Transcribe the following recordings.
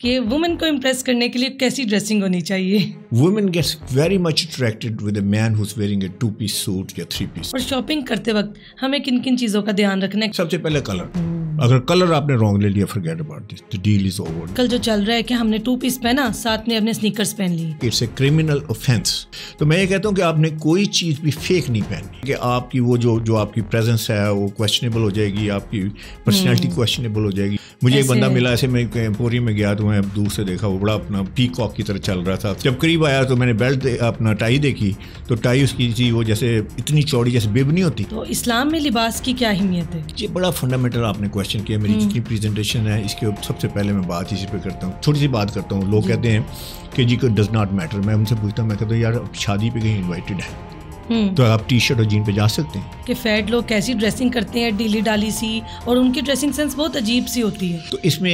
कि वुमेन को इम्प्रेस करने के लिए कैसी ड्रेसिंग होनी चाहिए women gets very much attracted with a man who is wearing a two piece suit या थ्री पीस और शॉपिंग करते वक्त हमें किन किन चीजों का ध्यान रखना है सबसे पहले कलर अगर कलर आपने रॉन्ग ले लिया forget about this the deal is over कल जो चल रहा है कि हमने टू पीस पहना साथ में अपने स्नीकर्स पहन ली इट्स ए क्रिमिनल ऑफेंस तो मैं ये कहता हूँ कि आपने कोई चीज भी फेक नहीं पहनी कि आपकी वो जो जो आपकी प्रेजेंस है वो क्वेश्चनेबल हो जाएगी आपकी पर्सनैलिटी हम्म। क्वेश्चनेबल हो जाएगी मुझे एक बंदा मिला ऐसे मैं एम्पोरियम में गया तो मैं दूर से देखा वो बड़ा अपना पीकॉक की तरह चल रहा था जब करीब आया तो मैंने बेल्ट अपना टाई देखी तो टाई उसकी थी वो जैसे इतनी चौड़ी जैसे बिब नहीं होती तो इस्लाम में लिबास की क्या अहमियत है ये बड़ा फंडामेंटल आपने क्वेश्चन क्वेश्चन किया मेरी जितनी प्रेजेंटेशन है इसके सबसे पहले मैं बात इसी पे करता हूँ छोटी सी बात करता हूँ लोग कहते हैं कि जी को डज नॉट मैटर मैं उनसे पूछता हूँ मैं कहता हूँ यार शादी पे कहीं इन्वाइटेड है हम्म। तो आप टी शर्ट और जीन पे जा सकते हैं कि फैट लोग कैसी ड्रेसिंग करते हैं डीली डाली सी और उनकी ड्रेसिंग सेंस बहुत अजीब सी होती है तो इसमें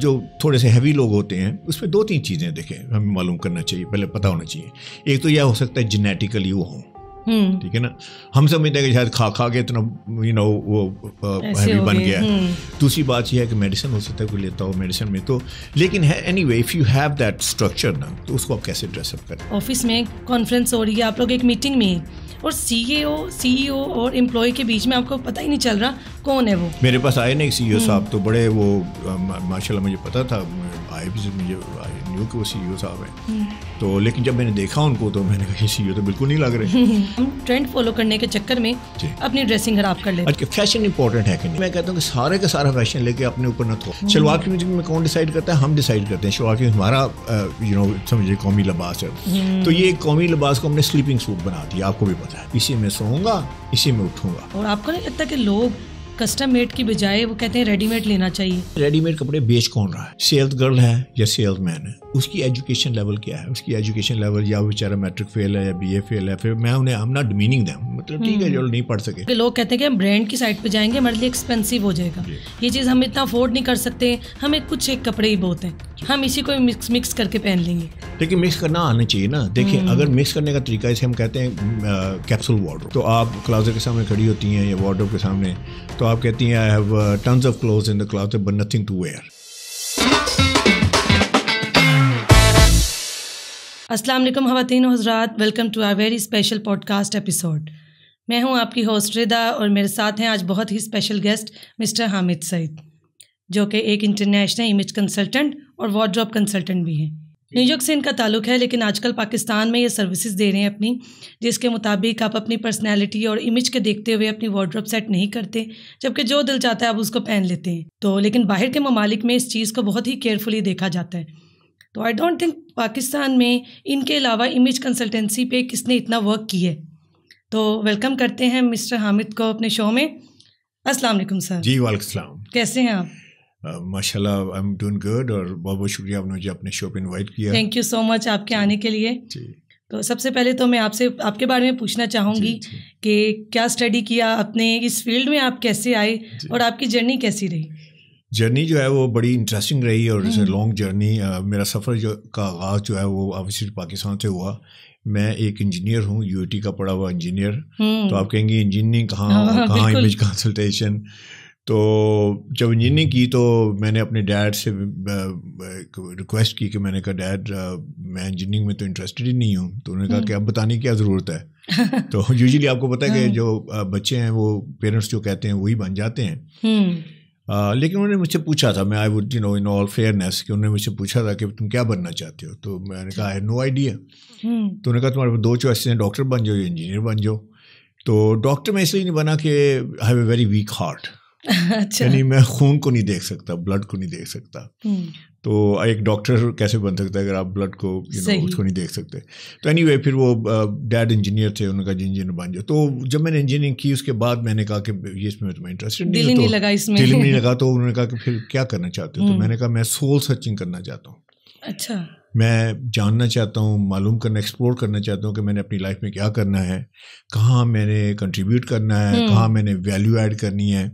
जो थोड़े से हैवी लोग होते हैं उसमें दो तीन चीज़ें देखें हमें मालूम करना चाहिए पहले पता होना चाहिए एक तो यह हो सकता है जेनेटिकली वो हों हम्म। ठीक है ना हम समझते हैं कि शायद खा खा के इतना यू नो वो हैवी बन गया हम्म। दूसरी बात यह है कि मेडिसिन हो सकता है कोई लेता हो मेडिसिन में तो लेकिन है anyway if you have that structure ना तो उसको आप कैसे ड्रेसअप करें ऑफिस में कॉन्फ्रेंस हो रही है आप लोग एक मीटिंग में और सी ए e और एम्प्लॉय के बीच में आपको पता ही नहीं चल रहा कौन है वो मेरे पास आए ना एक सी साहब तो बड़े वो माशाल्लाह मुझे पता था आए भी मुझे आए न्यू के वो सी e साहब हैं हम्म। तो लेकिन जब मैंने देखा उनको तो मैंने कहा सी तो बिल्कुल नहीं लग रहे हम ट्रेंड फॉलो करने के चक्कर में अपनी ड्रेसिंग खराब कर लेते फैशन इंपॉर्टेंट अच्छा, है कि नहीं मैं कहता हूँ कि सारे का सारा फैशन लेके अपने ऊपर न थो शलवार कमीज में कौन डिसाइड करता है हम डिसाइड करते हैं शलवार कमीज हमारा यू नो समझिए कौमी लबास है हम्म। तो ये कौमी लबास को हमने स्लीपिंग सूट बना दिया आपको भी पता है इसी में सोऊंगा इसी में उठूंगा और आपको नहीं लगता कि लोग कस्टम मेड की बजाय वो कहते हैं रेडीमेड लेना चाहिए रेडीमेड कपड़े बेच कौन रहा है सेल्स गर्ल है या सेल्स मैन है उसकी एजुकेशन लेवल क्या है उसकी एजुकेशन लेवल या बेचारा मैट्रिक फेल है या बी फेल है फिर मैं उन्हें हम ना डिमीनिंग दें मतलब ठीक है हम्म। जो नहीं पढ़ सके लोग कहते हैं कि हम ब्रांड की साइड पे जाएंगे हमारे लिए एक्सपेंसिव हो जाएगा ये चीज़ हम इतना अफोर्ड नहीं कर सकते हमें कुछ एक कपड़े ही बहुत है हम इसी को मिक्स मिक्स करके पहन लेंगे लेकिन मिक्स करना आना चाहिए ना देखिए हम्म। अगर मिक्स करने का तरीका इसे हम कहते हैं कैप्सूल वार्ड्रोब तो आप क्लाउजर के सामने खड़ी होती हैं या वार्ड्रोब के सामने तो आप कहती हैं I have tons of cloth in the cloth but nothing to wear असलम खातिन हजरात welcome to our very special podcast episode मैं हूं आपकी होस्ट रिदा और मेरे साथ हैं आज बहुत ही special guest Mr Hamid Saeed जो कि एक इंटरनेशनल इमेज कंसल्टेंट और वार्ड्रॉप कंसल्टेंट भी हैं न्यूयॉर्क से इनका ताल्लुक है लेकिन आजकल पाकिस्तान में ये सर्विसेज दे रहे हैं अपनी जिसके मुताबिक आप अपनी पर्सनैलिटी और इमेज के देखते हुए अपनी वार्ड्रॉप सेट नहीं करते जबकि जो दिल चाहता है आप उसको पहन लेते हैं तो लेकिन बाहर के ममालिक में इस चीज़ को बहुत ही केयरफुली देखा जाता है तो आई डोंट थिंक पाकिस्तान में इनके अलावा इमेज कंसल्टेंसी पे किसने इतना वर्क किया है तो वेलकम करते हैं मिस्टर हामिद को अपने शो में अस्सलाम वालेकुम सर जी वालेकुम सलाम कैसे हैं आप माशाल्लाह आई एम डूइंग गुड और बहुत बहुत शुक्रिया आपने मुझे अपने शो पर इन्वाइट किया थैंक यू सो मच आपके आने के लिए तो सबसे पहले तो मैं आपसे आपके बारे में पूछना चाहूँगी कि क्या स्टडी किया आपने इस फील्ड में आप कैसे आए और आपकी जर्नी कैसी रही जर्नी जो है वो बड़ी इंटरेस्टिंग रही और लॉन्ग हम्म। जर्नी uh, मेरा सफ़र जो का आगाज़ जो है वो ऑफिसर पाकिस्तान से हुआ मैं एक इंजीनियर हूँ यूटी का पढ़ा हुआ इंजीनियर हम्म। तो आप कहेंगे इंजीनियरिंग कहाँ हाँ, कहाँ इमेज कंसल्टेशन तो जब इंजीनियरिंग की तो मैंने अपने डैड से रिक्वेस्ट की कि मैंने कहा डैड मैं इंजीनियरिंग में तो इंटरेस्टेड ही नहीं हूँ तो उन्होंने कहा हम्म। कि अब बताने की क्या ज़रूरत है तो यूजुअली आपको पता है कि हाँ। जो बच्चे हैं वो पेरेंट्स जो कहते हैं वही बन जाते हैं आ, हम्म। लेकिन उन्होंने मुझसे पूछा था मैं I would you know in all fairness कि उन्होंने मुझसे पूछा था कि तुम क्या बनना चाहते हो तो मैंने कहा आई नो आइडिया तो उन्होंने कहा तुम्हारे पास दो चॉइस हैं डॉक्टर बन जाओ या इंजीनियर बन जाओ तो डॉक्टर मैं इसलिए नहीं बना कि I have a very weak heart अच्छा यानी मैं खून को नहीं देख सकता ब्लड को नहीं देख सकता हम्म। तो एक डॉक्टर कैसे बन सकता है अगर आप ब्लड को यू नो उसको नहीं देख सकते तो एनी anyway, फिर वो डैड इंजीनियर थे उनका इंजीनियर बन जाओ तो जब मैंने इंजीनियरिंग की उसके बाद मैंने कहा कि ये इसमें तो मैं इंटरेस्टेड नहीं, नहीं, नहीं लगा इसमें दिल नहीं लगा तो उन्होंने कहा कि फिर क्या करना चाहते हो तो हम्म। मैंने कहा मैं सोल सर्चिंग करना चाहता हूँ अच्छा मैं जानना चाहता हूँ मालूम करना एक्सप्लोर करना चाहता हूँ कि मैंने अपनी लाइफ में क्या करना है कहाँ मैंने कंट्रीब्यूट करना है हम्म। कहाँ मैंने वैल्यू ऐड करनी है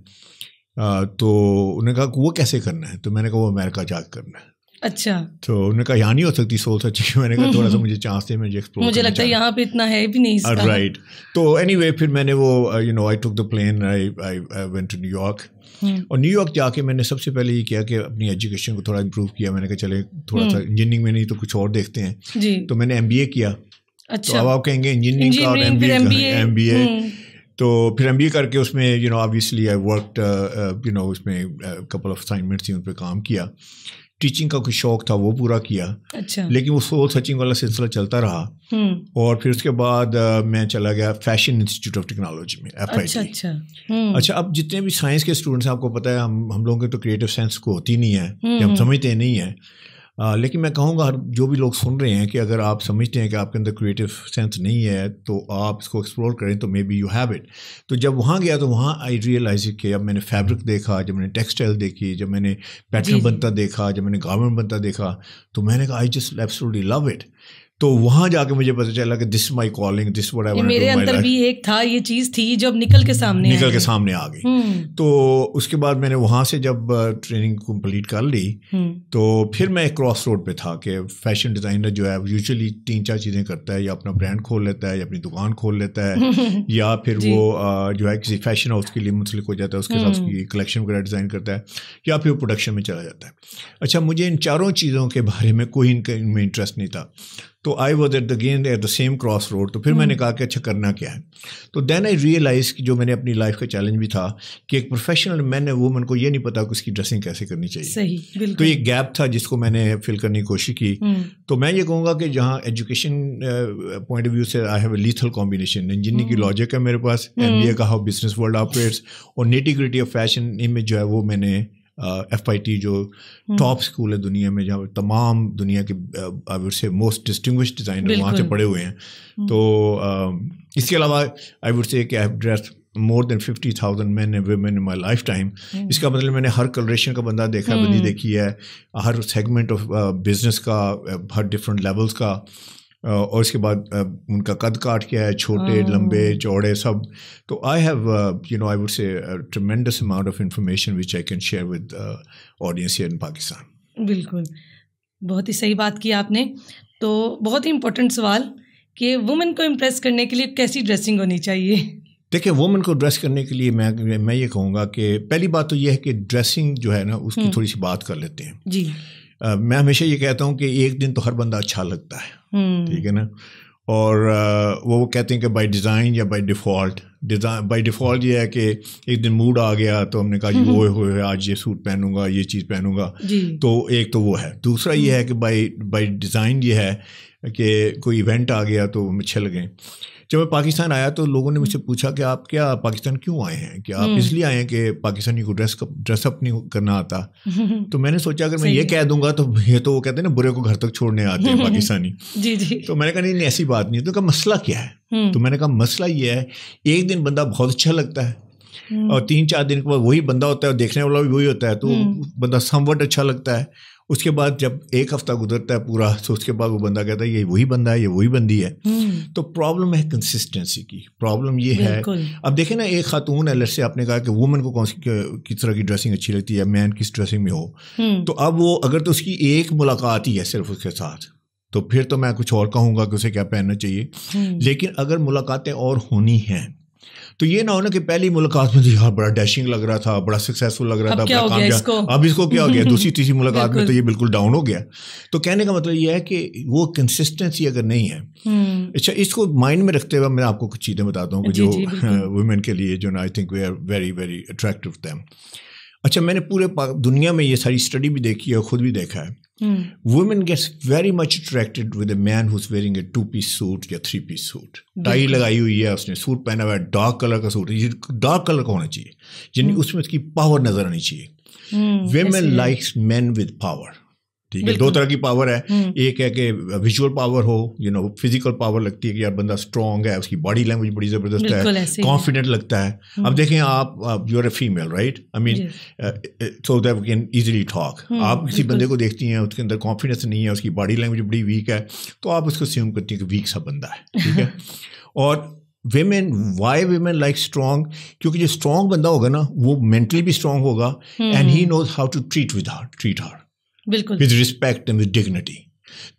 तो उन्होंने कहा वो कैसे करना है तो मैंने कहा वो अमेरिका जाकर करना है अच्छा तो उन्होंने कहा यहाँ नहीं हो सकती सोच सची मैंने कहा थोड़ा सा हम्म। मुझे चांस दे मुझे एक्सप्लोर मुझे लगता है यहाँ पे इतना है भी नहीं राइट right. तो एनी anyway, फिर मैंने वो you know I took the plane I I went to New York और न्यूयॉर्क जाके मैंने सबसे पहले ये किया कि अपनी एजुकेशन को थोड़ा इम्प्रूव किया मैंने कहा चले थोड़ा सा इंजीनियरिंग हम्म। में नहीं तो कुछ और देखते हैं तो मैंने एम किया अच्छा तो अब आप कहेंगे इंजीनियरिंग का और एम बी एम तो फिर एम करके उसमें you know obviously I work you know उसमें कपल ऑफ असाइनमेंट थी उन पर काम किया टीचिंग का कुछ शौक था वो पूरा किया अच्छा लेकिन वो सोल सचिंग वाला सिलसिला चलता रहा हम्म। और फिर उसके बाद आ, uh, मैं चला गया फैशन इंस्टीट्यूट ऑफ टेक्नोलॉजी में एफ अच्छा अच्छा हम्म। अच्छा अब जितने भी साइंस के स्टूडेंट्स हैं आपको पता है हम हम लोगों के तो क्रिएटिव साइंस को होती नहीं है हम्म। हम समझते नहीं है आ, लेकिन मैं कहूँगा जो भी लोग सुन रहे हैं कि अगर आप समझते हैं कि आपके अंदर क्रिएटिव सेंस नहीं है तो आप इसको एक्सप्लोर करें तो maybe you have it तो जब वहाँ गया तो वहाँ आई रियलाइज कि अब मैंने फैब्रिक देखा जब मैंने टेक्सटाइल देखी जब मैंने पैटर्न बनता देखा जब मैंने गारमेंट बनता देखा तो मैंने कहा I just absolutely love it तो वहां जाके मुझे पता चला कि this my calling this what I मेरे अंदर भी एक था ये चीज थी जब निकल के सामने निकल के सामने आ गई हम्म। तो उसके बाद मैंने वहां से जब ट्रेनिंग कंप्लीट कर ली हम्म। तो फिर मैं क्रॉस रोड पे था कि फैशन डिजाइनर जो है यूजुअली तीन चार चीजें करता है या अपना ब्रांड खोल लेता है या अपनी दुकान खोल लेता है या फिर वो जो है किसी फैशन हाउस के लिए मुंसलिक हो जाता है उसके साथ उसकी कलेक्शन हम्म। वगैरह डिजाइन करता है या फिर वो प्रोडक्शन में चला जाता है अच्छा मुझे इन चारों चीज़ों के बारे में कोई इनका इनमें इंटरेस्ट नहीं था तो I was at the again at the same crossroad तो फिर मैंने hmm. कहा कि अच्छा करना क्या है तो देन आई रियलाइज कि जो मैंने अपनी लाइफ का चैलेंज भी था कि एक प्रोफेशनल मैन वो वूमन को ये नहीं पता कि उसकी ड्रेसिंग कैसे करनी चाहिए सही तो ये गैप था जिसको मैंने फिल करने की कोशिश की hmm. तो मैं ये कहूँगा कि जहाँ एजुकेशन पॉइंट ऑफ व्यू से I have a lethal combination engineering की लॉजिक hmm. है मेरे पास एम बी ए का हाउ बिजनेस वर्ल्ड ऑपरेट्स और नेटिग्रिटी ऑफ फैशन इमेज जो है वो मैंने एफ आई टी जो टॉप hmm. स्कूल है दुनिया में जहाँ तमाम दुनिया के आई से मोस्ट डिस्टिंग्विश डिज़ाइनर वहाँ से पढ़े हुए हैं hmm. तो uh, इसके अलावा आई वुड से कि I have dress more than fifty thousand man and women in my lifetime इसका मतलब मैंने हर कलरेशन का बंदा देखा है बंदी hmm. देखी है हर सेगमेंट ऑफ बिजनेस का uh, हर डिफरेंट लेवल्स का और उसके बाद उनका कद काट क्या है छोटे हाँ। लंबे चौड़े सब तो I have you know I would say tremendous amount of information which I can share with audience in Pakistan बिल्कुल बहुत ही सही बात की आपने तो बहुत ही इम्पोर्टेंट सवाल कि वुमेन को इम्प्रेस करने के लिए कैसी ड्रेसिंग होनी चाहिए देखिए वुमेन को ड्रेस करने के लिए मैं मैं ये कहूँगा कि पहली बात तो ये है कि ड्रेसिंग जो है ना उसकी हम्म। थोड़ी सी बात कर लेते हैं जी मैं हमेशा ये कहता हूँ कि एक दिन तो हर बंदा अच्छा लगता है हम्म। ठीक है ना और uh, वो कहते हैं कि बाय डिज़ाइन या by default design by default ये है कि एक दिन मूड आ गया तो हमने कहा वो हम्म। हो आज ये सूट पहनूंगा ये चीज़ पहनूंगा तो एक तो वो है दूसरा ये है हम्म। कि बाय बाय डिज़ाइन ये है कि कोई इवेंट आ गया तो हम अच्छे लगें जब मैं पाकिस्तान आया तो लोगों ने मुझसे हम्म। पूछा कि आप क्या पाकिस्तान क्यों आए हैं क्या आप हम्म। इसलिए आए हैं कि पाकिस्तानी को ड्रेस ड्रेसअप नहीं करना आता तो मैंने सोचा अगर मैं ये कह दूंगा तो ये तो वो कहते हैं ना बुरे को घर तक छोड़ने आते हैं पाकिस्तानी जी जी तो मैंने कहा नहीं ऐसी बात नहीं तो कहा मसला क्या है हम्म। तो मैंने कहा मसला ये है एक दिन बंदा बहुत अच्छा लगता है और तीन चार दिन के बाद वही बंदा होता है और देखने वाला भी वही होता है तो बंदा समवट अच्छा लगता है उसके बाद जब एक हफ्ता गुजरता है पूरा तो उसके बाद वो बंदा कहता है ये वही बंदा है ये वही बंदी है हम्म। तो प्रॉब्लम है कंसिस्टेंसी की प्रॉब्लम ये है अब देखें ना एक खातून है से आपने कहा कि वुमेन को कौन सी किस तरह की ड्रेसिंग अच्छी लगती है मैन किस ड्रेसिंग में हो हम्म। तो अब वो अगर तो उसकी एक मुलाकात ही है सिर्फ उसके साथ तो फिर तो मैं कुछ और कहूँगा कि उसे क्या पहनना चाहिए हम्म। लेकिन अगर मुलाकातें और होनी हैं तो ये ना होना कि पहली मुलाकात में तो यार बड़ा डैशिंग लग रहा था बड़ा सक्सेसफुल लग रहा था बड़ा काम इसको? अब इसको क्या हो गया दूसरी तीसरी मुलाकात में तो ये बिल्कुल डाउन हो गया तो कहने का मतलब ये है कि वो कंसिस्टेंसी अगर नहीं है हम्म। अच्छा इसको माइंड में रखते हुए मैं आपको कुछ चीज़ें बताता हूँ जो वुमेन के लिए जो ना I think we are very very attractive them अच्छा मैंने पूरे दुनिया में ये सारी स्टडी भी देखी है खुद भी देखा है women gets very much attracted attracted with a man who's wearing two piece suit या थ्री पीस सूट टाई लगाई हुई है उसने सूट पहना हुआ है डार्क कलर का सूट डार्क कलर का होना चाहिए यानी hmm. उसमें उसकी पावर नजर आनी चाहिए women likes man with power ठीक है दो तरह की पावर है हम्म। एक है कि विजुअल पावर हो यू नो फिजिकल पावर लगती है कि यार बंदा स्ट्रांग है उसकी बॉडी लैंग्वेज बड़ी जबरदस्त है कॉन्फिडेंट लगता है अब हम्म। देखें आप you are a female right I mean so that we can easily talk आप किसी बंदे को देखती हैं उसके अंदर कॉन्फिडेंस नहीं है उसकी बॉडी लैंग्वेज बड़ी वीक है तो आप उसको स्यूम करती हैं कि वीक सा बंदा है ठीक है और women why women like strong क्योंकि जो स्ट्रॉन्ग बंदा होगा ना वो मेंटली भी स्ट्रॉन्ग होगा and he knows how to treat with her treat her बिल्कुल with respect and with dignity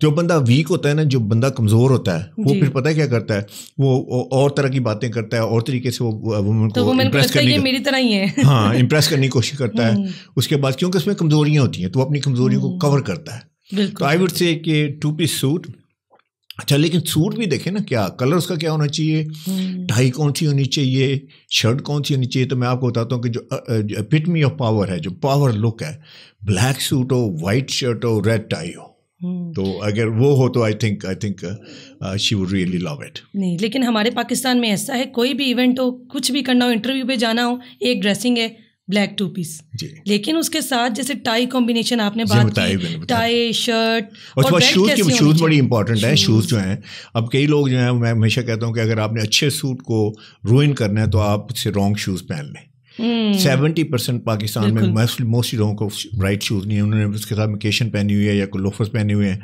जो बंदा वीक होता है ना जो बंदा कमजोर होता है वो फिर पता है क्या करता है वो और तरह की बातें करता है और तरीके से वो वुमन तो को इम्प्रेस करने की मेरी तरह ही है हाँ इम्प्रेस करने की कोशिश करता है हम्म। उसके बाद क्योंकि उसमें कमजोरियां होती हैं तो वो अपनी कमजोरियों को कवर हम्म। करता है तो I would say two piece suit अच्छा लेकिन सूट भी देखें ना क्या कलर उसका क्या होना चाहिए हम्म। ढाई कौन सी होनी चाहिए शर्ट कौन सी होनी चाहिए तो मैं आपको बताता हूँ कि जो पिटमी ऑफ पावर है जो पावर लुक है ब्लैक सूट हो वाइट शर्ट हो रेड टाई हो हम्म। तो अगर वो हो तो I think I think she would really love it नहीं लेकिन हमारे पाकिस्तान में ऐसा है कोई भी इवेंट हो कुछ भी करना हो इंटरव्यू पे जाना हो एक ड्रेसिंग है ब्लैक टू पीस लेकिन उसके साथ जैसे टाई कॉम्बिनेशन आपने बात की टाई शर्ट और, और शूज के शूज बड़ी इंपॉर्टेंट है शूज जो हैं अब कई लोग जो हैं मैं हमेशा कहता हूँ कि अगर आपने अच्छे सूट को रूइन करना है तो आप उससे रॉन्ग शूज पहन लें Hmm. सेवेंटी परसेंट पाकिस्तान में मोस्ट लोगों को ब्राइट शूज़ नहीं है उन्होंने उसके साथ केशन पहनी हुई है या लोफर्स पहने हुए हैं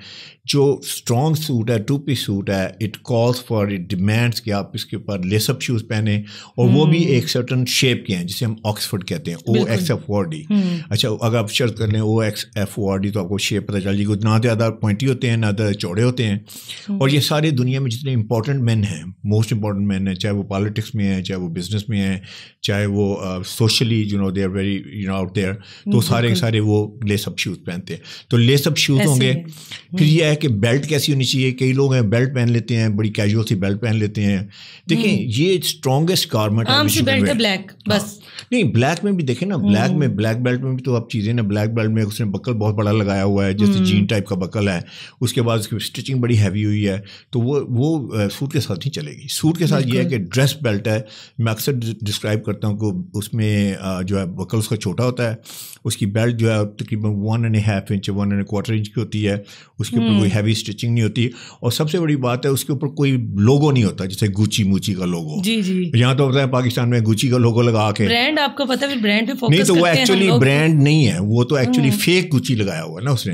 जो स्ट्रॉन्ग सूट है टू पी सूट है it calls for it demands कि आप इसके ऊपर लेसअप शूज़ पहने और वो भी hmm. एक सर्टन शेप के हैं जिसे हम ऑक्सफर्ड कहते हैं O X F O R D अच्छा अगर आप शर्त कर लें O X F O R D तो आपको शेप पता चल जाएगी ना ज़्यादा पॉइंटी होते हैं ना ज़्यादा चौड़े होते हैं hmm. और ये सारे दुनिया में जितने इंपॉर्टेंट मैन हैं मोस्ट इंपॉर्टेंट मैन हैं चाहे वो पॉलिटिक्स में हैं चाहे वो बिजनेस में हैं चाहे वो uh, socially you know there very you know out there तो mm-hmm. सारे के सारे वो लेस अप शूज़ पहनते हैं तो लेस अप शूज़ होंगे फिर यह हम्म। है कि बेल्ट कैसी होनी चाहिए कई लोग हैं बेल्ट पहन लेते हैं बड़ी कैजुअल सी बेल्ट पहन लेते हैं हम्म। देखें ये स्ट्रॉन्गेस्ट गारमेंट ब्लैक बस नहीं ब्लैक में भी देखे ना ब्लैक हम्म। में ब्लैक बेल्ट में भी तो आप चीज़ें ना ब्लैक बेल्ट में उसने बकल बहुत बड़ा लगाया हुआ है जैसे जीन हम्म। टाइप का बकल है उसके बाद उसकी स्टिचिंग बड़ी हैवी हुई है तो वो वो सूट के साथ नहीं चलेगी सूट के साथ ये है कि ड्रेस बेल्ट है मैं अक्सर डिस्क्राइब करता हूँ कि उसमें जो है बकल उसका छोटा होता है उसकी बेल्ट जो है तकरीबन one and half inch one and quarter inch की होती है उसके ऊपर कोई हैवी हम्म। स्टिचिंग नहीं होती और सबसे बड़ी बात है उसके ऊपर कोई लोगो नहीं होता जैसे गुची मूची का लोगो जी जी यहाँ तो होता है पाकिस्तान में गुची का लोगो लगा के ब्रांड आपको पता है ब्रांड पे फोकस नहीं तो वो एक्चुअली ब्रांड नहीं है वो तो एक्चुअली फेक गुची लगाया हुआ ना उसने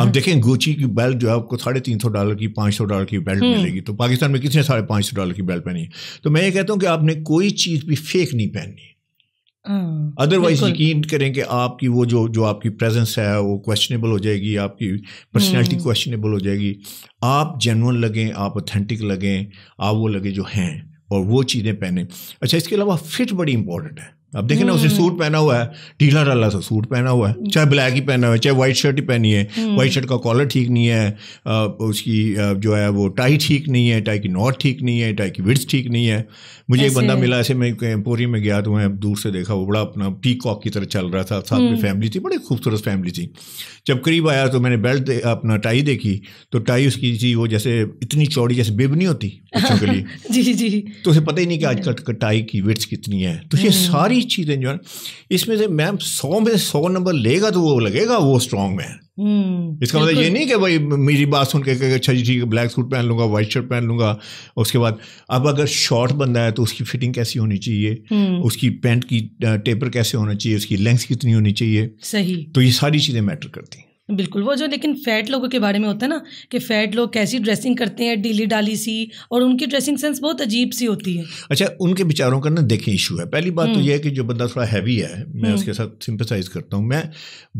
अब देखें गुची की बेल्ट जो है आपको साढ़े तीन सौ डॉलर की पाँच सौ डॉलर की बेल्ट हम्म। मिलेगी तो पाकिस्तान में किसने साढ़े पाँच सौ डॉलर की बेल्ट पहनी तो मैं ये कहता हूँ कि आपने कोई चीज़ भी फेक नहीं पहननी अदरवाइज हम्म, यकीन करें कि आपकी वो जो जो आपकी प्रेजेंस है वो क्वेश्चनेबल हो जाएगी आपकी पर्सनैलिटी हम्म। क्वेश्चनेबल हो जाएगी आप जेनवन लगें आप ऑथेंटिक लगें आप वो लगे जो हैं और वो चीज़ें पहने अच्छा इसके अलावा फिट बड़ी इंपॉर्टेंट है अब देखे ना उसे हम्म। सूट पहना हुआ है ढीला ढाला सा सूट पहना हुआ है चाहे ब्लैक ही पहना हुआ है चाहे व्हाइट शर्ट ही पहनी है व्हाइट हम्म। शर्ट का कॉलर ठीक नहीं है आ, उसकी जो है वो टाई ठीक नहीं है टाई की नॉट ठीक नहीं है टाई की विड्स ठीक नहीं है मुझे एक बंदा मिला ऐसे मैं एम्पोरी में गया तो मैं दूर से देखा वो बड़ा अपना पीक कॉक की तरह चल रहा था साथ में फैमिली हम्म। थी बड़ी खूबसूरत फैमिली थी जब करीब आया तो मैंने बेल्ट अपना टाई देखी तो टाई उसकी थी वो जैसे इतनी चौड़ी जैसे बिब नहीं होती जी जी तो उसे पता ही नहीं कि आजकल टाई की विड्स कितनी है तो ये सारी सारी चीज़ें जो है इसमें से मैम सौ में सौ नंबर लेगा तो वो लगेगा वो स्ट्रांग हम्म, मैन इसका मतलब ये नहीं कि भाई मेरी बात सुन के अच्छा जी ठीक है ब्लैक सूट पहन लूंगा व्हाइट शर्ट पहन लूंगा उसके बाद अब अगर शॉर्ट बंदा है तो उसकी फिटिंग कैसी होनी चाहिए हम्म। उसकी पैंट की टेपर कैसे होना चाहिए उसकी लेंथ कितनी होनी चाहिए सही तो ये सारी चीज़ें मैटर करती हैं बिल्कुल वो जो लेकिन फैट लोगों के बारे में होता है ना कि फैट लोग कैसी ड्रेसिंग करते हैं डीली डाली सी और उनकी ड्रेसिंग सेंस बहुत अजीब सी होती है अच्छा उनके बिचारों का ना देखें इशू है पहली बात तो हम्म। यह है कि जो बंदा थोड़ा हैवी है मैं हम्म। उसके साथ सिंपसाइज करता हूँ मैं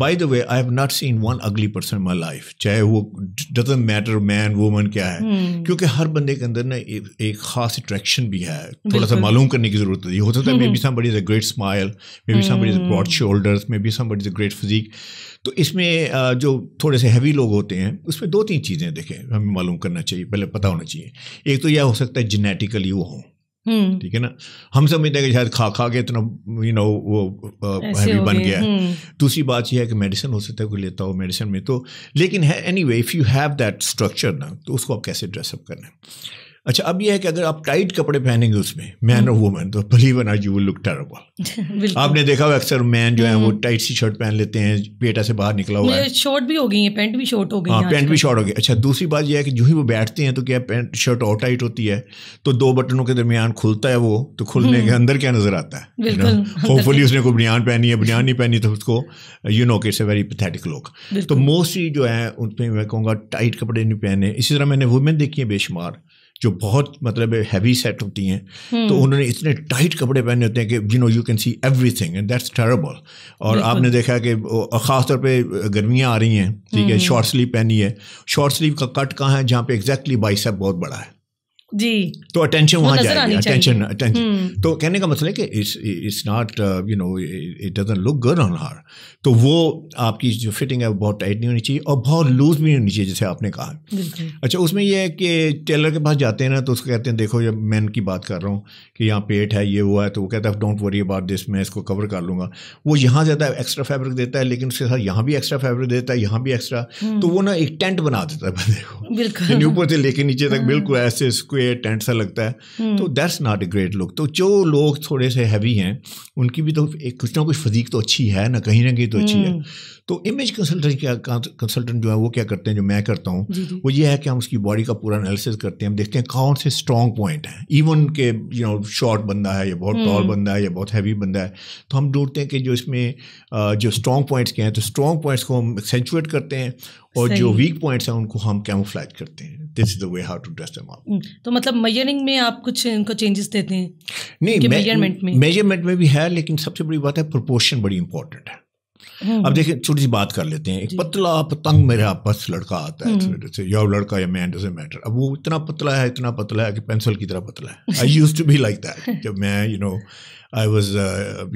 by the way I have not seen one ugly person my life चाहे वो डजेंट मैटर मैन वूमन क्या है हम्म। क्योंकि हर बंदे के अंदर ना एक खास अट्रैक्शन भी है थोड़ा सा मालूम करने की जरूरत होती है सकता है मे बी बड़ी is a great smile maybe बड़ी is broad shoulders maybe बड़ी इज अ ग्रेट फिजिक तो इसमें जो थोड़े से हैवी लोग होते हैं उसमें दो तीन चीज़ें देखें हमें मालूम करना चाहिए पहले पता होना चाहिए एक तो यह हो सकता है जेनेटिकली वो हों हम्म। ठीक है ना हम समझते हैं कि शायद खा खा के इतना यू नो वो हैवी बन गया है हम्म। दूसरी बात यह है कि मेडिसिन हो सकता है कोई लेता हो मेडिसिन में तो लेकिन है anyway if you have that structure ना तो उसको आप कैसे ड्रेसअप करना है अच्छा अब यह है कि अगर आप टाइट कपड़े पहनेंगे उसमें मैन और वुमेन तो भली बना आज यू विल लुक टेरेबल आपने देखा हो अक्सर मैन जो है वो टाइट हम्म। सी शर्ट पहन लेते हैं पेटा से बाहर निकला हुआ है शॉर्ट भी हो गई है पेंट भी शॉर्ट हो गई हाँ पेंट भी शॉर्ट हो गई अच्छा दूसरी बात यह है कि जो ही वो बैठते हैं तो क्या पेंट शर्ट और टाइट होती है तो दो बटनों के दरमियान खुलता है वो तो खुलने हम्म। के अंदर क्या नजर आता है होपफुली उसने कोई बनियान पहनी है बनियान नहीं पहनी तो उसको यू नो किट्स वेरी पैथेटिक लुक तो मोस्टली जो है उनमें मैं कहूँगा टाइट कपड़े नहीं पहने इसी तरह मैंने वुमेन देखी है बेशुमार जो बहुत मतलब हैवी सेट होती हैं हम्म। तो उन्होंने इतने टाइट कपड़े पहने होते हैं कि you know you can see everything and that's terrible और आपने देखा कि ख़ास तौर पर गर्मियाँ आ रही हैं ठीक है शॉर्ट हम्म। स्लीव पहनी है शॉर्ट स्लीव का कट कहाँ है जहाँ पे एग्जैक्टली बाइसेप बहुत बड़ा है जी तो अटेंशन वहां जाएगी अटेंशन अटेंशन हम्म। तो कहने का मतलब है कि it's not you know it doesn't look good on her तो वो आपकी जो फिटिंग है वो बहुत टाइट नहीं होनी चाहिए और बहुत लूज भी नहीं होनी चाहिए जैसे आपने कहा अच्छा उसमें ये है कि टेलर के पास जाते हैं ना तो उसको कहते हैं देखो जब मैन की बात कर रहा हूँ कि यहाँ पेट है ये हुआ है तो वो कहता है डोंट वरी अबाउट दिस मैं इसको कवर कर लूँगा वो यहाँ ज़्यादा एक्स्ट्रा फैब्रिक देता है लेकिन उसके साथ यहाँ भी एक्स्ट्रा फैब्रिक देता है यहाँ भी एक्स्ट्रा तो हम्म। वो ना एक टेंट बना देता है बंदे को ऊपर से लेके नीचे तक हाँ। बिल्कुल ऐसे इसको पे टेंट सा लगता है हम्म। तो that's not a great look तो जो लोग थोड़े से हैवी हैं उनकी भी तो एक कुछ ना कुछ फजीक तो अच्छी है ना कहीं ना कहीं तो अच्छी है हम्म। तो इमेज कंसल्टेंट क्या कंसल्टेंट जो है वो क्या करते हैं जो मैं करता हूँ वो ये है कि हम उसकी बॉडी का पूरा एनालिसिस करते हैं हम देखते हैं कौन से स्ट्रॉन्ग पॉइंट हैं इवन के यू नो शॉर्ट बंदा है या बहुत टॉल हम्म। बंदा है या बहुत हैवी बंदा है तो हम ढूंढते हैं कि जो इसमें जो स्ट्रॉन्ग पॉइंट्स के हैं तो स्ट्रॉन्ग पॉइंट्स को हम एक्सेंचुएट करते हैं और जो वीक पॉइंट्स हैं उनको हम कैमोफ्लैज करते हैं this is the way how to dress them up तो मतलब मेजरिंग में आप कुछ इनको चेंजेस देते हैं नहीं मेजरमेंट में मेजरमेंट में भी है लेकिन सबसे बड़ी बात है प्रोपोर्शन बड़ी इंपॉर्टेंट है हम्म। अब देखिए छोटी सी बात कर लेते हैं एक पतला पतंग मेरे आपस लड़का आता है से हम्म। या तो लड़का या मैन डजेंट मैटर अब वो इतना पतला है इतना पतला है कि पेंसिल की तरह पतला है I use to be like that जब मैं you know I was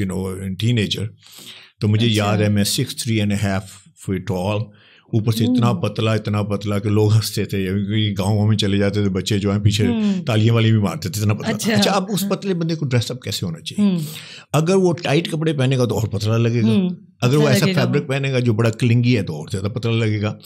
you know teenager तो मुझे अच्छा। याद है मैं six three and half feet all ऊपर से इतना हम्म। पतला इतना पतला कि लोग हंसते थे क्योंकि गाँव में चले जाते थे बच्चे जो है पीछे हम्म। तालियां वाली भी मारते थे इतना पतला अच्छा, अच्छा अब उस पतले बंदे को ड्रेसअप कैसे होना चाहिए हम्म। अगर वो टाइट कपड़े पहनेगा तो और पतला लगेगा अगर वो ऐसा फैब्रिक पहनेगा जो बड़ा क्लिंगी है तो और ज़्यादा पतला लगेगा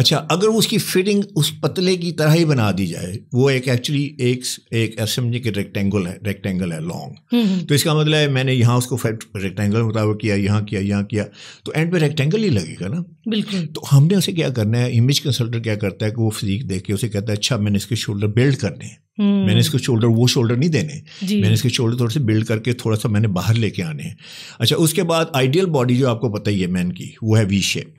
अच्छा अगर उसकी फिटिंग उस पतले की तरह ही बना दी जाए वो एक एक्चुअली एक एक समझिए कि रेक्टेंगल है रेक्टेंगल है लॉन्ग हम्म, हम्म। तो इसका मतलब है मैंने यहाँ उसको रेक्टेंगल मुताबिक किया यहाँ किया यहाँ किया तो एंड पे रेक्टेंगल ही लगेगा ना बिल्कुल तो हमने उसे क्या करना है इमेज कंसल्टर क्या करता है कि वो फिजीक देख के उसे कहता है अच्छा मैंने इसके शोल्डर बिल्ड करने हैं हम्म। मैंने इसको शोल्डर वो शोल्डर नहीं देने मैंने इसके शोल्डर थोड़े से बिल्ड करके थोड़ा सा मैंने बाहर लेके आने हैं अच्छा उसके बाद आइडियल बॉडी जो आपको पता ही है मैन की वो है वी शेप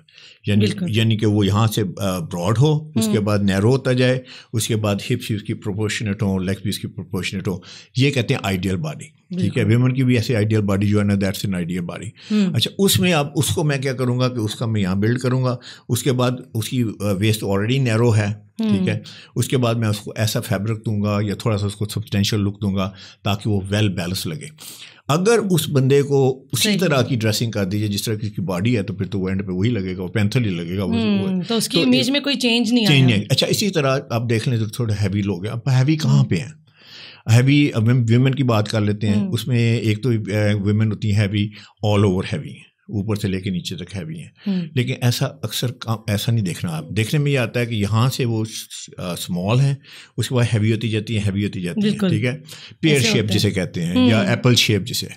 यानी यानी कि वो यहाँ से ब्रॉड हो उसके हम्म। बाद नैरो होता जाए उसके बाद हिप्स की प्रोपोर्शनेट हो लेग्स पीस की प्रोपोर्शनेट हो ये कहते हैं आइडियल बॉडी ठीक है वेमन की भी ऐसी आइडियल बॉडी जो है ना दैट्स एन आइडियल बॉडी अच्छा उसमें आप उसको मैं क्या करूँगा कि उसका मैं यहाँ बिल्ड करूँगा उसके बाद उसकी वेस्ट ऑलरेडी नैरो है ठीक है हम्म। उसके बाद मैं उसको ऐसा फैब्रिक दूंगा या थोड़ा सा उसको सब्सटेंशियल लुक दूंगा ताकि वो वेल बैलेंस लगे अगर उस बंदे को उसी तरह की ड्रेसिंग कर दीजिए जिस तरह की उसकी बॉडी है तो फिर तो वो एंड पे वही लगेगा वो पेंथल ही लगेगा वो हम्म, तो उसकी तो इमेज में कोई चेंज नहीं चेंज नहीं अच्छा इसी तरह आप देख लें तो थोड़ा हैवी लोग हैं आप हैवी कहाँ हम्म। पे हैं हैवी वेमेन uh, की बात कर लेते हैं हम्म। उसमें एक तो वेमेन uh, होती हैं हैवी ऑल ओवर हैवी ऊपर से लेके नीचे तक हैवी हैं हम्म। लेकिन ऐसा अक्सर काम ऐसा नहीं देखना आप देखने में ये आता है कि यहाँ से वो स्मॉल uh, है उसके बाद हैवी होती जाती हैं हैवी होती जाती है ठीक है पेयर शेप जिसे कहते हैं या एप्पल हम्म। शेप जिसे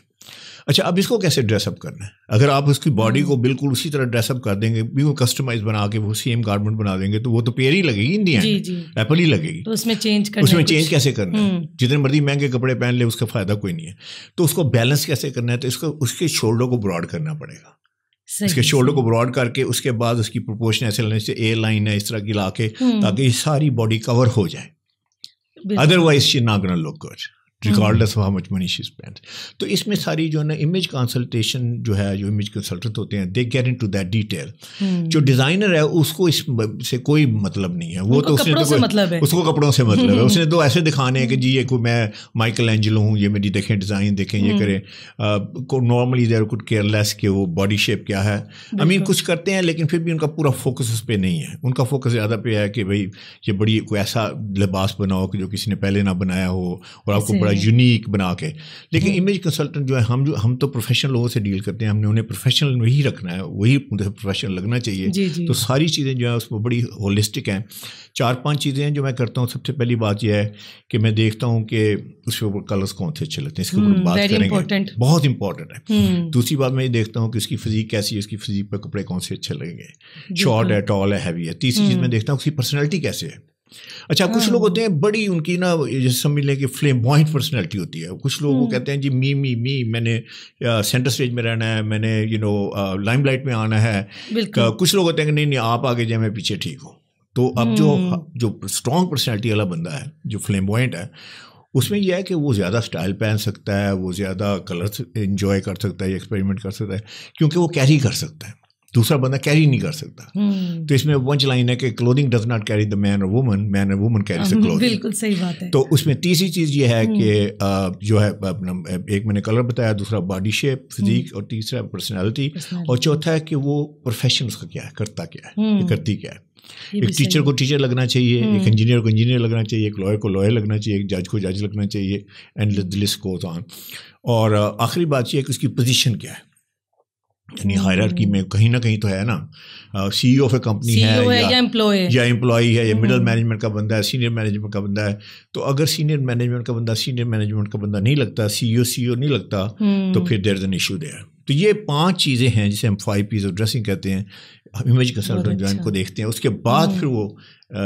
अच्छा अब इसको कैसे ड्रेसअप करना है अगर आप उसकी बॉडी हम्म। को बिल्कुल उसी तरह ड्रेसअप कर देंगे बिल्कुल कस्टमाइज बना के वो सेम गारमेंट बना देंगे तो वो तो पेयर ही लगेगी इंडिया एप्पल ही लगेगी तो उसमें चेंज करना उसमें चेंज कैसे करना है हम्म। जितने मर्जी महंगे कपड़े पहन ले उसका फायदा कोई नहीं है तो उसको बैलेंस कैसे करना है तो इसको उसके शोल्डर को ब्रॉड करना पड़ेगा उसके शोल्डर को ब्रॉड करके उसके बाद उसकी प्रोपोर्शन ऐसे लेने से एयर लाइन है इस तरह की ला के हम्म। ताकि सारी बॉडी कवर हो जाए otherwise she not look good regardless of how much money she spend तो इसमें सारी जो है ना इमेज कंसल्टेशन जो है जो इमेज कंसल्टेंट होते हैं they get into that detail जो डिज़ाइनर है उसको इस से कोई मतलब नहीं है वो तो उसने तो मतलब है। उसको कपड़ों से मतलब है हम्म। उसने तो ऐसे दिखाने हैं कि जी ये को मैं माइकल एंजलो हूँ ये मेरी देखें डिज़ाइन देखें ये हम्म। करें नॉर्मली देर कुड केयरलेस के वो बॉडी शेप क्या है आई मीन कुछ करते हैं लेकिन फिर भी उनका पूरा फोकस उस पर नहीं है उनका फोकस ज़्यादा पे है कि भाई ये बड़ी कोई ऐसा लिबास बनाओ कि जो किसी ने पहले ना बनाया हो और आपको बड़ा यूनिक बना के लेकिन इमेज कंसल्टेंट जो है हम जो हम तो प्रोफेशनल लोगों से डील करते हैं हमने उन्हें प्रोफेशनल में ही रखना है वही मुझे प्रोफेशनल लगना चाहिए जी, जी. तो सारी चीज़ें जो है उसमें बड़ी होलिस्टिक हैं चार पांच चीज़ें हैं जो मैं करता हूँ सबसे पहली बात यह है कि मैं देखता हूँ कि उसके ऊपर कलर्स कौन से अच्छे लगते हैं इसके ऊपर हम्म, बात करेंगे important. बहुत इंपॉर्टेंट है हम्म। दूसरी बात मैं ये देखता हूँ कि इसकी फिजीक कैसी है इसकी फिजीक पर कपड़े कौन से अच्छे लगेंगे शॉर्ट है टॉल है हैवी है तीसरी चीज़ हम्म। मैं देखता हूँ उसकी पर्सनैलिटी कैसे है अच्छा कुछ हाँ। लोग होते हैं बड़ी उनकी ना जैसे समझ लें कि फ्लेम बॉइंट पर्सनैलिटी होती है कुछ लोग वो हम्म। कहते हैं जी मी मी मी मैंने सेंटर स्टेज में रहना है मैंने यू नो लाइमलाइट में आना है कुछ लोग होते हैं कि नहीं नहीं आप आगे जाए मैं पीछे ठीक हूँ तो अब जो हम्म। जो स्ट्रॉन्ग पर्सनैलिटी वाला बंदा है जो फ्लेम बॉइंट है उसमें यह है कि वो ज़्यादा स्टाइल पहन सकता है वो ज़्यादा कलर्स इन्जॉय कर सकता है एक्सपेरिमेंट कर सकता है क्योंकि वो कैरी कर सकता है दूसरा बंदा कैरी नहीं कर सकता हम्म। तो इसमें वंच लाइन है कि clothing does not carry the man और वुमन मैन और वुमन कैरी द क्लोथिंग बिल्कुल सही बात है तो उसमें तीसरी चीज़ ये है कि हम्म। जो है एक मैंने कलर बताया दूसरा बॉडी शेप फिजिक और तीसरा पर्सनैलिटी और चौथा है कि वो प्रोफेशन उसका क्या है करता क्या है हम्म। करती क्या है एक टीचर को टीचर लगना चाहिए एक इंजीनियर को इंजीनियर लगना चाहिए एक लॉयर को लॉयर लगना चाहिए एक जज को जज लगना चाहिए एंड लिस्ट को ऑन और आखिरी बात यह है कि उसकी पोजीशन क्या है यानी हायरार्की में कहीं ना कहीं तो है ना ई ऑफ ए कंपनी है या एम्प्लॉय है या मिडल हम्म। मैनेजमेंट का बंदा है सीनियर मैनेजमेंट का बंदा है तो अगर सीनियर मैनेजमेंट का बंदा सीनियर मैनेजमेंट का बंदा नहीं लगता सी ओ e e नहीं लगता तो हम्म। फिर देर एन इशू देयर तो ये पांच चीज़ें हैं जिसे हम फाइव पीस ऑफ ड्रेसिंग कहते हैं इमेज कंसल्टेंट जो अच्छा। इनको देखते हैं उसके बाद हम्म। फिर वो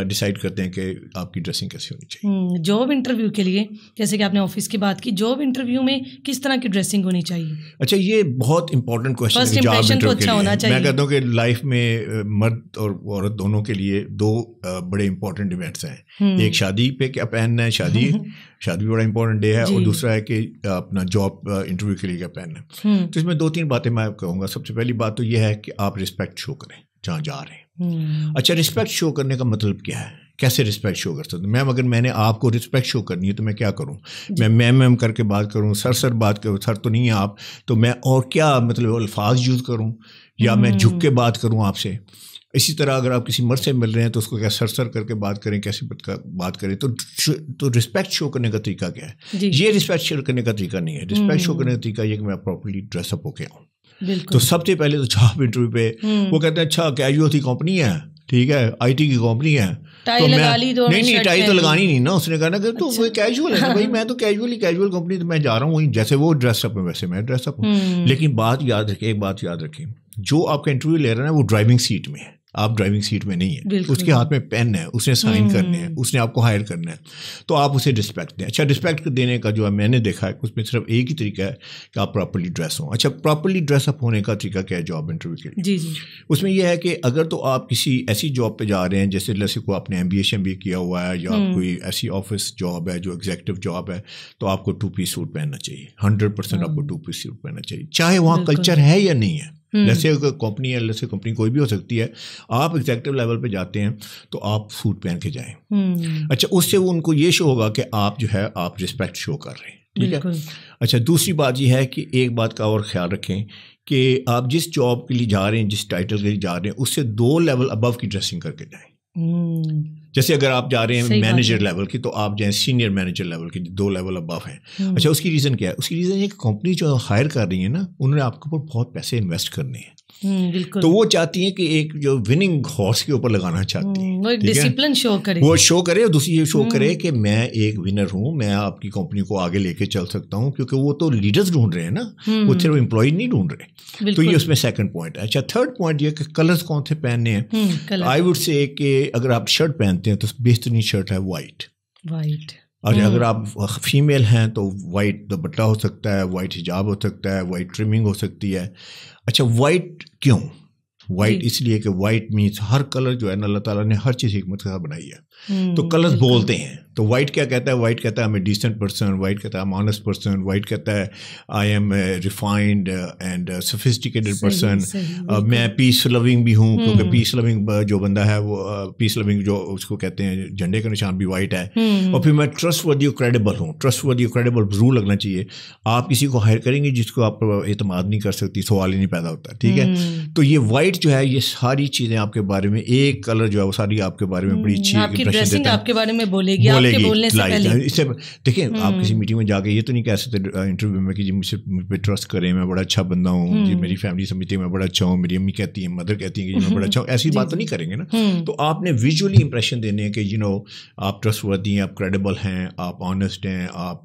डिसाइड करते हैं कि आपकी ड्रेसिंग कैसी होनी चाहिए जॉब हम्म, इंटरव्यू के लिए जैसे कि आपने ऑफिस की बात की जॉब इंटरव्यू में किस तरह की ड्रेसिंग होनी चाहिए अच्छा ये बहुत इंपॉर्टेंट क्वेश्चन है जॉब इंटरव्यू तो अच्छा होना चाहिए मैं कहता हूँ कि लाइफ में मर्द और औरत दोनों के लिए दो बड़े इंपॉर्टेंट इवेंट्स हैं हम्म। एक शादी पे क्या पहनना है शादी शादी भी बड़ा इंपॉर्टेंट डे है और दूसरा है कि अपना जॉब इंटरव्यू के लिए क्या पहनना है हम्म। तो इसमें दो तीन बातें मैं कहूँगा सबसे पहली बात तो यह है कि आप रिस्पेक्ट शो करें जहाँ जा रहे हैं हम्म। अच्छा रिस्पेक्ट शो करने का मतलब क्या है कैसे रिस्पेक्ट शो कर सकते हैं मैम अगर मैंने आपको रिस्पेक्ट शो करनी है तो मैं क्या करूं मैं मैम मैम करके बात करूं सर सर बात करूं सर तो नहीं है आप तो मैं और क्या मतलब अल्फाज यूज़ करूं या मैं झुक के हम्म। बात करूं आपसे इसी तरह अगर आप किसी मर से मिल रहे हैं तो उसको क्या सर सर करके बात करें कैसे बात करें तो तो रिस्पेक्ट शो करने का तरीका क्या है ये रिस्पेक्ट शो करने का तरीका नहीं है रिस्पेक्ट हम्म। शो करने का तरीका ये कि मैं प्रॉपरली ड्रेसअप होके आऊँ तो सबसे पहले तो जॉब इंटरव्यू पे हम्म। वो कहते हैं अच्छा कैजुअल थी कंपनी है ठीक है आईटी की कंपनी है तो मैं नहीं नहीं टाई तो लगानी नहीं ना उसने कहा ना कि तो अच्छा। वो कैजुअल है भाई मैं तो कैजुअली कैजुअल कंपनी तो मैं जा रहा हूँ वहीं जैसे वो ड्रेसअप है वैसे मैं ड्रेसअप हूँ हम्म। लेकिन बात याद रखें एक बात याद रखें जो आपका इंटरव्यू ले रहा है वो ड्राइविंग सीट में है आप ड्राइविंग सीट में नहीं है उसके हाथ में पेन है उसने साइन हम्म। करने हैं उसने आपको हायर करना है तो आप उसे रिस्पेक्ट दें अच्छा रिस्पेक्ट देने का जो है मैंने देखा है उसमें सिर्फ एक ही तरीका है कि आप प्रॉपरली ड्रेस हों अच्छा प्रॉपरली ड्रेसअप होने का तरीका क्या है जॉब इंटरव्यू के लिए उसमें यह है कि अगर तो आप किसी ऐसी जॉब पर जा रहे हैं जैसे जैसे को आपने M B S M B किया हुआ है या हम्म। कोई ऐसी ऑफिस जॉब है जो एग्जेक्टिव जॉब है तो आपको टू पी सूट पहनना चाहिए हंड्रेड हाँ। परसेंट आपको टू पीस सूट पहनना चाहिए चाहे वहाँ कल्चर है या नहीं है जैसे हम्म। कंपनी है जैसे कंपनी कोई भी हो सकती है आप एग्जेक्टिव लेवल पे जाते हैं तो आप सूट पहन के जाएं हम्म। अच्छा उससे वो उनको ये शो होगा कि आप जो है आप रिस्पेक्ट शो कर रहे हैं ठीक है अच्छा दूसरी बात यह है कि एक बात का और ख्याल रखें कि आप जिस जॉब के लिए जा रहे हैं जिस टाइटल के लिए जा रहे हैं उससे दो लेवल अबव की ड्रेसिंग करके जाएं हम्म। जैसे अगर आप जा रहे हैं मैनेजर लेवल की तो आप जाए सीनियर मैनेजर लेवल की दो लेवल अबव हैं हम्म। अच्छा उसकी रीज़न क्या है उसकी रीज़न ये कंपनी जो हायर कर रही है ना उन्होंने आपके ऊपर बहुत पैसे इन्वेस्ट करने हैं हम्म, बिल्कुल तो वो चाहती हैं कि एक जो विनिंग हॉर्स के ऊपर लगाना चाहती हैं हम्म, वो डिसिप्लिन शो करे वो शो करे और दूसरी ये शो हम्म। करे कि मैं एक विनर हूँ मैं आपकी कंपनी को आगे लेके चल सकता हूँ क्योंकि वो तो लीडर्स ढूंढ रहे हैं ना वो सिर्फ एम्प्लॉय नहीं ढूंढ रहे तो ये उसमें सेकंड पॉइंट है अच्छा थर्ड पॉइंट ये कलर्स कौन से पहनने हैं आई वुड से कि अगर आप शर्ट पहनते हैं तो बेहतरीन शर्ट है वाइट वाइट और अगर आप फीमेल हैं तो वाइट दुपट्टा हो सकता है वाइट हिजाब हो सकता है वाइट ट्रिमिंग हो सकती है अच्छा वाइट क्यों वाइट इसलिए कि वाइट मीन्स हर कलर जो है ना अल्लाह ताला ने हर चीज़ हमत के साथ बनाई है तो कलर्स hmm, बोलते हैं तो वाइट क्या कहता है वाइट कहता है मैं डिसेंट पर्सन वाइट कहता है आई पर्सन वाइट कहता है I am refined and sophisticated person मैं पीस लविंग भी हूँ क्योंकि पीस hmm. लविंग जो बंदा है वो पीस uh, लविंग जो उसको कहते हैं झंडे का निशान भी वाइट है hmm. और फिर मैं ट्रस्ट वर्दी क्रेडिबल हूँ ट्रस्ट वर्दी क्रेडिबल जरूर लगना चाहिए आप किसी को हायर करेंगे जिसको आप अतमाद नहीं कर सकती सवाल ही नहीं पैदा होता ठीक है hmm. तो ये वाइट जो है ये सारी चीज़ें आपके बारे में एक कलर जो है वो सारी आपके बारे में बड़ी अच्छी इंप्रेशन आपके बारे में बोलेगी, बोलेगी आपके बोलने से पहले इससे देखिए हम्म। आप किसी मीटिंग में जाके ये तो नहीं कह सकते इंटरव्यू में कि जी मुझे मुझ ट्रस्ट करें मैं बड़ा अच्छा बंदा हूँ जी हम्म। मेरी फैमिली समझती है मैं बड़ा अच्छा हूँ मेरी अम्मी कहती है मदर कहती है कि मैं बड़ा हम्म। अच्छा हूँ ऐसी बात तो नहीं करेंगे ना तो आपने विजुअली इंप्रेशन देने के यू नो आप ट्रस्ट वर्दी हैं आप क्रेडिबल हैं आप ऑनेस्ट हैं आप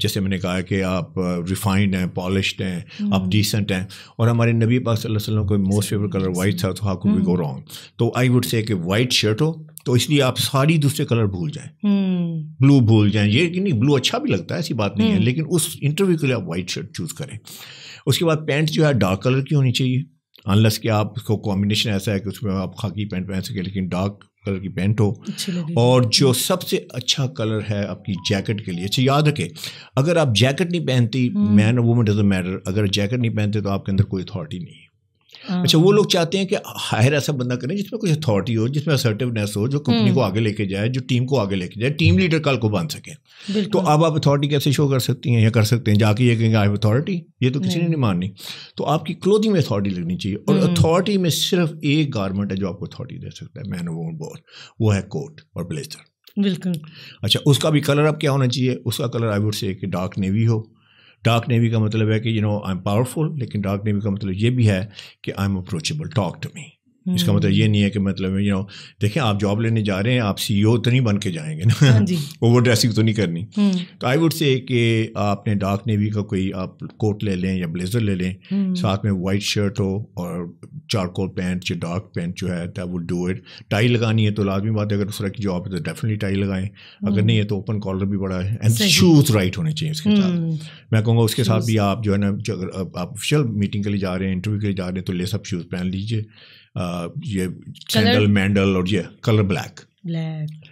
जैसे मैंने कहा कि आप रिफाइंड हैं पॉलिश हैं आप डिसेंट हैं और हमारे नबी पाक वसल्लम को मोस्ट फेवरेट कलर वाइट था तो how could we go wrong तो आई वुड से कि वाइट शर्ट हो तो इसलिए आप सारी दूसरे कलर भूल जाए हम्म। ब्लू भूल जाए ये कि नहीं ब्लू अच्छा भी लगता है ऐसी बात नहीं है हम्म। लेकिन उस इंटरव्यू के लिए आप वाइट शर्ट चूज़ करें उसके बाद पैंट जो है डार्क कलर की होनी चाहिए अनलस कि आप उसको कॉम्बिनेशन ऐसा है कि उसमें आप खाकी पैंट पहन सकें लेकिन डार्क कलर की पैंट हो और जो सबसे अच्छा कलर है आपकी जैकेट के लिए अच्छा याद रखें अगर आप जैकेट नहीं पहनती मैन और वुमेन डजेंट मैटर अगर जैकेट नहीं पहनते तो आपके अंदर कोई अथॉरिटी नहीं है अच्छा वो हाँ। लोग चाहते हैं कि हायर ऐसा बंदा करें जिसमें कुछ अथॉरिटी हो जिसमें असर्टिवनेस हो जो कंपनी हम्म। को आगे लेके जाए जो टीम को आगे लेके जाए टीम लीडर कल को बन सके तो अब आप अथॉरिटी कैसे शो कर सकती हैं या कर सकते हैं जाके ये कहेंगे आई अथॉरिटी ये तो किसी ने नहीं माननी तो आपकी क्लोथिंग में अथॉरिटी लगनी चाहिए और अथॉरिटी हम्म। में सिर्फ एक गारमेंट है जो आपको अथॉरिटी दे सकता है मैन वोट बॉल वो है कोट और ब्लेजर बिल्कुल अच्छा उसका भी कलर अब क्या होना चाहिए उसका colour I would say dark navy हो डार्क नेवी का मतलब है कि you know I am powerful लेकिन डार्क नेवी का मतलब ये भी है कि I am approachable talk to me इसका मतलब hmm. ये नहीं है कि मतलब यू नो देखें आप जॉब लेने जा रहे हैं आप सी e तो नहीं बन के जाएंगे ना ओवर हाँ ड्रेसिंग तो नहीं करनी hmm. तो आई वुड से कि आपने डार्क नेवी का कोई आप कोट ले लें या ब्लेजर ले लें hmm. साथ में वाइट शर्ट हो और चारकोल पैंट या डार्क पैंट जो है that would do it tie लगानी है तो लाजमी बात है अगर उस तरह की जॉब है तो डेफिनेटली टाई लगाएं अगर नहीं है तो ओपन कॉलर भी बड़ा है एंड शूज़ राइट होने चाहिए उसके साथ मैं कहूँगा उसके साथ भी आप जो है ना आप ऑफिशियल मीटिंग के लिए जा रहे हैं इंटरव्यू के लिए जा रहे हैं तो ले सब शूज़ पहन लीजिए Uh, ये सैंडल मैंडल और ये कलर ब्लैक ब्लैक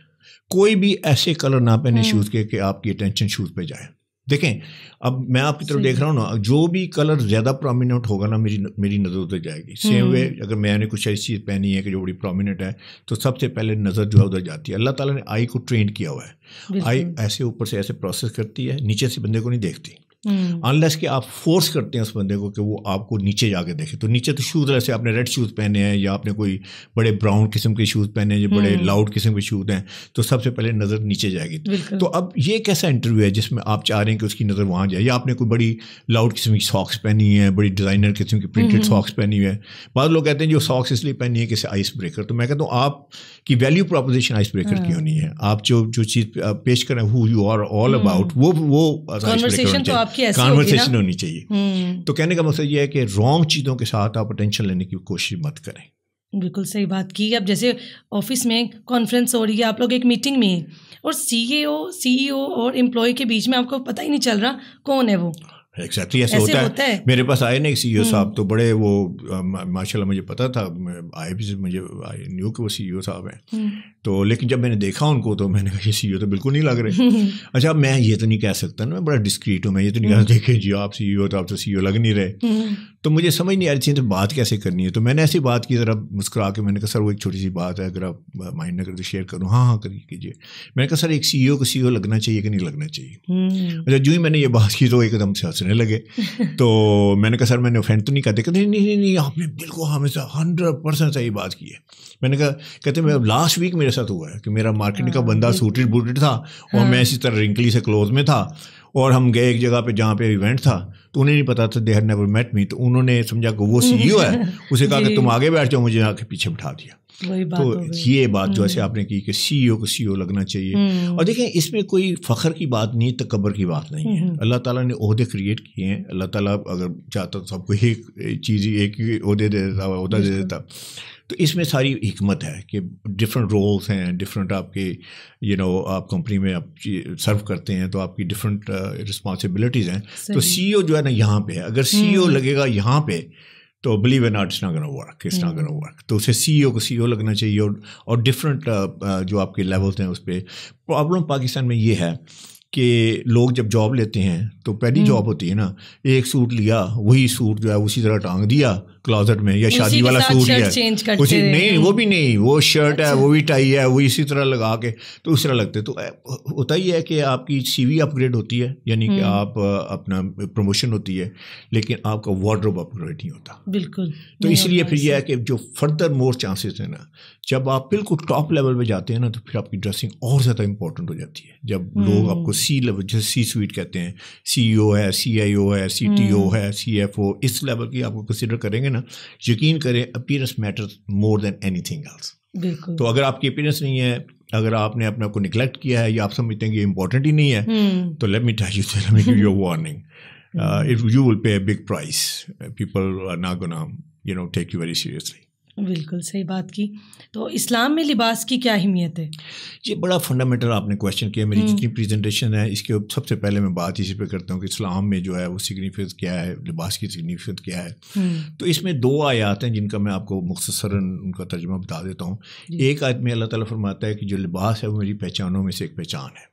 कोई भी ऐसे कलर ना पहने शूज़ हाँ। के कि आपकी अटेंशन शूज़ पे जाए देखें अब मैं आपकी तरफ देख रहा हूँ ना जो भी कलर ज़्यादा प्रोमिनेंट होगा ना मेरी मेरी नज़र उधर जाएगी सेम वे हाँ। अगर मैंने कुछ ऐसी चीज़ पहनी है कि जो बड़ी प्रोमिनेंट है तो सबसे पहले नज़र जो है उधर जाती है अल्लाह ताला ने आई को ट्रेन किया हुआ है आई ऐसे ऊपर से ऐसे प्रोसेस करती है नीचे से बंदे को नहीं देखती अनलेस हम्म। कि आप फोर्स करते हैं उस बंदे को कि वो आपको नीचे जाके देखे तो नीचे तो शूज़ ऐसे आपने रेड शूज़ पहने हैं या आपने कोई बड़े ब्राउन किस्म के शूज़ पहने हैं या बड़े लाउड हम्म। किस्म के शूज़ हैं तो सबसे पहले नज़र नीचे जाएगी तो अब ये एक ऐसा इंटरव्यू है जिसमें आप चाह रहे हैं कि उसकी नज़र वहाँ जाए या आपने कोई बड़ी लाउड किस्म की सॉक्स पहनी है बड़ी डिज़ाइनर किस्म की प्रिंटेड हम्म, सॉक्स पहनी हुई है बाद लोग कहते हैं जो सॉक्स इसलिए पहनी है किसी आइस ब्रेकर तो मैं कहता हूँ आपकी वैल्यू प्रोपोजिशन आइस ब्रेकर की हाँ। होनी है आप जो जो चीज़ पेश करें who you are all about वो वो तो आइस ब्रेकर आपकी कॉन्वर्सेशन होनी चाहिए हम्म। तो कहने का मकसद मतलब ये है कि रॉन्ग चीज़ों के साथ आप अटेंशन लेने की कोशिश मत करें बिल्कुल सही बात की अब जैसे ऑफिस में कॉन्फ्रेंस हो रही है आप लोग एक मीटिंग में हैं और सीईओ सीईओ e e और एम्प्लॉय के बीच में आपको पता ही नहीं चल रहा कौन है वो एग्जैक्टली ऐसा ऐसे होता, है, मेरे पास आए ना एक सीईओ साहब हम्म। तो बड़े वो माशाल्लाह मुझे पता था आए भी मुझे आई न्यू के वो सीईओ e साहब हैं हम्म। तो लेकिन जब मैंने देखा उनको तो मैंने कहा ये सीईओ e तो बिल्कुल नहीं लग रहे हम्म। अच्छा मैं ये तो नहीं कह सकता ना मैं बड़ा डिस्क्रीट हूँ मैं ये तो नहीं कह देखे जी आप सीईओ e तो आप तो सीईओ लग नहीं रहे तो मुझे समझ नहीं आ रही थी तो बात कैसे करनी है तो मैंने ऐसी बात की ज़रा मुस्कुरा के मैंने कहा सर वो एक छोटी सी बात है अगर आप माइंड ना कर तो शेयर करूँ हाँ हाँ कर कीजिए मैंने कहा सर एक सी e को सी e लगना चाहिए कि नहीं लगना चाहिए हम्म। अच्छा जो ही मैंने ये बात की तो एकदम से हंसने लगे तो मैंने कहा सर मैंने ऑफेंड तो नहीं कहते कहते नहीं नहीं नहीं आपने बिल्कुल हाँ, हमेशा हंड्रेड परसेंट सही बात की है मैंने कहा कहते मैं लास्ट हम्म। वीक मेरे साथ हुआ है कि मेरा मार्केटिंग का हाँ, बंदा सूटेड बूटेड तो था और मैं हाँ। इसी तरह रिंकली से क्लोथ में था और हम गए एक जगह पे जहाँ पे इवेंट था तो उन्हें नहीं पता था they had never met me तो उन्होंने समझा कि वो सीईओ e है उसे कहा कि तुम आगे बैठ जाओ मुझे आके पीछे बैठा दिया बात तो ये बात जो ऐसे हम्म। आपने की कि सीईओ e को सीईओ e लगना चाहिए हम्म। और देखें इसमें कोई फ़खर की बात नहीं तकबर की बात नहीं है हम्म। अल्लाह ताला ने अहदे क्रिएट किए हैं अल्लाह ताला अगर चाहता तो सबको एक चीज़ ही एक ही दे देता दे दे देता तो इसमें सारी हमत है कि डिफरेंट रोल्स हैं डिफरेंट आपके यू नो आप कंपनी में आप सर्व करते हैं तो आपकी डिफरेंट रिस्पॉन्सिबिलिटीज़ हैं तो सी e जो है ना यहाँ पे है अगर सी लगेगा यहाँ पर तो बिलीव एन आर्ट इस ना गोना वर्क इस ना गो वर्क तो उसे सीईओ को सीईओ लगना चाहिए और डिफरेंट uh, uh, जो आपके लेवल्स हैं उस पर प्रॉब्लम पाकिस्तान में ये है कि लोग जब जॉब लेते हैं तो पहली जॉब हम्म। होती है ना एक सूट लिया वही सूट जो है उसी तरह टांग दिया क्लॉजेट में या शादी वाला सूट लिया उसी नहीं वो भी नहीं वो शर्ट अच्छा। है वो भी टाई है वो इसी तरह लगा के तो उस तरह लगते तो होता ही है कि आपकी सीवी अपग्रेड होती है यानी कि हम्म। आप अपना प्रमोशन होती है लेकिन आपका वार्ड्रोब अपग्रेड नहीं होता बिल्कुल तो इसलिए फिर यह है कि जो फर्दर मोर चांसेस है ना जब आप बिल्कुल टॉप लेवल पर जाते हैं ना तो फिर आपकी ड्रेसिंग और ज़्यादा इंपॉर्टेंट हो जाती है जब लोग हम्म। आपको सी लेवल जैसे सी स्वीट कहते हैं सी e है सी आई ओ है सी टी ओ है सी एफ ओ इस लेवल की आपको कंसिडर करेंगे ना यकीन करें appearance matter more than anything else तो अगर आपकी अपीयरेंस नहीं है अगर आपने अपने को निगलेक्ट किया है या आप समझते हैं कि इंपॉर्टेंट ही नहीं है हम्म। तो let me tell you let me give your warning if you will pay a big price people are not gonna you know take you very seriously बिल्कुल सही बात की तो इस्लाम में लिबास की क्या अहमियत है ये बड़ा फंडामेंटल आपने क्वेश्चन किया मेरी जितनी प्रेजेंटेशन हम्म। है इसके सबसे पहले मैं बात इसी पे करता हूँ कि इस्लाम में जो है वो सिग्निफिकेंस क्या है लिबास की सिग्निफिकेंस क्या है हम्म। तो इसमें दो आयात हैं जिनका मैं आपको मुख्तसरा उनका तर्जमा बता देता हूँ एक आयत में अल्लाह ताला फरमाता है कि जो लिबास है वो मेरी पहचानों में से एक पहचान है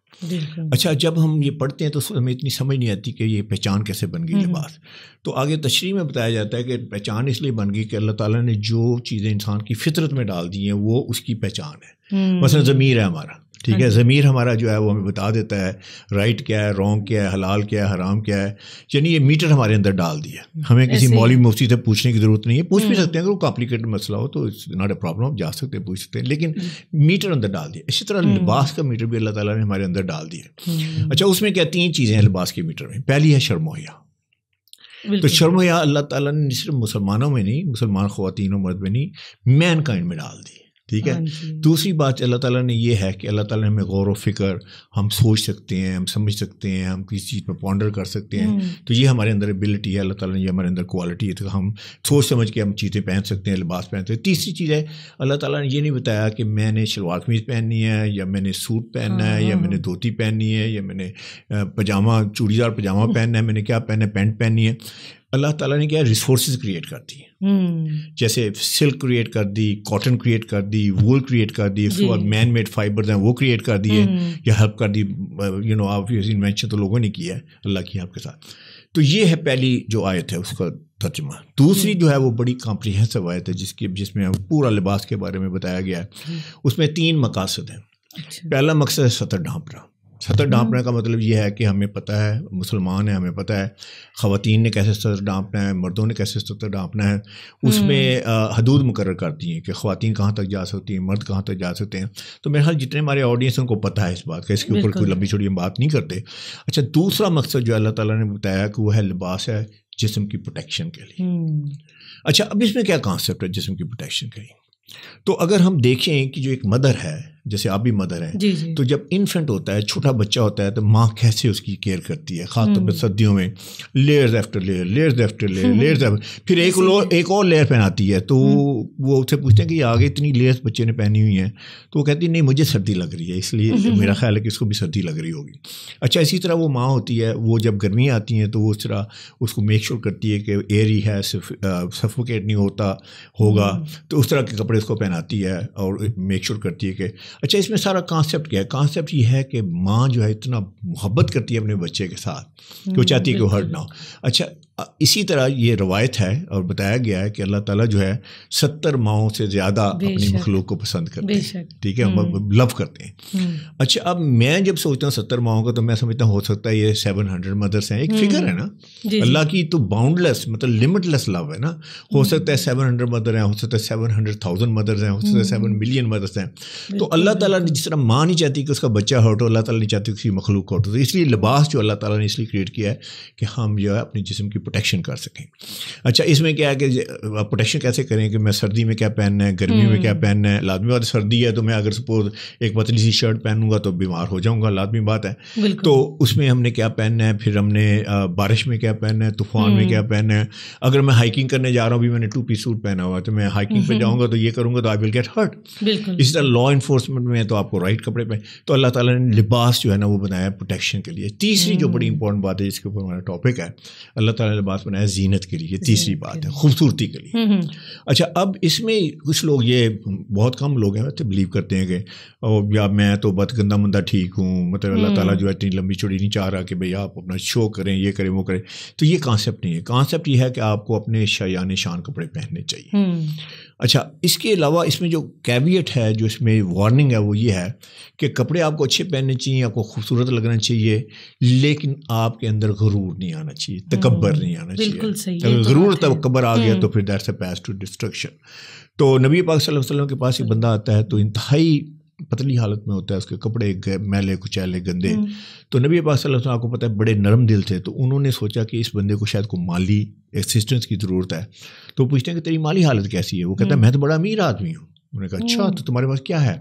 अच्छा जब हम ये पढ़ते हैं तो हमें इतनी समझ नहीं आती कि ये पहचान कैसे बन गई लिबास हम्म। तो आगे तशरी में बताया जाता है कि पहचान इसलिए बन गई कि अल्लाह ताला ने जो चीज़ें इंसान की फितरत में डाल दी हैं वो उसकी पहचान है हम्म। मसलन ज़मीर है हमारा ठीक है हाँ ज़मीर हमारा जो है वो हमें बता देता है राइट क्या है रॉन्ग क्या है हलाल क्या है हराम क्या है यानी ये मीटर हमारे अंदर डाल दिया हमें किसी मौली मुफ्ती से पूछने की ज़रूरत नहीं है पूछ भी हम्म। सकते हैं अगर वो कॉम्प्लिकेटेड मसला हो तो इट्स नॉट ए प्रॉब्लम आप जा सकते हैं पूछ सकते हैं लेकिन मीटर हम्म। अंदर डाल दिया इसी तरह हम्म। लिबास का मीटर भी अल्लाह ताली ने हमारे अंदर डाल दिया अच्छा उसमें क्या तीन चीज़ें हैं लिबास के मीटर में पहली है शर्मोया तो शर्मोया अल्लाह ताली ने सिर्फ मुसलमानों में नहीं मुसलमान खुवान और मर्द में नहीं मैन काइंड में डाल दी ठीक है हाँ दूसरी बात अल्लाह ताला ने ये है कि अल्लाह ताला ने हमें गौर व फिक्र हम सोच सकते हैं हम समझ सकते हैं हम किसी चीज़ पर पॉन्डर कर सकते हैं हम्म। तो ये हमारे अंदर एबिलिटी है अल्लाह ताला ने ये हमारे अंदर क्वालिटी है तो हम सोच समझ के हम चीज़ें पहन सकते हैं लिबास पहन सकते हैं तीसरी चीज़ है अल्लाह ताला ने ये नहीं बताया कि मैंने शलवार कमीज़ पहननी है या मैंने सूट पहनना है या मैंने हाँ। धोती पहननी है या मैंने पजामा चूड़ीदार पजामा पहनना है मैंने क्या पहना है पैंट पहननी है अल्लाह ताला ने क्या रिसोर्स क्रिएट कर दी हम्म। जैसे सिल्क क्रिएट कर दी कॉटन क्रिएट कर दी वूल क्रिएट कर दी उसके बाद मैन मेड फाइबर हैं वो क्रिएट कर दिए हम्म। या हेल्प कर दी यू नो आप इन्वेंशन तो लोगों ने किया है अल्लाह की हेल्प के साथ तो ये है पहली जो आयत है उसका तर्जमा दूसरी हम्म। जो है वो बड़ी कॉम्प्रिहेंसिव आयत है जिसकी जिसमें पूरा लिबास के बारे में बताया गया है उसमें तीन मकासद हैं अच्छा। पहला मकसद है सतर ढांपना सतर हम्म। डांपने का मतलब ये है कि हमें पता है मुसलमान है हमें पता है ख़वान ने कैसे सतर डांपना है मर्दों ने कैसे सतर डांपना है उसमें हम्म। हदूद मुकर करती हैं कि ख़वान कहाँ तक जा सकती हैं मर्द कहाँ तक जा सकते हैं तो मेरे ख्याल जितने हमारे ऑडियंस उनको पता है इस बात का इसके ऊपर कोई लंबी छोटी हम बात नहीं करते अच्छा दूसरा मकसद जो अल्लाह ताली ने बताया कि वह है लिबास है जिसम की प्रोटेक्शन के लिए हम्म। अच्छा अब इसमें क्या कॉन्सेप्ट है जिसम की प्रोटेक्शन के लिए तो अगर हम देखें कि जो एक मदर है जैसे आप भी मदर हैं तो जब इन्फेंट होता है छोटा बच्चा होता है तो माँ कैसे उसकी केयर करती है खासतौर पर हम्म। सर्दियों में layers after layer layers after layer layers फिर एक और एक और लेयर पहनाती है तो हम्म। वो उससे पूछते हैं कि आगे इतनी लेयर्स बच्चे ने पहनी हुई हैं तो वो कहती है नहीं मुझे सर्दी लग रही है इसलिए हम्म, मेरा ख्याल है कि इसको भी सर्दी लग रही होगी अच्छा इसी तरह वो माँ होती है वो जब गर्मियाँ आती हैं तो वो उस तरह उसको मेक श्योर करती है कि एयर ही है सफोकेट नहीं होता होगा तो उस तरह के कपड़े उसको पहनाती है और मेक श्योर करती है कि अच्छा इसमें सारा कॉन्सेप्ट क्या है कॉन्सेप्ट ये है कि माँ जो है इतना मोहब्बत करती है अपने बच्चे के साथ कि वो हम्म, चाहती है कि वो हर्ट ना हो अच्छा इसी तरह ये रवायत है और बताया गया है कि अल्लाह ताला जो है सत्तर माओं से ज़्यादा अपनी मखलूक को पसंद करते हैं ठीक है हम हम्म। लव करते हैं हम्म। अच्छा अब मैं जब सोचता हूँ सत्तर माओं का तो मैं समझता हूँ हो सकता है ये सेवन हंड्रेड मदर्स हैं एक फिगर है हम्म। ना अल्लाह की तो बाउंडलेस मतलब लिमिटलेस लव है ना हो सकता है सेवन हंड्रेड मदर हैं हो सकता है सेवन हंड्रेड थाउजेंड मदर्स हैं हो सकता है सेवन मिलियन मदर्स हैं तो अल्लाह ताला ने जिस तरह माँ नहीं चाहती कि उसका बच्चा हटो अल्लाह ताला नहीं चाहती उसकी मखलूक हटो तो इसलिए लिबास जो अल्लाह ताला ने इसलिए क्रिएट किया है कि हम जो है अपने जिसम की प्रोटेक्शन कर सकें अच्छा इसमें क्या है कि आप प्रोटेक्शन कैसे करें कि मैं सर्दी में क्या पहनना है गर्मी में क्या हम्म। पहनना है लादमी बात सर्दी है तो मैं अगर सपोज एक पतली सी शर्ट पहनूंगा तो बीमार हो जाऊंगा लादमी बात है तो उसमें हमने क्या पहनना है फिर हमने बारिश में क्या पहनना है तूफान में क्या हम्म। पहनना है अगर मैं हाइकिंग करने जा रहा हूँ भी मैंने टू पीस सूट पहना हुआ तो मैं हाइकिंग पर जाऊँगा तो ये करूँगा तो आई विल गेट हर्ट इसी तरह लॉ इन्फोर्समेंट में तो आपको राइट कपड़े पहन तो अल्लाह तला ने लिबास जो है ना वो बनाया प्रोटेक्शन के लिए तीसरी जो बड़ी इंपॉर्टेंट हम्म। बात है जिसके ऊपर हमारा टॉपिक है अल्लाह तला बात बनाया जीनत के लिए तीसरी बात है खूबसूरती के लिए हम्म, हम्म। अच्छा अब इसमें कुछ लोग ये बहुत कम लोग हैं तो मतलब बिलीव करते हैं कि या मैं तो बहुत गंदा मंदा ठीक हूँ मतलब अल्लाह ताला हम्म। जो है इतनी लंबी चौड़ी नहीं चाह रहा कि भाई आप अपना शो करें ये करें वो करें तो ये कॉन्सेप्ट नहीं है कॉन्सेप्ट ये है कि आपको अपने शयान शान कपड़े पहनने चाहिए अच्छा इसके अलावा इसमें जो कैबियट है जो इसमें वार्निंग है वो ये है कि कपड़े आपको अच्छे पहनने चाहिए आपको खूबसूरत लगना चाहिए लेकिन आपके अंदर गरूर नहीं आना चाहिए तकबर हम्म, नहीं आना चाहिए अगर तो गरूर तकबर आ गया तो हम्म। फिर दैट्स अ पैस टू डिस्ट्रक्शन तो नबी पाक वसल्लम के पास एक बंदा आता है तो इंतहाई पतली हालत में होता है उसके कपड़े मैले कुचैले गंदे हम्म। तो नबी पाक आपको पता है बड़े नरम दिल थे तो उन्होंने सोचा कि इस बंदे को शायद को माली असिस्टेंस की ज़रूरत है तो पूछते हैं कि तेरी माली हालत कैसी है वो कहता है हम्म। मैं तो बड़ा अमीर आदमी हूँ उन्होंने कहा अच्छा हम्म। तो तुम्हारे पास क्या है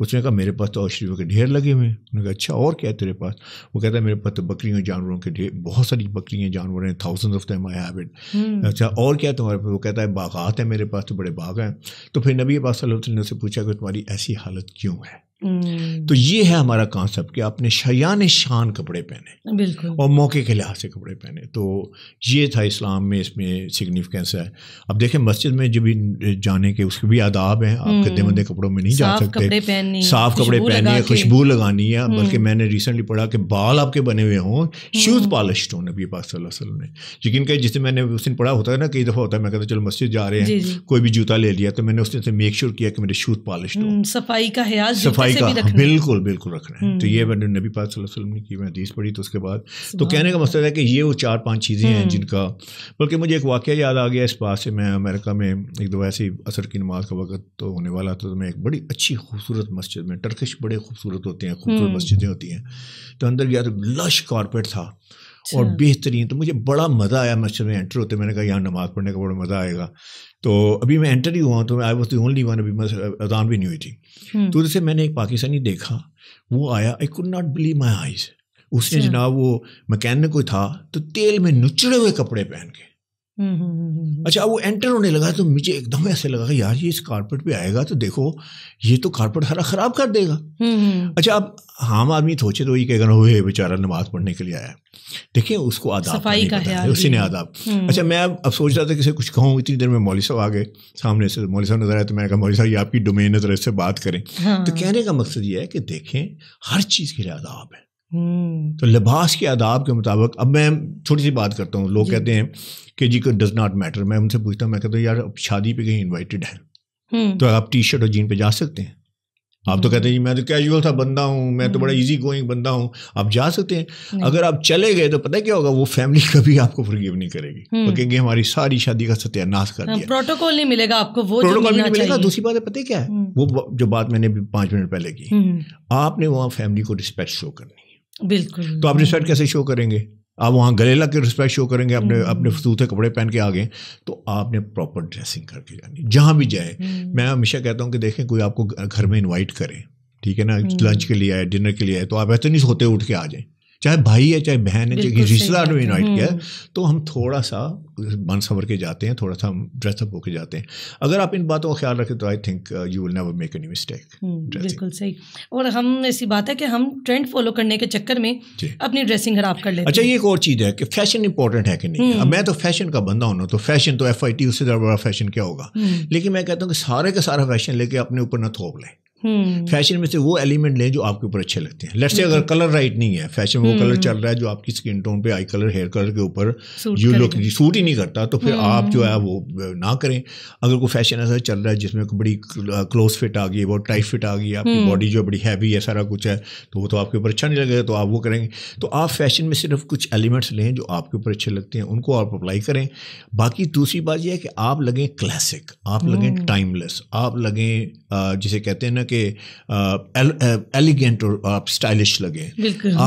उसने कहा मेरे पास तो औषधियों के ढेर लगे हुए उन्होंने कहा अच्छा और क्या है तेरे पास वो कहता है मेरे पास तो बकरियों जानवरों के ढेर बहुत सारी बकरियाँ जानवर हैं thousand of them I have it अच्छा और क्या है तुम्हारे पास वो कहता है बागात है मेरे पास तो बड़े बाग हैं तो फिर नबी पास ने उससे पूछा कि तुम्हारी ऐसी हालत क्यों है हम्म। तो ये है हमारा कॉन्सेप्ट कि आपने शयान शान कपड़े पहने बिल्कुल और मौके के लिहाज से कपड़े पहने तो ये था इस्लाम में इसमें सिग्निफिकेंस है अब देखें मस्जिद में जब जाने के उसके भी आदाब हैं आप गद्दे हम्म। मंदे कपड़ों में नहीं जा सकते साफ कपड़े पहने खुशबू लगानी है हम्म। बल्कि मैंने रिसेंटली पढ़ा कि बाल आपके बने हुए हों शूज़ पॉलिश हों नबी पाक वसल्लम ने यकीन कहीं जिससे मैंने उस दिन पढ़ा होता है ना कई दफ़ा होता है मैं कहता चलो मस्जिद जा रहे हैं कोई भी जूता ले लिया तो मैंने उसने मेक श्योर किया कि मेरे शूज़ पॉलिश हों सफाई का हयाज सफाई सच्चाई का बिल्कुल बिल्कुल रखना है तो ये हम्म। मैंने नबी पाक वसल्लम ने की मैं हदीस पढ़ी तो उसके बाद तो कहने का मतलब है कि ये वो चार पांच चीज़ें हैं हम्म। जिनका बल्कि मुझे एक वाक्य याद आ गया इस बात से मैं अमेरिका में एक दो ऐसी असर की नमाज का वक्त तो होने वाला था तो मैं एक बड़ी अच्छी खूबसूरत मस्जिद में टर्किश बड़े खूबसूरत होते हैं खूबसूरत हम्म। मस्जिदें होती हैं तो अंदर गया तो लश कारपेट था और अच्छा। बेहतरीन तो मुझे बड़ा मज़ा आया मस्जिद में एंटर होते मैंने कहा यहाँ नमाज़ पढ़ने का बड़ा मज़ा आएगा तो अभी मैं एंटर ही हुआ तो I was the only one अभी अजान भी नहीं हुई थी हम्म। तो जैसे मैंने एक पाकिस्तानी देखा वो आया I could not believe my eyes उसने अच्छा। जनाब वो मैकेनिक कोई था तो तेल में नुचड़े हुए कपड़े पहन के हम्म, हम्म, हम्म, अच्छा अब वो एंटर होने लगा तो मुझे एकदम ऐसे लगा यार ये इस कारपेट पे आएगा तो देखो ये तो कारपेट हरा खराब कर देगा अच्छा अब आम आदमी सोचे तो ये कहेगा ना बेचारा नमाज पढ़ने के लिए आया देखिए उसको आदाब सफाई का है उसी ने आदाब अच्छा मैं अब अब सोच रहा था किसे कुछ कहूँ इतनी देर में मौली साहब आ गए सामने से मौली साहब नजर आया तो मैंने कहा मौली साहब ये आपकी डोमेन है तो इससे बात करें तो हाँ। कहने का मकसद ये है कि देखें हर चीज़ के लिए आदाब है हम्म। तो लिबास के आदाब के मुताबिक अब मैं छोटी सी बात करता हूँ लोग कहते हैं कि जी को डज नॉट मैटर मैं उनसे पूछता हूँ मैं कहता हूँ यार अब शादी पे कहीं इनवाइटेड है हम्म। तो आप टी शर्ट और जीन पे जा सकते हैं आप तो हम्म। कहते हैं जी मैं तो कैजुअल था बंदा हूँ मैं तो बड़ा इजी गोइंग बंदा हूँ आप जा सकते हैं अगर आप चले गए तो पता क्या होगा वो फैमिली कभी आपको फॉरगिव नहीं करेगी वो तो कहेंगे हमारी सारी शादी का सत्यानाश कर हाँ, दिया प्रोटोकॉल नहीं मिलेगा आपको वो प्रोटोकॉल नहीं मिलेगा दूसरी बात है पता क्या है वो जो बात मैंने पाँच मिनट पहले की आपने वहाँ फैमिली को रिस्पेक्ट शो करनी बिल्कुल तो आप रिस्पेक्ट कैसे शो करेंगे आप वहाँ लग के रिस्पेक्ट शो करेंगे अपने हम्म। अपने फतूते कपड़े पहन के आ गए तो आपने प्रॉपर ड्रेसिंग करके जानी जहाँ भी जाए हम्म। मैं हमेशा कहता हूँ कि देखें कोई आपको घर में इनवाइट करें ठीक है ना लंच हम्म। के लिए आए डिनर के लिए आए तो आप ऐसे नहीं सोते उठ के आ जाएं चाहे भाई है चाहे बहन है चाहे रिश्तेदार ने इन्वाइट हम्म। किया है तो हम थोड़ा सा मन संवर के जाते हैं थोड़ा सा हम ड्रेसअप होके जाते हैं अगर आप इन बातों का ख्याल रखें तो I think you will never make any mistake बिल्कुल सही और हम ऐसी बात है कि हम ट्रेंड फॉलो करने के चक्कर में अपनी ड्रेसिंग खराब कर लेते अच्छा ये एक और चीज़ है कि फैशन इंपॉर्टेंट है कि नहीं अब हम्म। मैं तो फैशन का बंदा हूँ तो फैशन तो एफ उससे ज़्यादा बड़ा फैशन क्या होगा हम्म। लेकिन मैं कहता हूँ कि सारे का सारा फैशन लेके अपने ऊपर ना थोप लें फैशन हम्म। में से वो एलिमेंट लें जो आपके ऊपर अच्छे लगते हैं लेट्स से अगर कलर राइट नहीं है फैशन में वो कलर हम्म। चल रहा है जो आपकी स्किन टोन पे आई कलर हेयर कलर के ऊपर यू लुक सूट ही नहीं करता तो फिर आप जो है हम्म। वो ना करें अगर कोई फैशन ऐसा चल रहा है जिसमें बड़ी क्लोज फिट आ गई बहुत टाइट फिट आ गई आपकी बॉडी जो बड़ी हैवी है सारा कुछ है तो वो तो आपके ऊपर अच्छा नहीं लगेगा तो आप वो करेंगे तो आप फैशन में सिर्फ कुछ एलिमेंट्स लें जो आपके ऊपर अच्छे लगते हैं उनको आप अप्लाई करें बाकी दूसरी बात यह है कि आप लगें क्लासिक आप लगें टाइमलेस आप लगें जिसे कहते हैं ना के एलिगेंट और आप स्टाइलिश लगे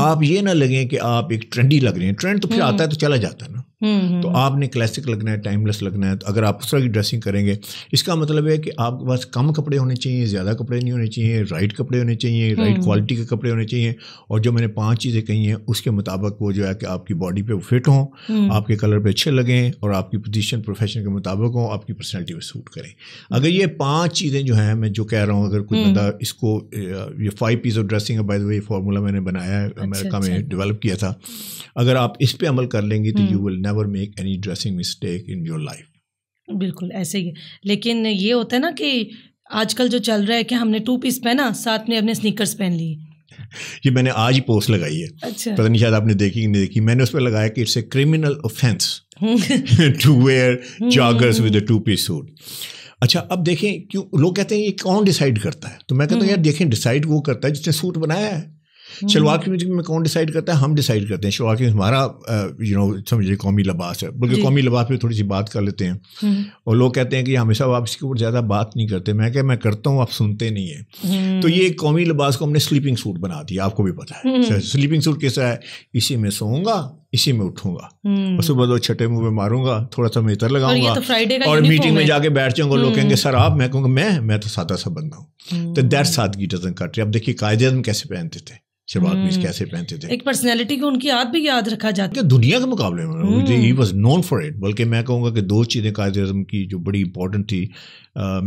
आप ये ना लगे कि आप एक ट्रेंडी लग रहे हैं ट्रेंड तो फिर हम्म। आता है तो चला जाता है ना हम्म, हम्म। तो आपने क्लासिक लगना है टाइमलेस लगना है तो अगर आप उस तरह की ड्रेसिंग करेंगे इसका मतलब है कि आपके पास कम कपड़े होने चाहिए ज़्यादा कपड़े नहीं होने चाहिए राइट कपड़े होने चाहिए राइट क्वालिटी हम्म। के कपड़े होने चाहिए और जो मैंने पांच चीज़ें कही हैं उसके मुताबिक वो जो है कि आपकी बॉडी पे फिट हों आपके कलर पे अच्छे लगें और आपकी पोजिशन प्रोफेशन के मुताबिक हों आपकी पर्सनैलिटी पर सूट करें अगर ये पाँच चीज़ें जो हैं मैं जो कह रहा हूँ अगर कोई बंदा इसको ये five piece of dressing by the way formula मैंने बनाया है अमेरिका अच्छा, में डेवलप अच्छा। किया था अगर आप इस पर अमल कर लेंगी तो you will never make any dressing mistake in your life बिल्कुल ऐसे ही लेकिन ये होता है ना कि आजकल जो चल रहा है कि हमने टू पीस पहना साथ में अपने स्नीकर्स पहन लिए ये मैंने आज ही पोस्ट लगाई है अच्छा। पता नहीं शायद आपने देखी कि नहीं देखी मैंने उस पर लगाया कि it's a criminal offence to wear joggers with two piece suit अच्छा अब देखें क्यों लोग कहते हैं ये कौन डिसाइड करता है तो मैं कहता हूँ हम्म। यार देखें डिसाइड वो करता है जिसने सूट बनाया है Hmm. शलवार म्यूजिक में कौन डिसाइड करता है हम डिसाइड करते हैं शलवार हमारा यू नो समझिए कौमी लबास है बल्कि कौमी लबास पे थोड़ी सी बात कर लेते हैं hmm. और लोग कहते हैं कि हमेशा आप इसके ऊपर ज़्यादा बात नहीं करते मैं क्या मैं करता हूँ आप सुनते नहीं हैं hmm. तो ये कौमी लबास को हमने स्लीपिंग सूट बना दिया आपको भी पता है स्लीपिंग अच्छा, सूट कैसा है इसी में सोऊंगा इसी में उठूंगा और सुबह दो छठे मुंह तो में मारूंगा थोड़ा सा मेतर लगाऊंगा और, और मीटिंग में जाके बैठ जाऊंगा लोग कहेंगे सर आप मैं कहूँगा मैं मैं तो सादा सा बंदा हूँ तो दैट सादगी डजन कट रही अब देखिए कायदे कैसे पहनते थे शहबाज आदमी कैसे पहनते थे एक पर्सनैलिटी को उनकी याद भी याद रखा जाता है दुनिया के मुकाबले में ही वॉज नोन फॉर इट बल्कि मैं कहूँगा कि दो चीज़ें कायद अजम की जो बड़ी इंपॉर्टेंट थी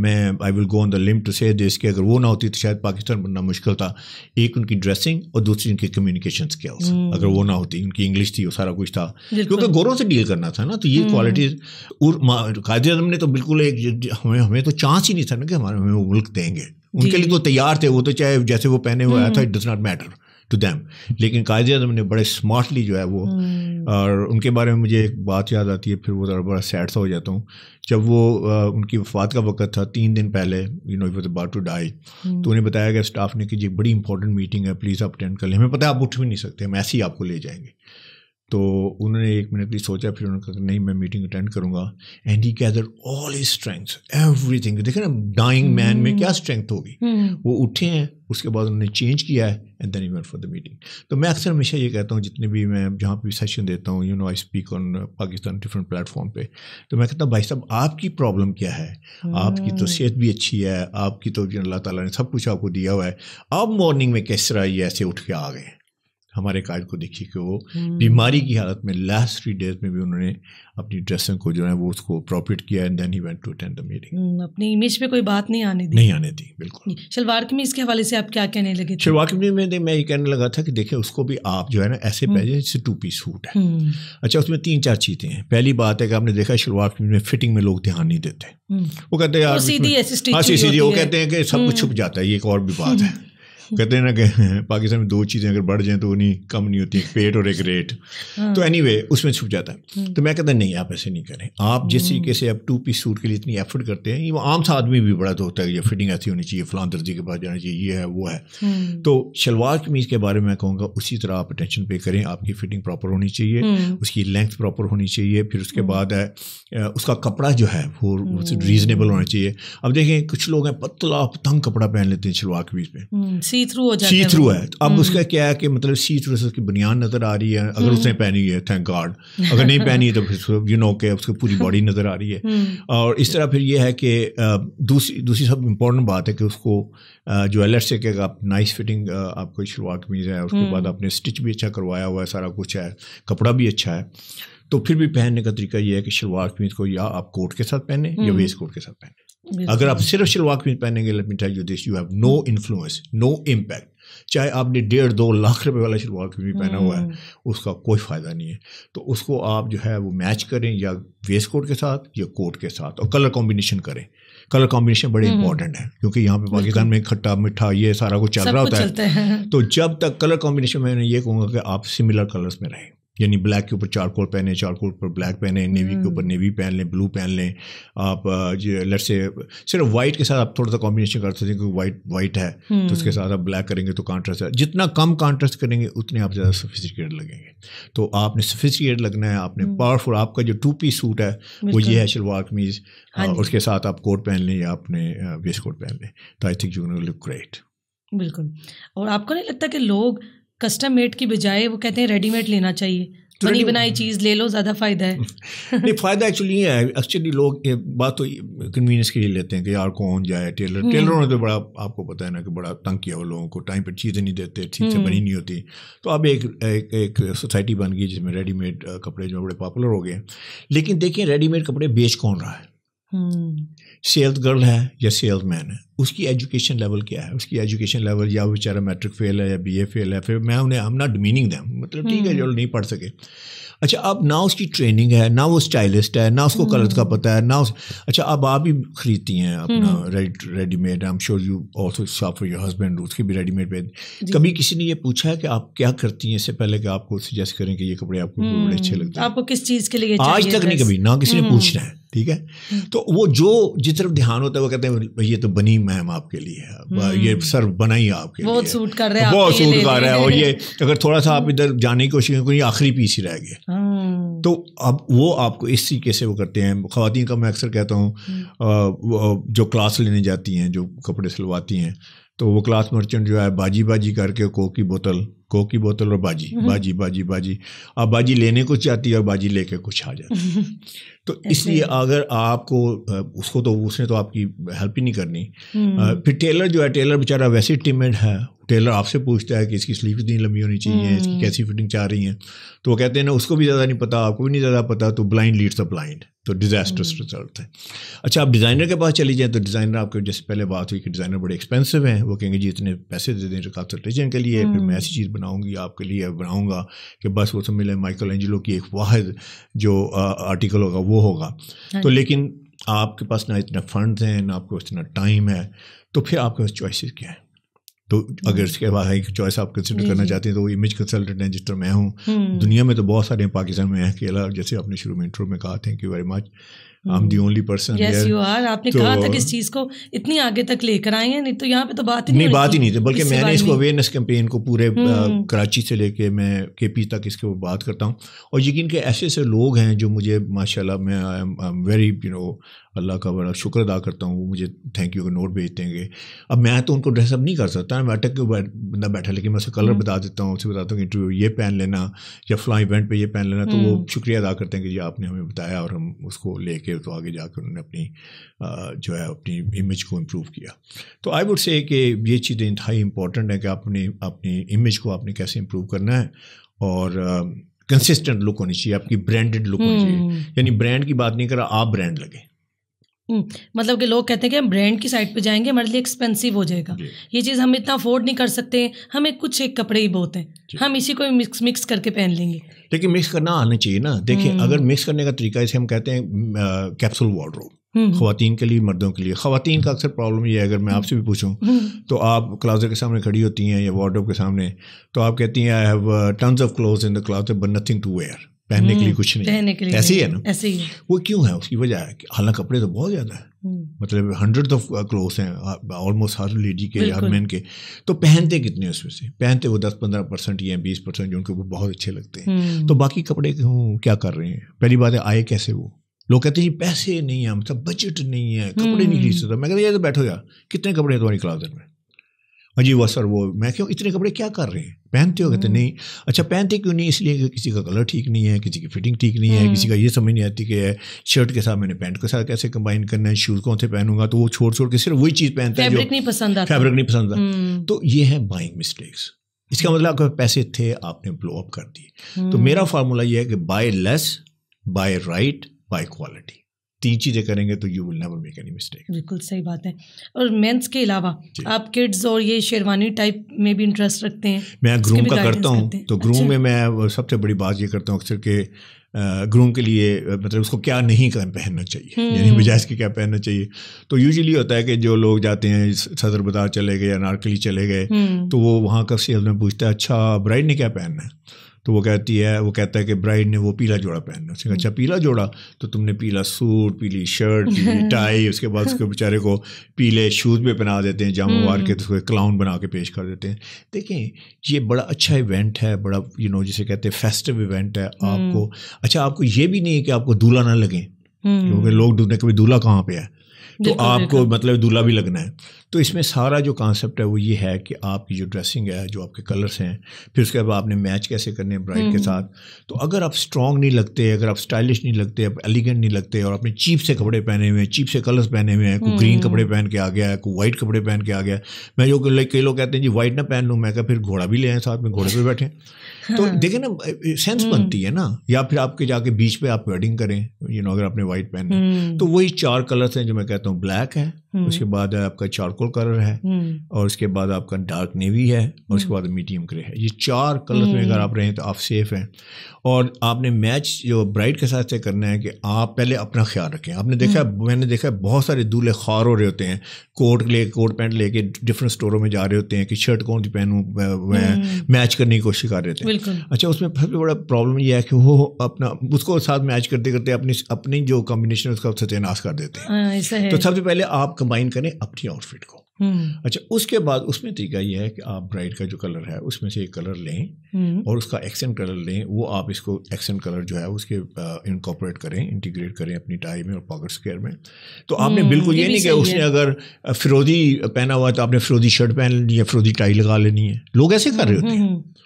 मैं I will go on the limb to say देश की अगर वो ना होती तो शायद पाकिस्तान बनना मुश्किल था एक उनकी ड्रेसिंग और दूसरी उनकी कम्युनिकेशन हम्म। स्किल्स अगर वो ना होती उनकी इंग्लिश थी वो सारा कुछ था क्योंकि गोरों से डील करना था ना तो ये क्वालिटीज और कायद अजम ने तो बिल्कुल एक हमें हमें तो चांस ही नहीं था ना कि हमारे हमें वो मुल्क देंगे उनके लिए तो तैयार थे वो तो चाहे जैसे वो पहने हुए आया हम्म। था it does not matter to them लेकिन कायद अजम ने बड़े स्मार्टली जो है वो हम्म। और उनके बारे में मुझे एक बात याद आती है फिर वो ज़रा बड़ा सैड सा हो जाता हूँ जब वो उनकी वफात का वक्त था तीन दिन पहले you know was about to die तो उन्हें बताया गया स्टाफ ने कि जी बड़ी इंपॉर्टेंट मीटिंग है प्लीज़ आप अटेंड कर लें हमें पता है आप उठ भी नहीं सकते हम ऐसे ही आपको ले जाएंगे तो उन्होंने एक मिनट के लिए सोचा फिर उन्होंने कहा नहीं मैं मीटिंग अटेंड करूँगा and he gather all his strength everything देखे ना डाइंग मैन में क्या स्ट्रेंथ हम्म। होगी हम्म। वो उठे हैं उसके बाद उन्होंने चेंज किया है and then went for the meeting तो मैं अक्सर हमेशा ये कहता हूँ जितने भी मैं जहाँ पर सेशन देता हूँ you know I speak on Pakistan different platform पे तो मैं कहता हूँ भाई साहब आपकी प्रॉब्लम क्या है hmm. आपकी तो हाँ। सेहत भी अच्छी है आपकी तो अल्लाह ताला ने सब कुछ आपको दिया हुआ है आप मॉर्निंग में किस तरह ये ऐसे उठ के आ गए हमारे कार्ड को देखिए कि वो हम्म। बीमारी की हालत में लास्ट थ्री डेज में भी उन्होंने अपनी ड्रेसिंग को जो है वो उसको प्रॉपरेट किया and then he went to attend the meeting अपने इमेज पे कोई बात नहीं आने दी नहीं आने दी बिल्कुल शलवार कमीज इसके हवाले से आप क्या कहने लगे शलवार कमीज में मैं ये कहने लगा था कि देखिए उसको भी आप जो है ना ऐसे पहले जैसे टू पीस सूट है हम्म। अच्छा उसमें तीन चार चीज़ें हैं पहली बात है कि आपने देखा शलवार कमीज में फिटिंग में लोग ध्यान नहीं देते हम्म। वो कहते हैं यार सीधी हाँ सीधी वो कहते हैं कि सब कुछ छुप जाता है ये एक और भी बात है कहते हैं ना कि पाकिस्तान में दो चीज़ें अगर बढ़ जाएं तो उन्हीं कम नहीं होती पेट और एक रेट हाँ। तो एनी anyway, उसमें छुप जाता है हाँ। तो मैं कहता नहीं आप ऐसे नहीं करें आप जिस हाँ। तरीके से आप टू पीस सूट के लिए इतनी एफर्ट करते हैं वो आम सा आदमी भी बड़ा तो होता है ये फिटिंग ऐसी होनी चाहिए फलान दर्जी के पास जाना चाहिए ये है वो है तो शलवार कमीज के बारे में कहूँगा उसी तरह आप अटेंशन पे करें आपकी फिटिंग प्रॉपर होनी चाहिए उसकी लेंथ प्रॉपर होनी चाहिए फिर उसके बाद है उसका कपड़ा जो है वो रीजनेबल होना चाहिए अब देखें कुछ लोग हैं पतला पतंग कपड़ा पहन लेते हैं शलवार कमीज पे सी थ्रू हो जाता सी थ्रू है तो अब हम्म। उसका क्या है कि मतलब सी थ्रू से उसकी बुनियाद नज़र आ रही है अगर उसने हम्म। पहनी है थैंक गॉड अगर नहीं पहनी है तो फिर यू नो के उसकी पूरी बॉडी नज़र आ रही है हम्म। और इस तरह फिर यह है कि दूसरी दूसरी सब इम्पोर्टेंट बात है कि उसको जो एल से कि आप नाइस फिटिंग आपको शुरुआत कमीज है उसके बाद आपने स्टिच भी अच्छा करवाया हुआ है सारा कुछ है कपड़ा भी अच्छा है तो फिर भी पहनने का तरीका यह है कि शलवार कमीज को या आप कोट के साथ पहने या वेस्ट कोट के साथ पहने अगर आप सिर्फ शलवार कमीज पहनेंगे let you this you have no influence no impact चाहे आपने डेढ़ दो लाख रुपए वाला शलवार कमीज पहना हुआ है हम्म। उसका कोई फ़ायदा नहीं है तो उसको आप जो है वो मैच करें या वेस्ट कोट के साथ या कोट के साथ और कलर कॉम्बिनेशन करें कलर कॉम्बिनेशन बड़े इंपॉर्टेंट हम्म। है क्योंकि यहाँ पे पाकिस्तान में खट्टा मिठा ये सारा कुछ चल रहा होता है तो जब तक कलर कॉम्बिनेशन मैंने ये कहूँगा कि आप सिमिलर कलर्स में रहें यानी ब्लैक के ऊपर चारकोल पहने चारकोल पर ब्लैक पहने नेवी के ऊपर हम्म। नेवी पहन लें ब्लू पहन लें आप लट से सिर्फ वाइट के साथ आप थोड़ा सा कॉम्बिनेशन कर सकते हैं क्योंकि वाइट वाइट है तो हम्म। उसके साथ आप ब्लैक करेंगे तो कॉन्ट्रास्ट जितना कम कॉन्ट्रास्ट करेंगे उतने आप ज़्यादा सफिस्टिकेट लगेंगे तो आपने सफिस्टिकेट लगना है आपने पावरफुल हम्म। आपका जो टू पी सूट है वो ये है शलवार कमीज हाँ हाँ, उसके साथ आप कोट पहन लें या आपने वेस्ट कोट पहन लें तो I think you look great बिल्कुल और आपको नहीं लगता कि लोग कस्टम मेड की बजाय वो कहते हैं रेडीमेड लेना चाहिए तो बनी बनाई चीज़ ले लो ज़्यादा फ़ायदा है नहीं फ़ायदा एक्चुअली ये है एक्चुअली लोग ये बात तो कन्वीनियंस के लिए लेते हैं कि यार कौन जाए टेलर टेलरों ने तो बड़ा आपको पता है ना कि बड़ा तंग किया वो लोगों को टाइम पर चीज़ें नहीं देते ठीक से बनी हम्म। नहीं होती तो अब एक एक, एक सोसाइटी बन गई जिसमें रेडीमेड कपड़े जो बड़े पॉपुलर हो गए लेकिन देखिए रेडीमेड कपड़े बेच कौन रहा है सेल्स हम्म। गर्ल है या सेल्स मैन है उसकी एजुकेशन लेवल क्या है उसकी एजुकेशन लेवल या बेचारा मैट्रिक फेल है या बी ए फेल है फिर मैं उन्हें हम नॉट मीनिंग दैम मतलब ठीक है जो हम्म। नहीं पढ़ सके अच्छा अब ना उसकी ट्रेनिंग है ना वो स्टाइलिस्ट है ना उसको कलर का हम्म। पता है ना उस अच्छा अब आप ही खरीदती हैं अपना readymade I am sure you also shop for your husband उसकी भी रेडीमेड पे कभी किसी ने ये पूछा है कि आप क्या करती हैं इससे पहले कि आपको सजेस्ट करें कि ये कपड़े आपको बड़े हम्म, अच्छे लगते हैं आपको किस चीज़ के लिए आज तक नहीं कभी ना किसी ने पूछना है ठीक है तो वो जो जिस तरफ ध्यान होता है वो कहते हैं ये तो बनी मैम आपके लिए हम्म। ये सर बनाइए आपके बहुत लिए सूट कर रहे है बहुत सूट कर रहा है और ये अगर थोड़ा सा आप हम्म। इधर जाने की कोशिश करें आखिरी पीस ही रह गए हम्म। तो अब वो आपको इस तरीके से वो करते हैं खातन का मैं अक्सर कहता हूँ जो क्लास लेने जाती हैं जो कपड़े सिलवाती हैं तो वो क्लास मर्चेंट जो है बाजी बाजी करके कोक की बोतल कोक की बोतल और बाजी हम्म। बाजी बाजी बाजी आप बाजी लेने को चाहती है और बाजी लेके कुछ आ जाती हम्म। तो इसलिए अगर आपको उसको तो उसने तो आपकी हेल्प ही नहीं करनी हम्म। फिर टेलर जो है टेलर बेचारा वैसे टिमेड है टेलर आपसे पूछता है कि इसकी स्लीव इतनी लंबी होनी चाहिए इसकी कैसी फिटिंग चाह रही है तो वो कहते हैं ना उसको भी ज़्यादा नहीं पता आपको भी नहीं ज़्यादा पता तो ब्लाइंड लीड्स अ ब्लाइंड तो डिज़ास्टर्स रिजल्ट hmm. है अच्छा आप डिज़ाइनर के पास चली जाएँ तो डिज़ाइनर आपके जैसे पहले बात हुई कि डिज़ाइनर बड़े एक्सपेंसिव हैं वो कहेंगे जी इतने पैसे दे दें रिकॉन्सल्टेशन के लिए फिर मैं hmm. ऐसी चीज़ बनाऊँगी आपके लिए बनाऊँगा कि बस वो सब मिले माइकल एंजलो की एक वाद जो आर्टिकल होगा वो होगा हाँ तो लेकिन आपके पास ना इतना फंड्स हैं ना आपके पास इतना टाइम है तो फिर आपके पास चॉइसेस क्या है तो अगर इसके बाद एक चॉइस आप कंसिडर करना चाहते हैं तो इमेज कंसल्टेंट हैं जिस तरह मैं हूँ हम्म। दुनिया में तो बहुत सारे हैं पाकिस्तान में अकेला जैसे आपने शुरू में इंट्रो में कहा thank you very much I am the only person yes you are आपने तो, कहा था कि इस चीज को इतनी आगे तक लेकर आए हैं नहीं तो यहाँ पे तो बात ही नहीं, नहीं बात ही नहीं थी बल्कि मैंने इसको अवेयरनेस कैंपेन को पूरे हम्म। कराची से लेके मैं के पी तक इसके ऊपर बात करता हूँ और यकीन के ऐसे ऐसे लोग हैं जो मुझे माशाल्लाह मैं I am very you know Allah का बड़ा शुक्र अदा करता हूँ वो मुझे थैंक यू का नोट भेज देंगे अब मैं तो उनको ड्रेसअप नहीं कर सकता मैं अटक के बंदा बैठा लेकिन मैं उसका कलर हम्म। बता देता हूँ उसे बताता हूँ कि इंटरव्यू ये पहन लेना या फ्लाई इवेंट पर ये पहन लेना तो वो हम्म। शुक्रिया अदा करते हैं कि जी आपने हमें बताया और हम उसको लेके तो आगे जाकर उन्होंने अपनी जो है अपनी इमेज को इम्प्रूव किया तो आई वुड से कि ये चीज़ें इंतहाई इंपॉर्टेंट है कि आपने अपनी इमेज को आपने कैसे इम्प्रूव करना है और कंसिस्टेंट लुक होनी चाहिए आपकी ब्रांडेड लुक होनी चाहिए हम्म। यानी ब्रांड की बात नहीं करा आप ब्रांड लगे हम्म, मतलब कि लोग कहते हैं कि हम ब्रांड की साइड पे जाएंगे हमारे लिए एक्सपेंसिव हो जाएगा ये चीज़ हम इतना अफोर्ड नहीं कर सकते हमें कुछ एक कपड़े ही बहुत हैं हम इसी को मिक्स मिक्स करके पहन लेंगे लेकिन मिक्स करना आना चाहिए ना देखिए हम्म। अगर मिक्स करने का तरीका इसे हम कहते हैं कैप्सूल वार्ड्रोब खातन के लिए मर्दों के लिए खातन का अक्सर प्रॉब्लम ये है अगर मैं हम्म। आपसे भी पूछूं तो आप क्लाजर के सामने खड़ी होती हैं या वार्ड्रोब के सामने तो आप कहती हैं I have tons of clothes in the closet but nothing to wear पहनने के लिए हम्म, कुछ नहीं पहनने के लिए ऐसे ही है ना ऐसे ही वो क्यों है उसकी वजह है हालांकि कपड़े तो बहुत ज़्यादा है हम्म। मतलब हंड्रेड ऑफ क्लोथ हैं ऑलमोस्ट uh, हर लेडी के हर मैन के तो पहनते कितने उसमें से पहनते वो दस पंद्रह परसेंट या बीस परसेंट जो उनके ऊपर बहुत अच्छे लगते हैं हम्म। तो बाकी कपड़े क्या कर रहे हैं पहली बात है आए कैसे वो लोग कहते हैं पैसे नहीं है मतलब बजट नहीं है कपड़े नहीं खरीद सकता मैं कहता यार तो बैठो यार कितने कपड़े हैं तुम्हारी क्लाउजर में वह सर वो मैं क्यों इतने कपड़े क्या कर रहे हैं पहनते हो कहते हम्म। नहीं अच्छा पहनते क्यों नहीं इसलिए कि किसी का कलर ठीक नहीं है किसी की फिटिंग ठीक नहीं है किसी हम्म। का ये समझ नहीं आती कि शर्ट के साथ मैंने पैंट के साथ कैसे कंबाइन करना है शूज़ कौन से पहनूंगा तो वो छोड़ छोड़ के सिर्फ वही चीज़ पहनते है फैब्रिक नहीं पसंद आता फैब्रिक नहीं पसंद आता हम्म। तो ये है बाइंग मिस्टेक्स इसका मतलब आपके पैसे थे आपने ब्लो अप कर दिए तो मेरा फार्मूला ये है कि buy less buy right buy quality तीन चीज़ें करेंगे तो you will never make any mistake बिल्कुल सही बात है और मेंस के अलावा आप किड्स और ये शेरवानी टाइप में भी इंटरेस्ट रखते हैं मैं ग्रूम का करता हूँ तो ग्रूम अच्छा। में मैं सबसे बड़ी बात ये करता हूँ अक्सर के ग्रूम के लिए मतलब उसको क्या नहीं कर पहनना चाहिए हम्म। यानी बजाय के क्या पहनना चाहिए तो यूजुअली होता है कि जो लोग जाते हैं सदर बाजार चले गए या नारकली चले गए हम्म। तो वो वहाँ का सेल्स में पूछता है अच्छा ब्राइड ने क्या पहनना है तो वो कहती है वो कहता है कि ब्राइड ने वो पीला जोड़ा पहनना उसने अच्छा पीला जोड़ा तो तुमने पीला सूट पीली शर्ट पीली टाई उसके बाद उसके बेचारे को पीले शूज़ में पहना देते हैं जामा वार के हम्म। तो उसको क्लाउन बना के पेश कर देते हैं देखें ये बड़ा अच्छा इवेंट है बड़ा यू नो जिसे कहते हैं फेस्टिव इवेंट है आपको हम्म। अच्छा आपको ये भी नहीं है कि आपको दूल्हा ना लगे हम्म। क्योंकि लोग ढूंढने कभी दूल्हा कहाँ पे है तो आपको मतलब दूल्हा भी लगना है तो इसमें सारा जो कॉन्सेप्ट है वो ये है कि आपकी जो ड्रेसिंग है जो आपके कलर्स हैं फिर उसके बाद आपने मैच कैसे करने हैं ब्राइड के हम्म। साथ तो अगर आप स्ट्रॉन्ग नहीं लगते अगर आप स्टाइलिश नहीं लगते आप एलिगेंट नहीं लगते और आपने चीप से कपड़े पहने हुए हैं चीप से कलर्स पहने हुए हैं कोई ग्रीन हम्म। कपड़े पहन के आ गया है कोई वाइट कपड़े पहन के आ गया मैं जो कई लोग कहते हैं जी वाइट ना पहन लूँ मैं क्या फिर घोड़ा भी ले आए साथ में घोड़े पर बैठे हाँ। तो देखें ना सेंस हम्म। बनती है ना या फिर आपके जाके बीच पे आप वेडिंग करें यू नो अगर आपने वाइट पहन तो वही चार कलर्स हैं जो मैं gato black é? हम्म। उसके बाद आपका चारकोल कलर है हम्म। और उसके बाद आपका डार्क नेवी है और उसके हम्म। बाद मीडियम ग्रे है ये चार कलर में अगर आप रहें तो आप सेफ़ हैं और आपने मैच जो ब्राइट के साथ से करना है कि आप पहले अपना ख्याल रखें आपने देखा मैंने देखा है बहुत सारे दूल्हे खार हो रहे होते हैं कोट ले कोट पैंट लेके डिफरेंट स्टोरों में जा रहे होते हैं कि शर्ट कौन सी पहनूँ मैच करने की कोशिश कर रहे थे अच्छा उसमें सबसे बड़ा प्रॉब्लम यह है कि वो अपना उसको साथ मैच करते करते अपनी अपनी जो कॉम्बिनेशन है उसका सत्यानाश कर देते हैं हाँ, तो सबसे पहले आप कंबाइन करें अपनी आउटफिट को हम्म। अच्छा उसके बाद उसमें तरीका यह है कि आप ब्राइट का जो कलर है उसमें से एक कलर लें हम्म। और उसका एक्सेंट कलर लें वो आप इसको एक्सेंट कलर जो है उसके इनकॉपरेट करें इंटीग्रेट करें अपनी टाई में और पॉकेट स्केयर में तो आपने हम्म, बिल्कुल ये, नहीं किया उसने अगर फिरोजी पहना हुआ तो आपने फिरोजी शर्ट पहन लेनी है फिरोजी टाई लगा लेनी है लोग ऐसे कर रहे होते हैं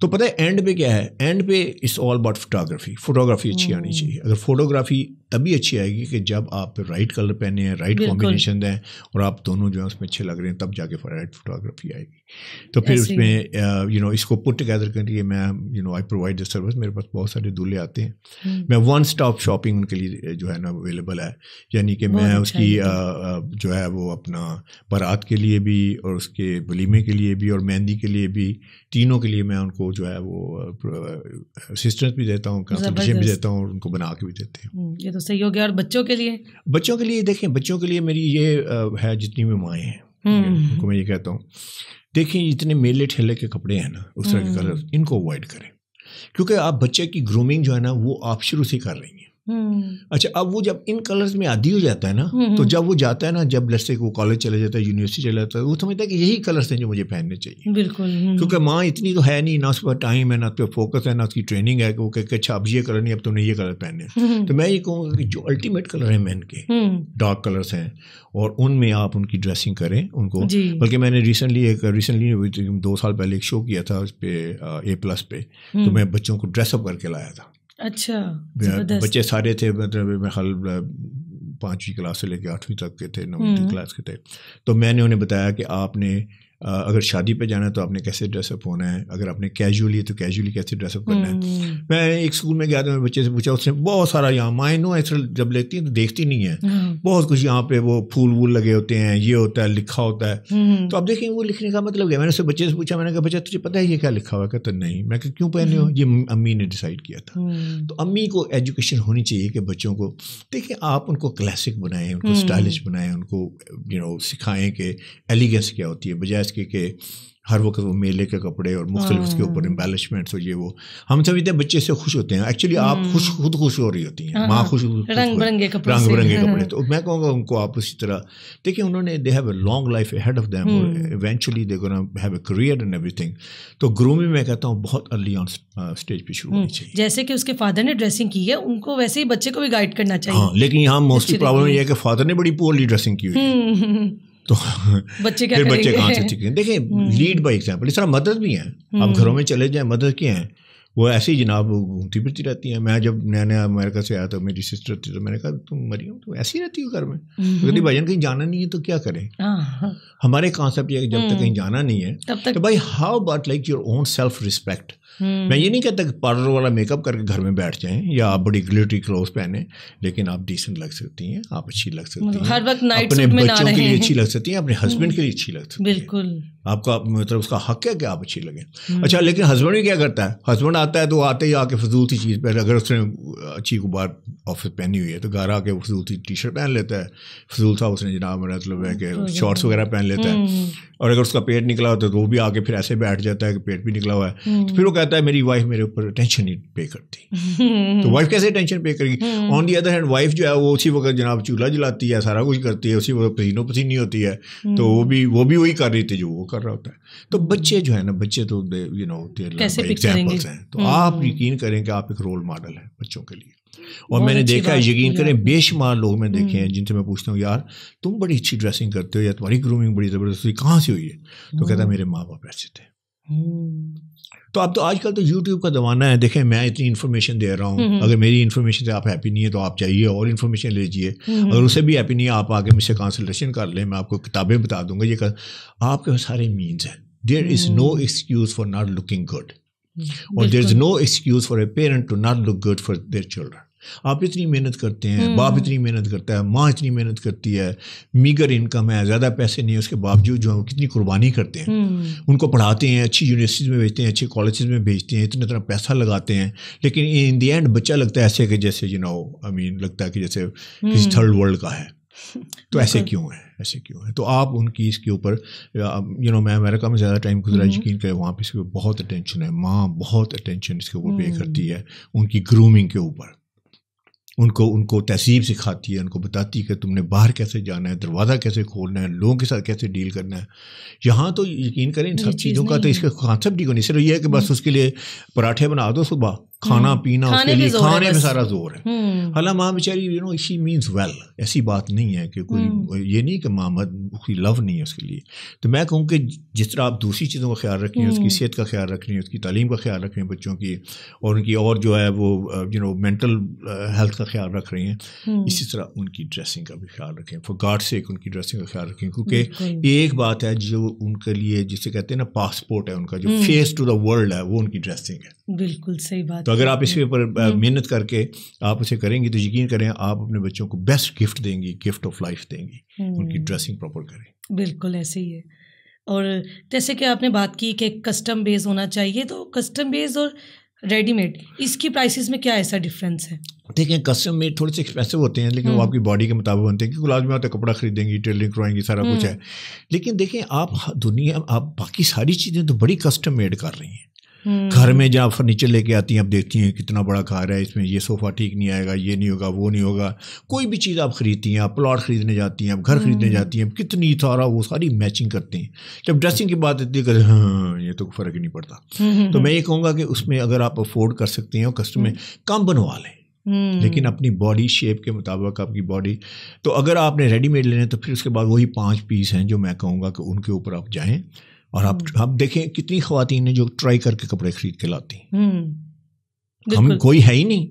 तो पता है एंड पे क्या है एंड पे it's all about photography photography अच्छी आनी hmm. चाहिए अगर फोटोग्राफी तभी अच्छी आएगी कि जब आप राइट कलर पहने हैं राइट कॉम्बिनेशन दें और आप दोनों जो है उसमें अच्छे लग रहे हैं तब जाके राइट फोटोग्राफी आएगी तो फिर उसमें यू नो इसको पुट टुगेदर लिए मैं you know I provide the service मेरे पास बहुत सारे दूल्हे आते हैं hmm. मैं वन स्टॉप शॉपिंग उनके लिए जो है ना अवेलेबल है यानी कि मैं अच्छा उसकी जो है वो अपना बारात के लिए भी और उसके वलीमे के लिए भी और मेहंदी के लिए भी तीनों के लिए मैं उनको जो है वो असिस्टेंस भी देता हूँ कंसल्टेशन भी देता हूँ और उनको बना के भी देते हैं hmm, ये तो सही हो गया और बच्चों के लिए बच्चों के लिए देखें बच्चों के लिए मेरी ये है जितनी भी माएँ हैं hmm. उनको मैं ये कहता हूँ देखिए जितने मेले ठेले के कपड़े हैं ना उस तरह के कलर हम्म। इनको अवॉइड करें क्योंकि आप बच्चे की ग्रूमिंग जो है ना वो आप शुरू से कर रही हैं हम्म। अच्छा अब वो जब इन कलर्स में आदि हो जाता है ना हम्म, तो हम्म। जब वो जाता है ना जब लड़से को कॉलेज चले जाता है यूनिवर्सिटी चले जाता है वो समझता है कि यही कलर्स हैं जो मुझे पहनने चाहिए बिल्कुल क्योंकि माँ इतनी तो है नहीं ना उस पर टाइम है ना उस पर फोकस है ना उसकी ट्रेनिंग है कि वो कहते अच्छा अब ये कलर नहीं अब तुमने ये कलर पहने तो मैं ये कहूँगा कि जो अल्टीमेट कलर है मैन के डार्क कलर्स हैं और उनमें आप उनकी ड्रेसिंग करें उनको बल्कि मैंने रिसेंटली एक रिसेंटली दो साल पहले एक शो किया था उस पर ए प्लस पे तो मैं बच्चों को ड्रेसअप करके लाया था अच्छा बच्चे सारे थे मतलब मेरे ख्याल पाँचवीं क्लास से लेकर आठवीं तक के थे नौवीं हम्म। क्लास के थे तो मैंने उन्हें बताया कि आपने अगर शादी पे जाना है तो आपने कैसे ड्रेसअप होना है अगर आपने कैजुअली तो कैजुअली कैसे ड्रेसअप करना है हम्म। मैं एक स्कूल में गया था मैं बच्चे से पूछा उसने बहुत सारा यहाँ मायनो ऐसे जब लेती है तो देखती नहीं है हम्म। बहुत कुछ यहाँ पे वो फूल वूल लगे होते हैं ये होता है लिखा होता है हम्म। तो अब देखें वो लिखने का मतलब क्या मैंने उससे बच्चे से पूछा मैंने कहा बच्चा तुझे पता है ये क्या लिखा हुआ कहता तो नहीं मैं क्यों पहने हो ये अम्मी ने डिसाइड किया था तो अम्मी को एजुकेशन होनी चाहिए कि बच्चों को देखिए आप उनको क्लासिक बनाएं उनको स्टाइलिश बनाएं उनको यू नो सिखाएं कि एलिगेंस क्या होती है बजाय यूनेस्की के हर वक्त वो मेले के कपड़े और मुख्तलिफ उसके ऊपर एम्बेलिशमेंट्स हाँ। और ये वो हम समझते हैं बच्चे से खुश होते हैं एक्चुअली आप खुश हम्म। खुद खुश हो रही होती हैं माँ हाँ, हाँ। खुश रंग बिरंगे कपड़े रंग बिरंगे कपड़े तो मैं कहूँगा उनको आप उसी तरह देखिए उन्होंने they have a long life head of them eventually they have a career and everything तो ग्रूमी मैं कहता हूँ बहुत अर्ली ऑन स्टेज पे शुरू होनी हम्म। चाहिए जैसे कि उसके फादर ने ड्रेसिंग की है उनको वैसे ही बच्चे को भी गाइड करना चाहिए हाँ लेकिन यहाँ मोस्टली प्रॉब्लम यह है कि फादर ने बड़ी पोअरली ड्रेसिंग की हुई हम्म। तो बच्चे क्या फिर बच्चे कहाँ से सीखेंगे देखिए लीड बाई एग्जाम्पल इस तरह मदद भी हैं आप हम्म। घरों में चले जाएं मदद के हैं वो ऐसे ही जनाब घूमती फिरती रहती हैं मैं जब नया नया अमेरिका से आया तो मेरी सिस्टर थी तो मैंने कहा तुम मरी हो तो ऐसे ही रहती हो घर में तो कहती भाईजान कहीं जाना नहीं है तो क्या करें हाँ। हमारे कॉन्सेप्ट ये जब तक कहीं हम्म। जाना नहीं है तो भाई how about like your own self respect hmm. मैं ये नहीं कहता कि पार्लर वाला मेकअप करके घर में बैठ जाएं या आप बड़ी ग्लिटरी क्लोथ पहने लेकिन आप डिसेंट लग सकती हैं आप अच्छी लग सकती मतलब हैं हर वक्त नाइट अपने बच्चों हम्म। के लिए अच्छी लग सकती हैं अपने हस्बैंड के लिए अच्छी लग सकती बिल्कुल आपका मतलब उसका हक है कि आप अच्छी लगे हम्म। अच्छा लेकिन हस्बैंड भी क्या करता है हस्बैंड आता है तो आते ही आके फजूल सी चीज़ पहले अगर उसने अच्छी गुबार ऑफिस पहनी हुई है तो घर आके फजूल सी टी शर्ट पहन लेता है फजूल सा उसने जनाब मतलब है कि शॉर्ट्स तो वगैरह पहन लेता है और अगर उसका पेट निकला होता है तो वो भी आके फिर ऐसे बैठ जाता है कि पेट भी निकला हुआ है तो फिर वो कहता आता है मेरी वाइफ मेरे ऊपर टेंशन नहीं पे करती तो वाइफ कैसे टेंशन पे करेगी on the other hand wife जो है वो उसी वक्त जनाब चूल्हा जलाती है सारा कुछ करती है उसी वक्त पसीनो पसीनी होती है तो वो भी वो भी वही कर रही थी जो वो कर रहा होता है तो बच्चे जो है ना बच्चे तो यू नो होते एग्जाम्पल्स हैं तो हम्म। आप यकीन करें कि आप एक रोल मॉडल है बच्चों के लिए और मैंने देखा है यकीन करें बेशुमार लोग मैं देखे हैं हम्म। जिनसे मैं पूछता हूँ यार तुम बड़ी अच्छी ड्रेसिंग करते हो या तुम्हारी ग्रूमिंग बड़ी जबरदस्त हुई कहाँ से हुई है तो कहता हम्म। मेरे माँ बाप ऐसे थे तो अब तो आजकल तो यूट्यूब का ज़माना है देखें मैं इतनी इन्फॉर्मेशन दे रहा हूँ अगर मेरी इन्फॉर्मेशन से आप हैप्पी नहीं है तो आप चाहिए और इन्फॉर्मेशन लीजिए अगर उसे भी हैप्पी नहीं है आप आगे मुझसे कंसल्टेशन कर लें मैं आपको किताबें बता दूंगा ये कर आपके सारे मीन्स हैं there is no excuse for not looking good और there is no excuse for a parent to not look good for their children आप इतनी मेहनत करते हैं बाप हम्म। इतनी मेहनत करता है माँ इतनी मेहनत करती है मीगर इनकम है ज़्यादा पैसे नहीं है उसके बावजूद जो है कितनी कुर्बानी करते हैं हम्म। उनको पढ़ाते हैं अच्छी यूनिवर्सिटीज़ में भेजते हैं अच्छे कॉलेज में भेजते हैं इतना इतना पैसा लगाते हैं लेकिन इन दी एंड बच्चा लगता है ऐसे कि जैसे यू नो आई मीन लगता है कि जैसे किसी थर्ड हम्म। वर्ल्ड का है तो ऐसे क्यों है ऐसे क्यों है तो आप उनकी इसके ऊपर यू नो मैं अमेरिका में ज़्यादा टाइम गुजरा यकीन करें वहाँ पर इसके ऊपर बहुत अटेंशन है माँ बहुत अटेंशन इसके ऊपर पे करती है उनकी ग्रूमिंग के ऊपर उनको उनको तहसीब सिखाती है उनको बताती है कि तुमने बाहर कैसे जाना है दरवाज़ा कैसे खोलना है लोगों के साथ कैसे डील करना है यहाँ तो यकीन करें इन सब चीज़ों का तो इसका कॉन्सेप्ट ही नहीं सिर्फ ये है कि बस उसके लिए पराठे बना दो सुबह खाना हम्म। पीना उसके लिए खाने में सारा जोर है हम्म। हाला माँ बेचारी you know she means well ऐसी बात नहीं है कि कोई हम्म। ये नहीं कि माँ कोई लव नहीं है उसके लिए तो मैं कहूँ कि जिस तरह आप दूसरी चीज़ों का ख्याल रखें उसकी सेहत का ख्याल रखें उसकी तालीम का ख्याल रखें बच्चों की और उनकी और जो है वो यू नो मेंटल हेल्थ का ख्याल रख रहे हैं इसी तरह उनकी ड्रेसिंग का भी ख्याल रखें फॉर गार्ड से उनकी ड्रेसिंग का ख्याल रखें क्योंकि एक बात है जो उनके लिए जिसे कहते हैं ना पासपोर्ट है उनका जो फेस टू द वर्ल्ड है वो उनकी ड्रेसिंग है बिल्कुल सही बात तो अगर आप इसके ऊपर हम्म। हम्म। मेहनत करके आप उसे करेंगी तो यकीन करें आप अपने बच्चों को बेस्ट गिफ्ट देंगी गिफ्ट ऑफ लाइफ देंगी उनकी ड्रेसिंग हम्म। प्रॉपर करें बिल्कुल ऐसे ही है और जैसे कि आपने बात की कि कस्टम बेस होना चाहिए तो कस्टम बेस और रेडीमेड इसकी प्राइसेस में क्या ऐसा डिफरेंस है देखें कस्टम मेड थोड़े से एक्सपेंसिव होते हैं लेकिन वो आपकी बॉडी के मुताबिक बनते हैं क्योंकि लाजमी होता है कपड़ा खरीदेंगी टेलरिंग करवाएंगी सारा कुछ है लेकिन देखें आप दुनिया आप बाकी सारी चीज़ें तो बड़ी कस्टम मेड कर रही हैं हम्म। घर में जहाँ फर्नीचर लेके आती हैं आप देखती हैं कितना बड़ा घर है इसमें ये सोफ़ा ठीक नहीं आएगा ये नहीं होगा वो नहीं होगा कोई भी चीज़ आप खरीदती हैं आप प्लॉट खरीदने जाती हैं आप घर खरीदने हम्म। जाती हैं कितनी सारा वो सारी मैचिंग करते हैं जब ड्रेसिंग की बात इतनी कर हाँ, हाँ ये तो फ़र्क ही नहीं पड़ता हम्म, तो मैं ये कहूँगा कि उसमें अगर आप अफोर्ड कर सकते हैं और कस्टमर कम बनवा लें लेकिन अपनी बॉडी शेप के मुताबिक आपकी बॉडी तो अगर आपने रेडीमेड लेने तो फिर उसके बाद वही पाँच पीस हैं जो मैं कहूँगा कि उनके ऊपर आप जाएँ और आप हम्म। आप देखें कितनी खातन है जो ट्राई करके कपड़े खरीद के लाती हम्म। हम कोई है ही नहीं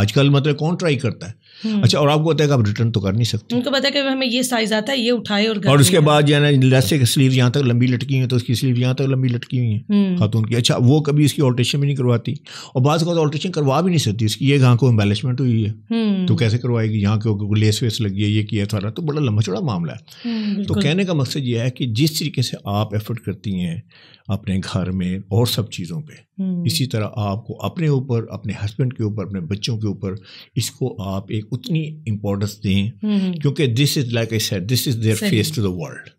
आजकल मतलब कौन ट्राई करता है हम्म। अच्छा और आपको पता है कि आप रिटर्न तो कर नहीं सकते उनको पता है कि हमें ये साइज आता है ये उठाए और और उसके बाद जो है ना लैसे स्लीव यहाँ तक लंबी लटकी हुई है तो उसकी स्लीव यहाँ तक लंबी लटकी हुई है हम्म। खातून की अच्छा वो कभी इसकी ऑल्ट्रेशन भी नहीं करवाती और बाद ऑल्ट्रेशन करवा भी नहीं सकती इसकी ये यहाँ को एम्बेलिशमेंट हुई है हम्म। तो कैसे करवाएगी यहाँ के लेस वेस लगी है ये किया सारा तो बड़ा लंबा चौड़ा मामला है तो कहने का मकसद ये है कि जिस तरीके से आप एफर्ट करती हैं अपने घर में और सब चीज़ों पे हम्म। इसी तरह आपको अपने ऊपर अपने हस्बैंड के ऊपर अपने बच्चों के ऊपर इसको आप एक उतनी इम्पोर्टेंस दें हम्म। क्योंकि this is like I said this is their face to the world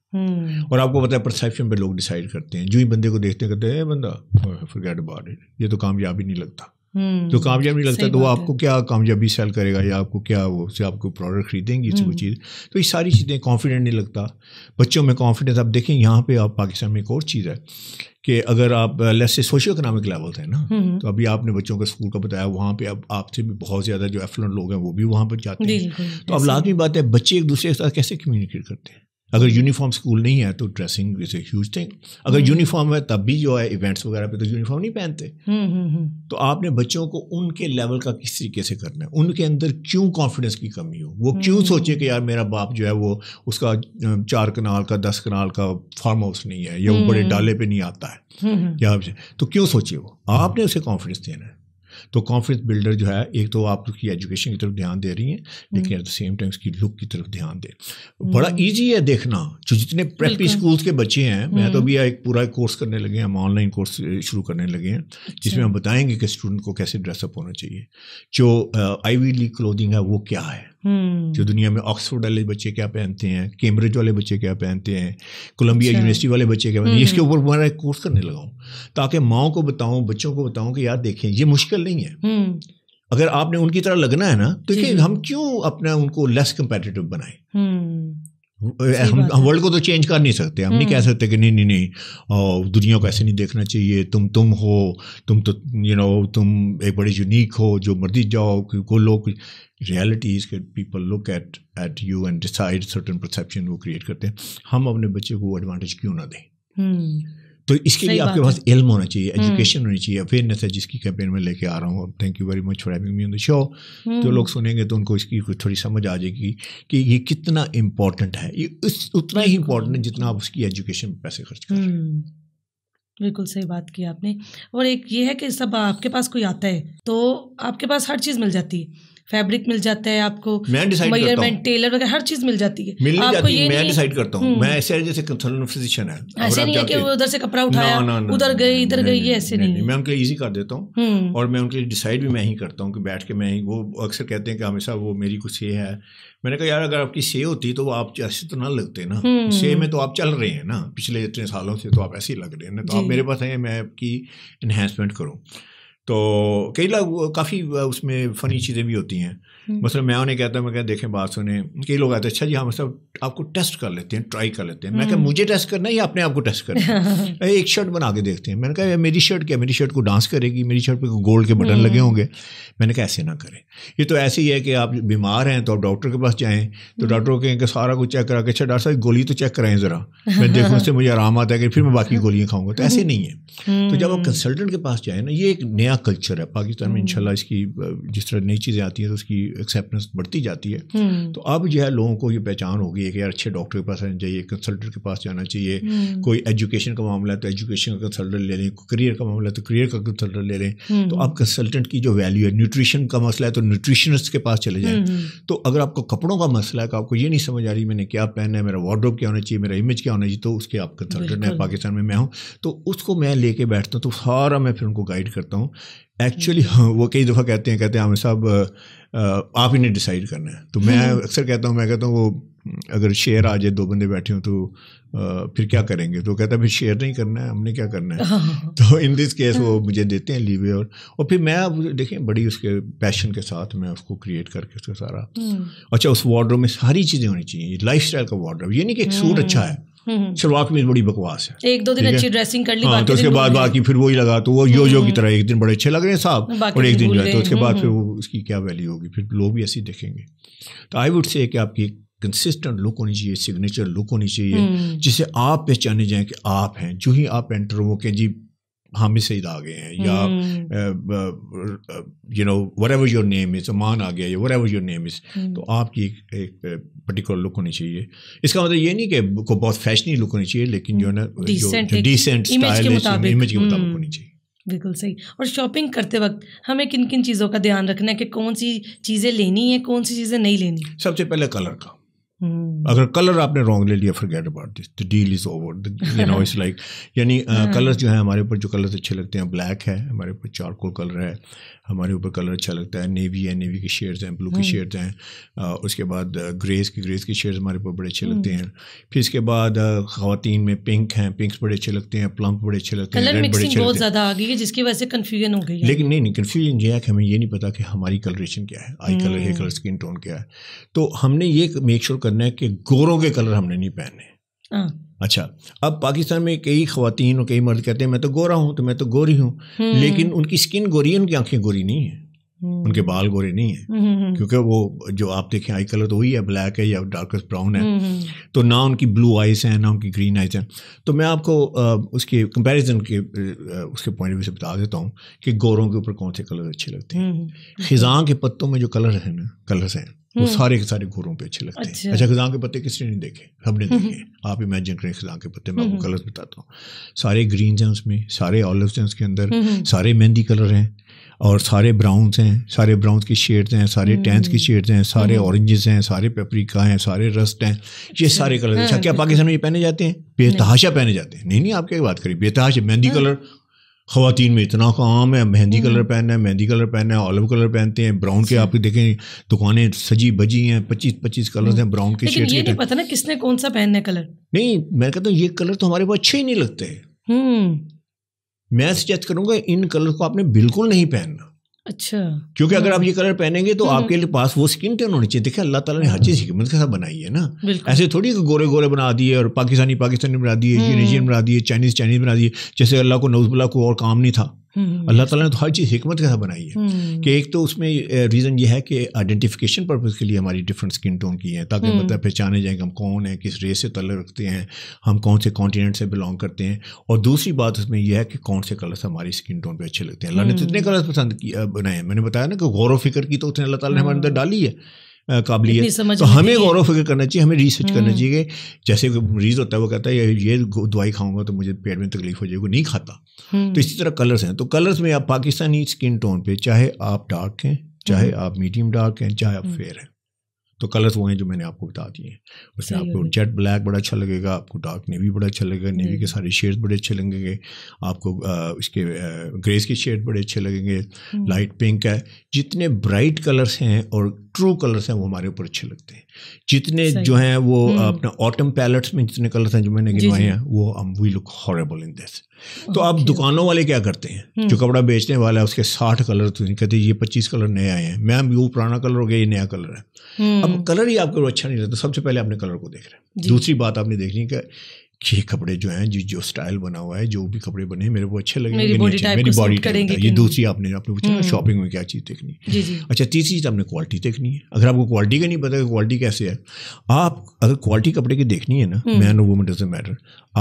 और आपको पता है परसेप्शन पे लोग डिसाइड करते हैं जो ही बंदे को देखते हैं कहते हैं बंदा फॉरगेट अबाउट इट ये तो कामयाब ही नहीं लगता तो कामयाब नहीं लगता तो वो आपको क्या कामयाबी सेल करेगा या आपको क्या वो से आपको प्रोडक्ट खरीदेंगे वो चीज़ तो ये सारी चीज़ें कॉन्फिडेंट नहीं लगता बच्चों में कॉन्फिडेंस आप देखें यहाँ पे आप पाकिस्तान में एक और चीज़ है कि अगर आप लेस uh, से सोशो इकोनॉमिक लेवल थे ना हम्म। तो अभी आपने बच्चों का स्कूल का बताया वहाँ पर अब आपसे भी बहुत ज़्यादा जो एफलेंट लोग हैं वो भी वहाँ पर जाते हैं तो अब लाजमी बात है बच्चे एक दूसरे के साथ कैसे कम्युनिकेट करते हैं अगर यूनिफॉर्म स्कूल नहीं है तो dressing is a huge thing अगर यूनिफॉर्म हम्म। है तब भी जो है इवेंट्स वगैरह पे तो यूनिफॉर्म नहीं पहनते हम्म, हम्म, तो आपने बच्चों को उनके लेवल का किस तरीके से करना है उनके अंदर क्यों कॉन्फिडेंस की कमी हो वो क्यों सोचे कि यार मेरा बाप जो है वो उसका चार कनाल का दस कनाल का फार्म हाउस नहीं है या वो बड़े डाले पे नहीं आता है या तो क्यों सोचे वो आपने उसे कॉन्फिडेंस देना है तो कॉन्फिडेंस बिल्डर जो है एक तो आप उसकी एजुकेशन की तरफ ध्यान दे रही हैं हम्म। लेकिन एट द सेम टाइम उसकी लुक की तरफ ध्यान दे बड़ा ईजी हम्म। है देखना जो जितने प्रेप स्कूल्स के बच्चे हैं मैं तो हम्म। अभी एक पूरा कोर्स करने लगे हैं हम ऑनलाइन कोर्स शुरू करने लगे हैं अच्छा। जिसमें हम बताएंगे कि स्टूडेंट को कैसे ड्रेसअप होना चाहिए जो वी लीग क्लोदिंग है वो क्या है जो हम्म। दुनिया में ऑक्सफोर्ड वाले बच्चे क्या पहनते हैं कैम्ब्रिज वाले बच्चे क्या पहनते हैं कोलंबिया अच्छा। यूनिवर्सिटी वाले बच्चे क्या पहनते हैं इसके हम्म। ऊपर मैं कोर्स करने लगाऊँ ताकि माओ को बताऊँ बच्चों को बताऊँ कि यार देखें ये मुश्किल नहीं है हम्म। अगर आपने उनकी तरह लगना है ना तो हम क्यों अपना उनको लेस कंपेटिटिव बनाए हम हम वर्ल्ड को तो चेंज कर नहीं सकते हम नहीं कह हम्म। सकते कि नहीं नहीं नहीं दुनिया को ऐसे नहीं देखना चाहिए तुम तुम हो तुम तो यू नो तुम एक बड़ी यूनिक हो जो मर्जी जाओ को लोग रियलिटी इज के people look at at you and decide certain perception वो क्रिएट करते हैं हम अपने बच्चे को एडवांटेज क्यों ना दें हम्म। तो इसके लिए आपके पास इल्म होना चाहिए एजुकेशन हम्म। होनी चाहिए अवेयरनेस है जिसकी कैंपेन में लेके आ रहा हूँ thank you very much for having me on the show जो हम्म। लोग सुनेंगे तो उनको इसकी कुछ थोड़ी समझ आ जाएगी कि ये कितना इम्पोर्टेंट है ये उस उतना ही इम्पोर्टेंट है जितना आप उसकी एजुकेशन में पैसे खर्च करें हम्म। बिल्कुल सही बात की आपने और एक ये है कि सब आपके पास कोई आता है तो आपके पास हर चीज़ मिल जाती है फैब्रिक मिल जाता है आपको मेजरमेंट टेलर वगैरह हर चीज मिल जाती है मिल आपको ये मैं डिसाइड करता हूं हम्म। मैं ऐसे जैसे कंसल्टेंट फिजिशियन है ऐसे नहीं है कि वो उधर से कपड़ा उठाया उधर गई इधर गई ये ऐसे नहीं मैं उनके इजी कर देता हूं हम्म। और मैं उनके लिए डिसाइड भी मैं ही करता हूं कि बैठ के मैं ही वो अक्सर कहते हैं कि हमेशा वो मेरी कुछ ये है मैंने कहा यार अगर आपकी से होती तो आप ऐसे तो ना लगते ना से हम्म। में तो आप चल रहे हैं ना पिछले इतने सालों से तो आप ऐसे ही लग रहे हैं ना तो आप मेरे पास आए मैं आपकी इन्हेंसमेंट करूँ तो कई लोग काफ़ी उसमें फ़नी चीज़ें भी होती हैं मतलब मैं उन्हें कहता मैं कहता देखें बात सुने कई लोग आते अच्छा जी हम सब आपको टेस्ट कर लेते हैं ट्राई कर लेते हैं मैं कहा हम्म। मुझे टेस्ट करना है या अपने आप को टेस्ट करना एक शर्ट बना के देखते हैं मैंने कहा मेरी शर्ट क्या मेरी शर्ट को डांस करेगी मेरी शर्ट पर गोल्ड के बटन हम्म। लगे होंगे मैंने कहा ऐसे ना करें ये तो ऐसे ही है कि आप बीमार हैं तो आप डॉक्टर के पास जाएँ तो डॉक्टर कहें कि सारा कुछ चेक करा के अच्छा डॉक्टर साहब गोली तो चेक कराएं ज़रा मैं देखूँ उससे मुझे आराम आता है कि फिर मैं बाकी गोलियाँ खाऊंगा तो ऐसे नहीं है तो जब आप कंसल्टेंट के पास जाएँ ना ये एक नया कल्चर है पाकिस्तान में इनशाला इसकी जिस तरह नई चीज़ें आती हैं तो उसकी एक्सेप्टेंस बढ़ती जाती है हम्म। तो अब जो है लोगों को ये पहचान होगी कि यार अच्छे डॉक्टर के पास आना चाहिए कंसल्टेंट के पास जाना चाहिए हम्म। कोई एजुकेशन का मामला है तो एजुकेशन का कंसल्टेंट ले लें करियर का मामला है तो करियर का कंसल्टेंट ले लें हम्म। तो आप कंसल्टेंट की जो वैल्यू है न्यूट्रिशन का मसला है तो न्यूट्रिशनिस्ट के पास चले जाएँ तो अगर आपको कपड़ों का मसला है तो आपको ये नहीं समझ आ रही मैंने क्या पहना है मेरा वार्ड्रोप क्या होना चाहिए मेरा इमेज क्या होना चाहिए तो उसके आप कंसल्टेंट हैं पाकिस्तान में मैं हूँ तो उसको मैं लेके बैठता हूँ तो सारा मैं फिर उनको गाइड करता हूँ हाँ, एक्चुअली वो कई दफ़ा कहते हैं कहते हैं आमिर साहब आप ही ने डिसाइड करना है तो मैं हम्म। अक्सर कहता हूँ मैं कहता हूँ वो अगर शेयर आ जाए दो बंदे बैठे हो तो आ, फिर क्या करेंगे तो कहता है फिर शेयर नहीं करना है हमने क्या करना है हाँ। तो इन दिस केस वो हाँ। मुझे देते हैं लीवे और और फिर मैं अब देखें बड़ी उसके पैशन के साथ मैं उसको क्रिएट करके उसका सारा हम्म। अच्छा उस वार्ड्रोब में सारी चीज़ें होनी चाहिए लाइफ का वार्ड्रोब ये नहीं कि एक सूट हम्म। अच्छा है हम्म। शुरुआत में बड़ी बकवास है एक दो दिन अच्छी ड्रेसिंग कर ली हाँ, तो उसके बाद बाकी फिर वही लगा तो वो यो यो की हम्म। तरह एक दिन बड़े अच्छे लग रहे हैं साहब और एक दिन जो है तो उसके बाद फिर हम्म। वो उसकी क्या वैल्यू होगी फिर लोग भी ऐसे देखेंगे तो आई वुड से कि आपकी कंसिस्टेंट लुक होनी चाहिए सिग्नेचर लुक होनी चाहिए जिसे आप पहचाने जाएं कि आप हैं जो ही आप एंटर हो कि जी सईद आ गए हैं या you know whatever your name is Aman आ गया या whatever your name is तो आपकी एक, एक पर्टिकुलर लुक होनी चाहिए इसका मतलब ये नहीं कि को बहुत फैशनी लुक होनी चाहिए लेकिन जो है ना हम्म। जो डिसेंट स्टाइल इमेज के मुताबिक हम्म। होनी चाहिए बिल्कुल सही और शॉपिंग करते वक्त हमें किन किन चीज़ों का ध्यान रखना है कि कौन सी चीज़ें लेनी है कौन सी चीज़ें नहीं लेनी सबसे पहले कलर का हम्म। अगर कलर आपने रॉन्ग ले लिया forget about this the deal is over you know it's like यानी कलर्स हम्म। जो है हमारे ऊपर जो कलर्स अच्छे लगते हैं ब्लैक है हमारे ऊपर चारकोल कलर है हमारे ऊपर कलर अच्छा लगता है नेवी है नेवी के शेड्स हैं ब्लू के शेड्स हम्म। हैं उसके बाद ग्रेस के ग्रेस के शेड्स हमारे ऊपर बड़े अच्छे लगते हैं फिर इसके बाद खातन में पिंक हैं पिंक्स बड़े अच्छे लगते हैं प्लम्प बड़े अच्छे लगते हैं रेड बड़े अच्छे बहुत ज़्यादा आ गई है जिसकी वजह से कन्फ्यूजन हो गई लेकिन नहीं नहीं कन्फ्यूजन ये है कि हमें ये नहीं पता कि हमारी कलरेशन क्या है आई कलर है कलर स्किन टोन क्या है तो हमने ये मेक श्योर करना है कि गोरों के कलर हमने नहीं पहने हाँ। अच्छा अब पाकिस्तान में कई खातन और कई मर्द कहते हैं मैं तो गोरा हूँ तो मैं तो गोरी हूँ हम्म। लेकिन उनकी स्किन गोरी है उनकी आंखें गोरी नहीं है हम्म। उनके बाल गोरे नहीं है हम्म, क्योंकि वो जो आप देखें आई कलर तो वही है ब्लैक है या डार्केस्ट ब्राउन है तो ना उनकी ब्लू आइज है ना उनकी ग्रीन आइज है तो मैं आपको उसके कंपैरिजन के उसके पॉइंट ऑफ व्यू से बता देता हूँ कि गोरों के ऊपर कौन से कलर अच्छे लगते हैं खिजां के पत्तों में जो कलर है ना कलर्स हैं वो हम्म। सारे के सारे घोरों पे अच्छे लगते अच्छा। हैं अच्छा, अच्छा खजान के पत्ते किसने नहीं देखे हमने हम्म। देखे आप इमेजिन करें खजान के पत्ते मैं आपको कलर्स हम्म। बताता हूँ सारे ग्रीन्स हैं उसमें सारे ऑलिव हैं उसके अंदर सारे मेहंदी कलर हैं और सारे ब्राउन्स हैं सारे ब्राउन्स की शेड्स हैं सारे टेंस की शेड्स हैं सारे ऑरेंजेस हैं सारे पेपरिका हैं सारे रस्ट हैं ये अच्छा। सारे कलर हैं अच्छा, हाँ। क्या पाकिस्तान में ये पहने जाते हैं बेतहाशा पहने जाते हैं नहीं नहीं आप क्या बात करें बेतहाशा मेहंदी कलर हाँ। खातन में इतना काम है मेहंदी हम्म। कलर पहनना है मेहंदी कलर पहनना है ऑलिव कलर पहनते हैं ब्राउन के आप देखें दुकानें सजी बजी हैं पच्चीस पच्चीस कलर हम्म। हैं ब्राउन के शेड ये नहीं पता ना किसने कौन सा पहनना है कलर नहीं मैं कहता हूँ ये कलर तो हमारे पास अच्छे ही नहीं लगते हम्म। मैं सजेस्ट करूंगा इन कलर को आपने बिल्कुल नहीं पहनना अच्छा क्योंकि अगर आप ये कलर पहनेंगे तो आपके लिए पास वो स्किन टोन होनी चाहिए देखिए अल्लाह ताला ने हर चीज हिकमत के साथ बनाई है ना ऐसे थोड़ी गोरे गोरे बना दिए और पाकिस्तानी पाकिस्तानी बना दिए एशियन हम्म। एशियन बना दिए चाइनीज चाइनीज बना दिए जैसे अल्लाह को नौजबला को और काम नहीं था हम्म। अल्लाह ताला ने तो हर चीज़ हमत के साथ बनाई है हम्म। कि एक तो उसमें रीज़न ये है कि आइडेंटिफिकेशन पर्पज़ के लिए हमारी डिफरेंट स्किन टोन की हैं ताकि हम्म। मतलब पहचाने जाएँ कि हम कौन हैं किस रेस से तल्ल रखते हैं हम कौन से कॉन्टीनेंट से बिलोंग करते हैं और दूसरी बात उसमें यह है कि कौन से कलर्स हमारी स्किन टोन पर अच्छे लगते हैं अल्लाह ने तो इतने कलर्स पसंद किया बनाए हैं मैंने बताया ना कि गौर व फिक्र की तो उसने अल्लाह ताली ने हमारे अंदर डाली है काबिलियत तो हमें गौरव फिक्र करना चाहिए हमें रिसर्च करना हम्म। चाहिए जैसे कोई मरीज होता है वो कहता है ये दवाई खाऊंगा तो मुझे पेट में तकलीफ हो जाएगी नहीं खाता हम्म। तो इसी तरह कलर्स हैं तो कलर्स में आप पाकिस्तानी स्किन टोन पे चाहे आप डार्क हम्म। हैं चाहे आप मीडियम डार्क हैं चाहे आप फेयर हैं तो कलर्स वो हैं जो मैंने आपको बता दिए हैं उसमें आपको जेट ब्लैक बड़ा अच्छा लगेगा आपको डार्क नेवी बड़ा अच्छा लगेगा नेवी हम्म। के सारे शेड्स बड़े अच्छे लगेंगे आपको इसके ग्रेस के शेड बड़े अच्छे लगेंगे लाइट हम्म। पिंक है जितने ब्राइट कलर्स हैं और ट्रू कलर्स हैं वो हमारे ऊपर अच्छे लगते हैं जितने जो हैं वो अपना ऑटम पैलेट्स में जितने कलर्स हैं जो मैंने गिनवाए हैं वो हम we look horrible in this तो अब दुकानों वाले क्या करते हैं हम्म। जो कपड़ा बेचने वाला है उसके साठ कलर तो कहते हैं ये पच्चीस कलर नए आए हैं मैम वो पुराना कलर हो गया ये नया कलर है अब कलर हम्म। ही आपको अच्छा नहीं लगता सबसे पहले आपने कलर को देख रहे हैं दूसरी बात आपने देखनी है कि ये कपड़े जो हैं जिस जो स्टाइल बना हुआ है जो भी कपड़े बने मेरे वो अच्छे लगे मेरी बॉडी टाइप करेंगे ये दूसरी आपने आपने पूछा शॉपिंग हम्म। में क्या चीज़ देखनी है अच्छा तीसरी चीज़ आपने क्वालिटी देखनी है अगर आपको क्वालिटी का नहीं पता कि क्वालिटी कैसे है आप अगर क्वालिटी कपड़े की देखनी है ना मैन और वुमन डजेंट मैटर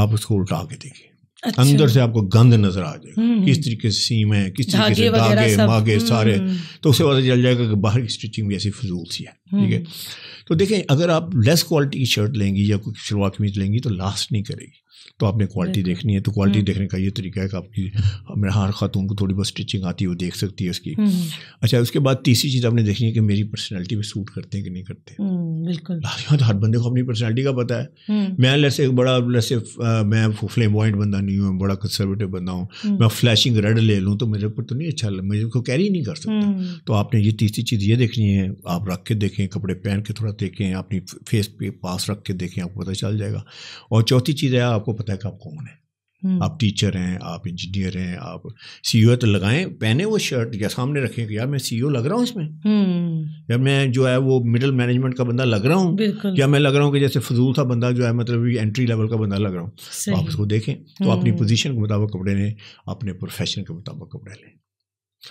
आप उसको उल्टा के देखिए अच्छा। अंदर से आपको गंद नजर आ जाएगा हम्म, हम्म। किस तरीके से सीम है किस तरीके से धागे मागे हम्म, सारे तो उससे पता चल जाएगा कि बाहर की स्टिचिंग भी ऐसी फजूल सी है ठीक है तो देखें अगर आप लेस क्वालिटी की शर्ट लेंगी या कोई शुरुआत में लेंगी तो लास्ट नहीं करेगी तो आपने क्वालिटी देखनी है तो क्वालिटी हम्म। देखने का ये तरीका है कि आपकी मेरे हर खातून को थोड़ी बहुत स्टिचिंग आती है वो देख सकती है उसकी हम्म। अच्छा उसके बाद तीसरी चीज़ आपने देखनी है कि मेरी पर्सनैलिटी में सूट करते हैं कि नहीं करते हम्म, बिल्कुल हाँ, तो हर बंदे को अपनी पर्सनैलिटी का पता है मैं लैसे एक बड़ा लैसे मैं फ्लेम पॉइंट बंदा नहीं हूँ बड़ा कंसर्वेटिव बंदा हूँ मैं फ्लैशिंग रेड ले लूँ तो मेरे ऊपर तो नहीं अच्छा मैं उसको कैरी नहीं कर सकता तो आपने ये तीसरी चीज़ ये देखनी है आप रख के देखें कपड़े पहन के थोड़ा देखें अपनी फेस पे पास रख के देखें आपको पता चल जाएगा और चौथी चीज़ है आपको पता है कि आप कौन है हम्म। आप टीचर हैं आप इंजीनियर हैं आप सीईओ e तो लगाएं पहने वो शर्ट या सामने रखें कि यार मैं सीईओ e लग रहा हूँ इसमें हम्म। या मैं जो है वो मिडिल मैनेजमेंट का बंदा लग रहा हूँ या मैं लग रहा हूँ कि जैसे फजूल सा बंदा जो है मतलब एंट्री लेवल का बंदा लग रहा हूँ तो आप उसको देखें तो अपनी पोजिशन हम्म। के मुताबिक कपड़े लें अपने प्रोफेशन के मुताबिक कपड़े लें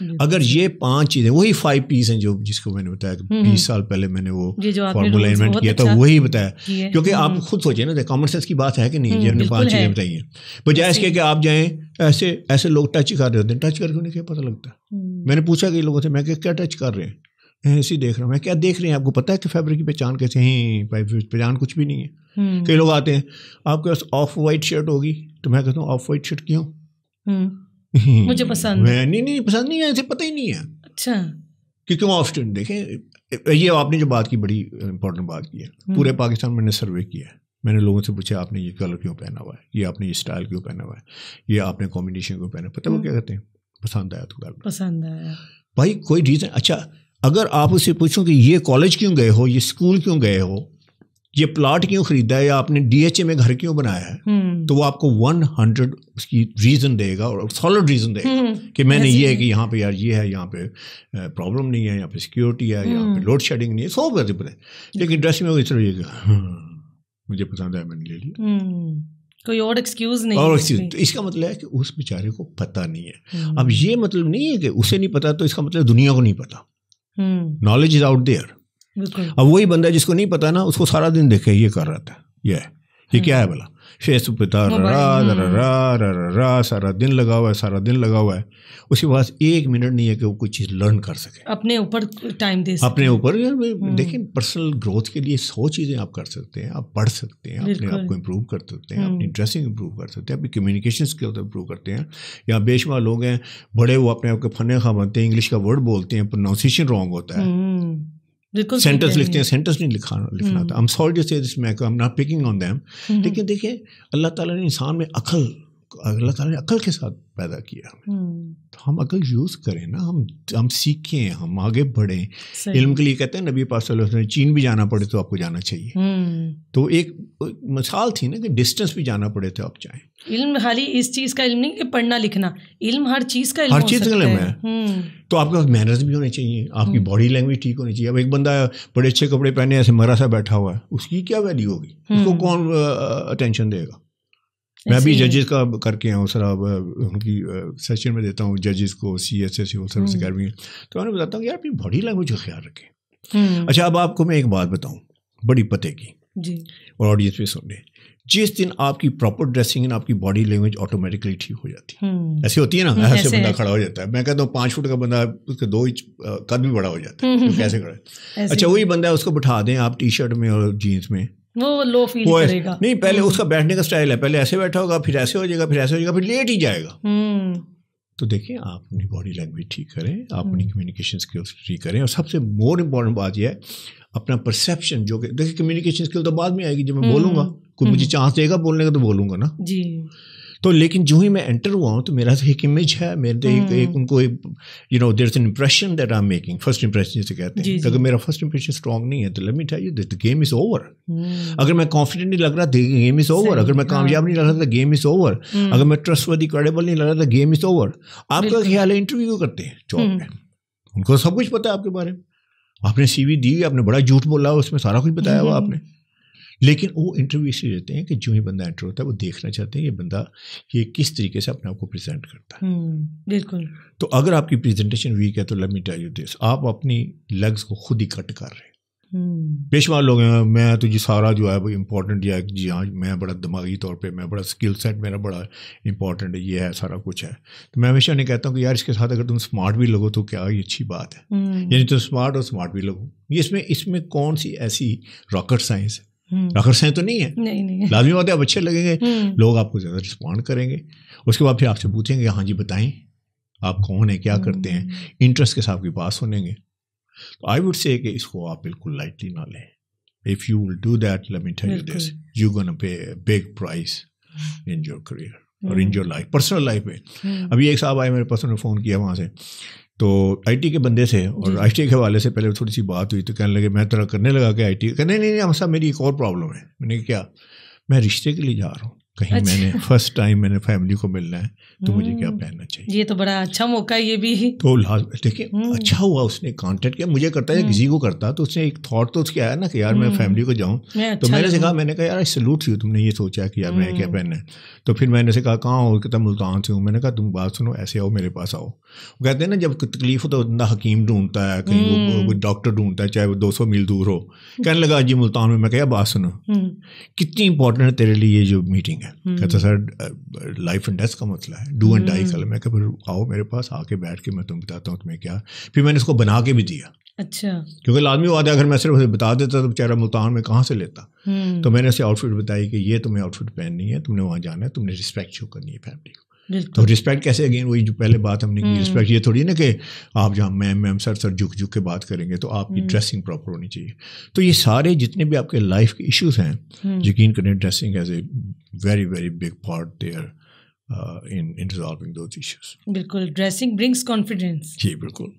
हम्म। अगर ये पांच चीजें वही फाइव पीस हैं जो जिसको मैंने बताया कि हम्म। बीस साल पहले मैंने वो फॉर्मूला इन्वेंट किया था अच्छा वही बताया क्योंकि आप हम्म। खुद सोचिए ना कॉमन सेंस की बात है कि नहीं जिन्होंने पांच चीजें बताई हैं बजाय तो इसके कि आप जाएं ऐसे ऐसे लोग टच कर रहे होते हैं टच करके उन्हें क्या पता लगता है मैंने पूछा कई लोगों से मैं क्या टच कर रहे हैं ऐसे देख रहा हूँ मैं क्या देख रहे हैं आपको पता है कि फैब्रिक की पहचान कैसे हैं पहचान कुछ भी नहीं है कई लोग आते हैं आपके पास ऑफ वाइट शर्ट होगी तो मैं कहता हूँ ऑफ वाइट शर्ट क्यों मुझे पसंद है नहीं नहीं पसंद नहीं है ऐसे पता ही नहीं है अच्छा कि क्यों देखें ये आपने जो बात की बड़ी इंपॉर्टेंट बात की है हम्म। पूरे पाकिस्तान में सर्वे किया है मैंने लोगों से पूछा आपने ये कलर क्यों पहना हुआ है ये आपने ये स्टाइल क्यों पहना हुआ है ये आपने कॉम्बिनेशन क्यों पहना पता वो हम्म। क्या कहते हैं पसंद आया तो कल पसंद आया भाई कोई रीज़न अच्छा अगर आप उससे पूछो कि ये कॉलेज क्यों गए हो ये स्कूल क्यों गए हो ये प्लाट क्यों खरीदा है या आपने डीएचए में घर क्यों बनाया है हम्म। तो वो आपको वन हंड्रेड उसकी रीजन देगा और सॉलिड रीजन देगा हम्म। कि मैंने ये है कि यहाँ पे यार ये है यहाँ पे प्रॉब्लम नहीं है यहाँ पे सिक्योरिटी है यहाँ पे लोड हम्म। शेडिंग नहीं है सौ करते पता है लेकिन ड्रेसिंग में इस तरह हाँ, मुझे पसंद है मैंने ले लिया कोई और एक्सक्यूज नहीं और एक्सक्यूज तो इसका मतलब है कि उस बेचारे को पता नहीं है अब ये मतलब नहीं है कि उसे नहीं पता तो इसका मतलब दुनिया को नहीं पता नॉलेज इज आउट देयर अब वही बंदा जिसको नहीं पता ना उसको सारा दिन देखे ये कर रहा था ये ये हाँ। क्या है भला शेष पिता हाँ। रा सारा दिन लगा हुआ है सारा दिन लगा हुआ है उसके पास एक मिनट नहीं है कि वो कोई चीज़ लर्न कर सके अपने ऊपर टाइम दे अपने ऊपर हाँ। देखिए पर्सनल ग्रोथ के लिए सौ चीज़ें आप कर सकते हैं आप पढ़ सकते हैं अपने आप को इम्प्रूव कर सकते हैं अपनी ड्रेसिंग इम्प्रूव कर सकते हैं अपनी कम्युनिकेशन स्किल्स इम्प्रूव करते हैं या बेशुमार लोग हैं बड़े वो अपने आप के फने खा बनते हैं इंग्लिश का वर्ड बोलते हैं प्रोनाउंसिएशन रॉन्ग होता है हम्म। सेंटेंस लिखते हैं सेंटेंस नहीं लिखा लिखना hmm. था हम टू से दिस मैं I am not picking on them लेकिन देखिए अल्लाह ताला ने इंसान में अकल अल्लाह ताला ने अकल के साथ पैदा किया तो हम अकल यूज़ करें ना हम हम सीखें हम आगे बढ़ें इल्म के लिए कहते हैं नबी पास चीन भी जाना पड़े तो आपको जाना चाहिए हम्म। तो एक मिसाल थी ना कि डिस्टेंस भी जाना पड़े तो आप चाहें इल्म खाली इस चीज़ का इल्म नहीं कि पढ़ना लिखना इल्म हर चीज़ का इल्म हर चीज़ का इल्म है हम्म। तो आपके पास मैनर्स भी होने चाहिए आपकी बॉडी लैंग्वेज ठीक होनी चाहिए अब एक बंदा बड़े अच्छे कपड़े पहने ऐसे मरा सा बैठा हुआ है उसकी क्या वैल्यू होगी उसको कौन अटेंशन देगा मैं भी जजेस का करके आऊँ सर अब उनकी सेशन में देता हूँ जजेस को C S S civil service academy तो मैंने बताता हूँ यार अपनी बॉडी लैंग्वेज का ख्याल रखें हम्म। अच्छा अब आपको मैं एक बात बताऊँ बड़ी पते की जी और ऑडियंस सुन सुनने जिस दिन आपकी प्रॉपर ड्रेसिंग एंड आपकी बॉडी लैंग्वेज ऑटोमेटिकली ठीक हो जाती है हम्म। ऐसी होती है ना हम्म, ऐसे बंदा खड़ा हो जाता है मैं कहता हूँ पाँच फुट का बंदा उसके दो इंच कद भी बड़ा हो जाता है कैसे खड़ा अच्छा वही बंदा उसको बिठा दें आप टी शर्ट में और जीन्स में वो लो फील वो करेगा नहीं पहले हम्म। उसका बैठने का स्टाइल है पहले ऐसे बैठा होगा फिर ऐसे हो जाएगा फिर ऐसे हो जाएगा फिर लेट ही जाएगा हम्म। तो देखिए आप अपनी बॉडी लैंग्वेज ठीक करें आप अपनी कम्युनिकेशन हम्म। स्किल्स ठीक करें और सबसे मोर इम्पॉर्टेंट बात यह है अपना परसेप्शन जो देखिए कम्युनिकेशन स्किल तो बाद में आएगी जब मैं बोलूंगा कोई मुझे चांस देगा बोलने का तो बोलूंगा ना जी तो लेकिन जो ही मैं एंटर हुआ हूँ तो मेरा तो एक इमेज है मेरे तो एक, एक हम्म। उनको you know there an impression that I am making first impression जिसे कहते हैं तो अगर मेरा फर्स्ट इंप्रेशन स्ट्रॉग नहीं है तो let me tell you the game is over अगर मैं कॉन्फिडेंट नहीं लग रहा गेम इज ओवर अगर मैं कामयाब नहीं लग रहा था गेम इज ओवर अगर मैं ट्रस्टवर्दी क्रेडिबल नहीं लग रहा था गेम इज ओवर आपका ख्याल है इंटरव्यू क्यों करते हैं जॉब में हम्म। उनको सब कुछ पता है आपके बारे में आपने वी दी आपने बड़ा झूठ बोला उसमें सारा कुछ बताया हुआ हम्म। आपने लेकिन वो इंटरव्यू इसलिए देते हैं कि जो ही बंदा एंटर होता है वो देखना चाहते हैं ये बंदा ये किस तरीके से अपने आप को प्रेजेंट करता है हम्म, बिल्कुल तो अगर आपकी प्रेजेंटेशन वीक है तो मी टेल यू दिस आप अपनी लेग्स को खुद ही कट कर रहे हैं हम्म। बेशुमार लोग हैं मैं तो जी सारा जो है वो इम्पोर्टेंट या जी हाँ मैं बड़ा दिमागी तौर पे मैं बड़ा स्किल सेट मेरा बड़ा इम्पोर्टेंट है ये है सारा कुछ है तो मैं हमेशा उन्हें कहता हूँ कि यार इसके साथ अगर तुम स्मार्ट भी लगो तो क्या ये अच्छी बात है हम्म। यानी तुम स्मार्ट और स्मार्ट भी लगो ये इसमें इसमें कौन सी ऐसी रॉकेट साइंस है नखर हम्म। से तो नहीं है नहीं नहीं लाजमी बात है आप अच्छे लगेंगे हम्म। लोग आपको ज़्यादा रिस्पॉन्ड करेंगे उसके बाद फिर आपसे पूछेंगे हाँ जी बताएं आप कौन है क्या करते हैं इंटरेस्ट हम्म। के साथ आपके पास सुनेंगे तो आई वुड से कि इसको आप बिल्कुल लाइटली ना लें if you will do that let me you this you gonna pay big price in your career और in your life personal life में अभी एक साहब आए मेरे पर्सनल फ़ोन किया वहां से तो आईटी के बंदे से और आईटी के हवाले से पहले थोड़ी सी बात हुई तो कहने लगे मैं तरह करने लगा कि आईटी कहने नहीं नहीं हम साहब मेरी एक और प्रॉब्लम है मैंने क्या मैं रिश्ते के लिए जा रहा हूँ कहीं अच्छा। मैंने फर्स्ट टाइम मैंने फैमिली को मिलना है तो मुझे क्या पहनना हम्म। चाहिए ये तो बड़ा अच्छा मौका है ये भी तो लास्ट देखिए हम्म। अच्छा हुआ उसने कांटेक्ट किया मुझे करता है हम्म। किसी को करता तो उसने एक थॉट तो उसके आया ना कि यार मैं फैमिली को जाऊँ तो अच्छा तो मैंने से कहा मैंने कहा यार सलूट यू तुमने ये सोचा कि यार मैं क्या पहनना है तो फिर मैंने से कहा कहाँ हो कितना मुल्तान से हूँ मैंने कहा तुम बात सुनो ऐसे आओ मेरे पास आओ वो कहते हैं ना जब तकलीफ हो तो बंदा हकीम ढूंढता है कहीं वो डॉक्टर ढूंढता है चाहे वो दो सौ मील दूर हो कहने लगा जी मुल्तान में मैं क्या बात सुनो कितनी इंपॉर्टेंट है तेरे लिए ये जो मीटिंग है हम्म। कहता सर लाइफ एंड डेथ का मसला है डू एंड डाई कल मैं फिर आओ मेरे पास आके बैठ के मैं तुम बताता हूँ तुम्हें क्या फिर मैंने इसको बना के भी दिया अच्छा क्योंकि लाजमी वादे अगर मैं सिर्फ उसे बता देता तो बेचारा मुल्तान में कहाँ से लेता हम्म। तो मैंने उसे आउटफिट बताई कि ये तुम्हें आउटफिट पहननी है तुमने वहाँ जाना है तुमने रिस्पेक्ट शो करनी है फैमिली को तो रिस्पेक्ट कैसे अगेन वही जो पहले बात हमने की रिस्पेक्ट हम्म। ये थोड़ी ना कि आप जहाँ मैम मैम सर सर झुक झुक के बात करेंगे तो आपकी ड्रेसिंग हम्म। प्रॉपर होनी चाहिए तो ये सारे जितने भी आपके लाइफ के इश्यूज हैं हम्म। यकीन करें dressing as a very very big part there in in resolving दो इश्यूज बिल्कुल ड्रेसिंग ब्रिंग्स कॉन्फिडेंस जी बिल्कुल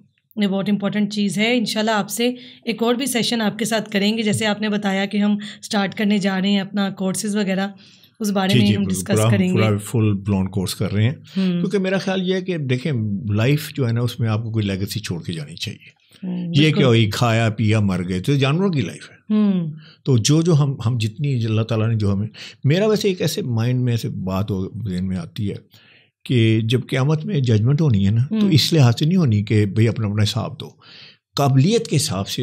ये बहुत इंपॉर्टेंट चीज़ है इनशाला आपसे एक और भी सेशन आपके साथ करेंगे जैसे आपने बताया कि हम स्टार्ट करने जा रहे हैं अपना कोर्सेज़ वगैरह उस बारे में हम डिस्कस पूरा, करेंगे पूरा फुल ब्लॉन्ड कोर्स कर रहे हैं हम्म। क्योंकि मेरा ख्याल ये है कि देखें लाइफ जो है ना उसमें आपको कोई लेगेसी छोड़ के जानी चाहिए हम्म, ये क्या हुई खाया पिया मर गए तो जानवरों की लाइफ है हम्म। तो जो जो हम हम जितनी अल्लाह ताला ने जो हमें मेरा वैसे एक ऐसे माइंड में ऐसे बात हो ब्रेन में आती है कि जब क्यामत में जजमेंट होनी है ना तो इस लिहाज से नहीं होनी कि भाई अपना अपना हिसाब दो काबिलियत के हिसाब से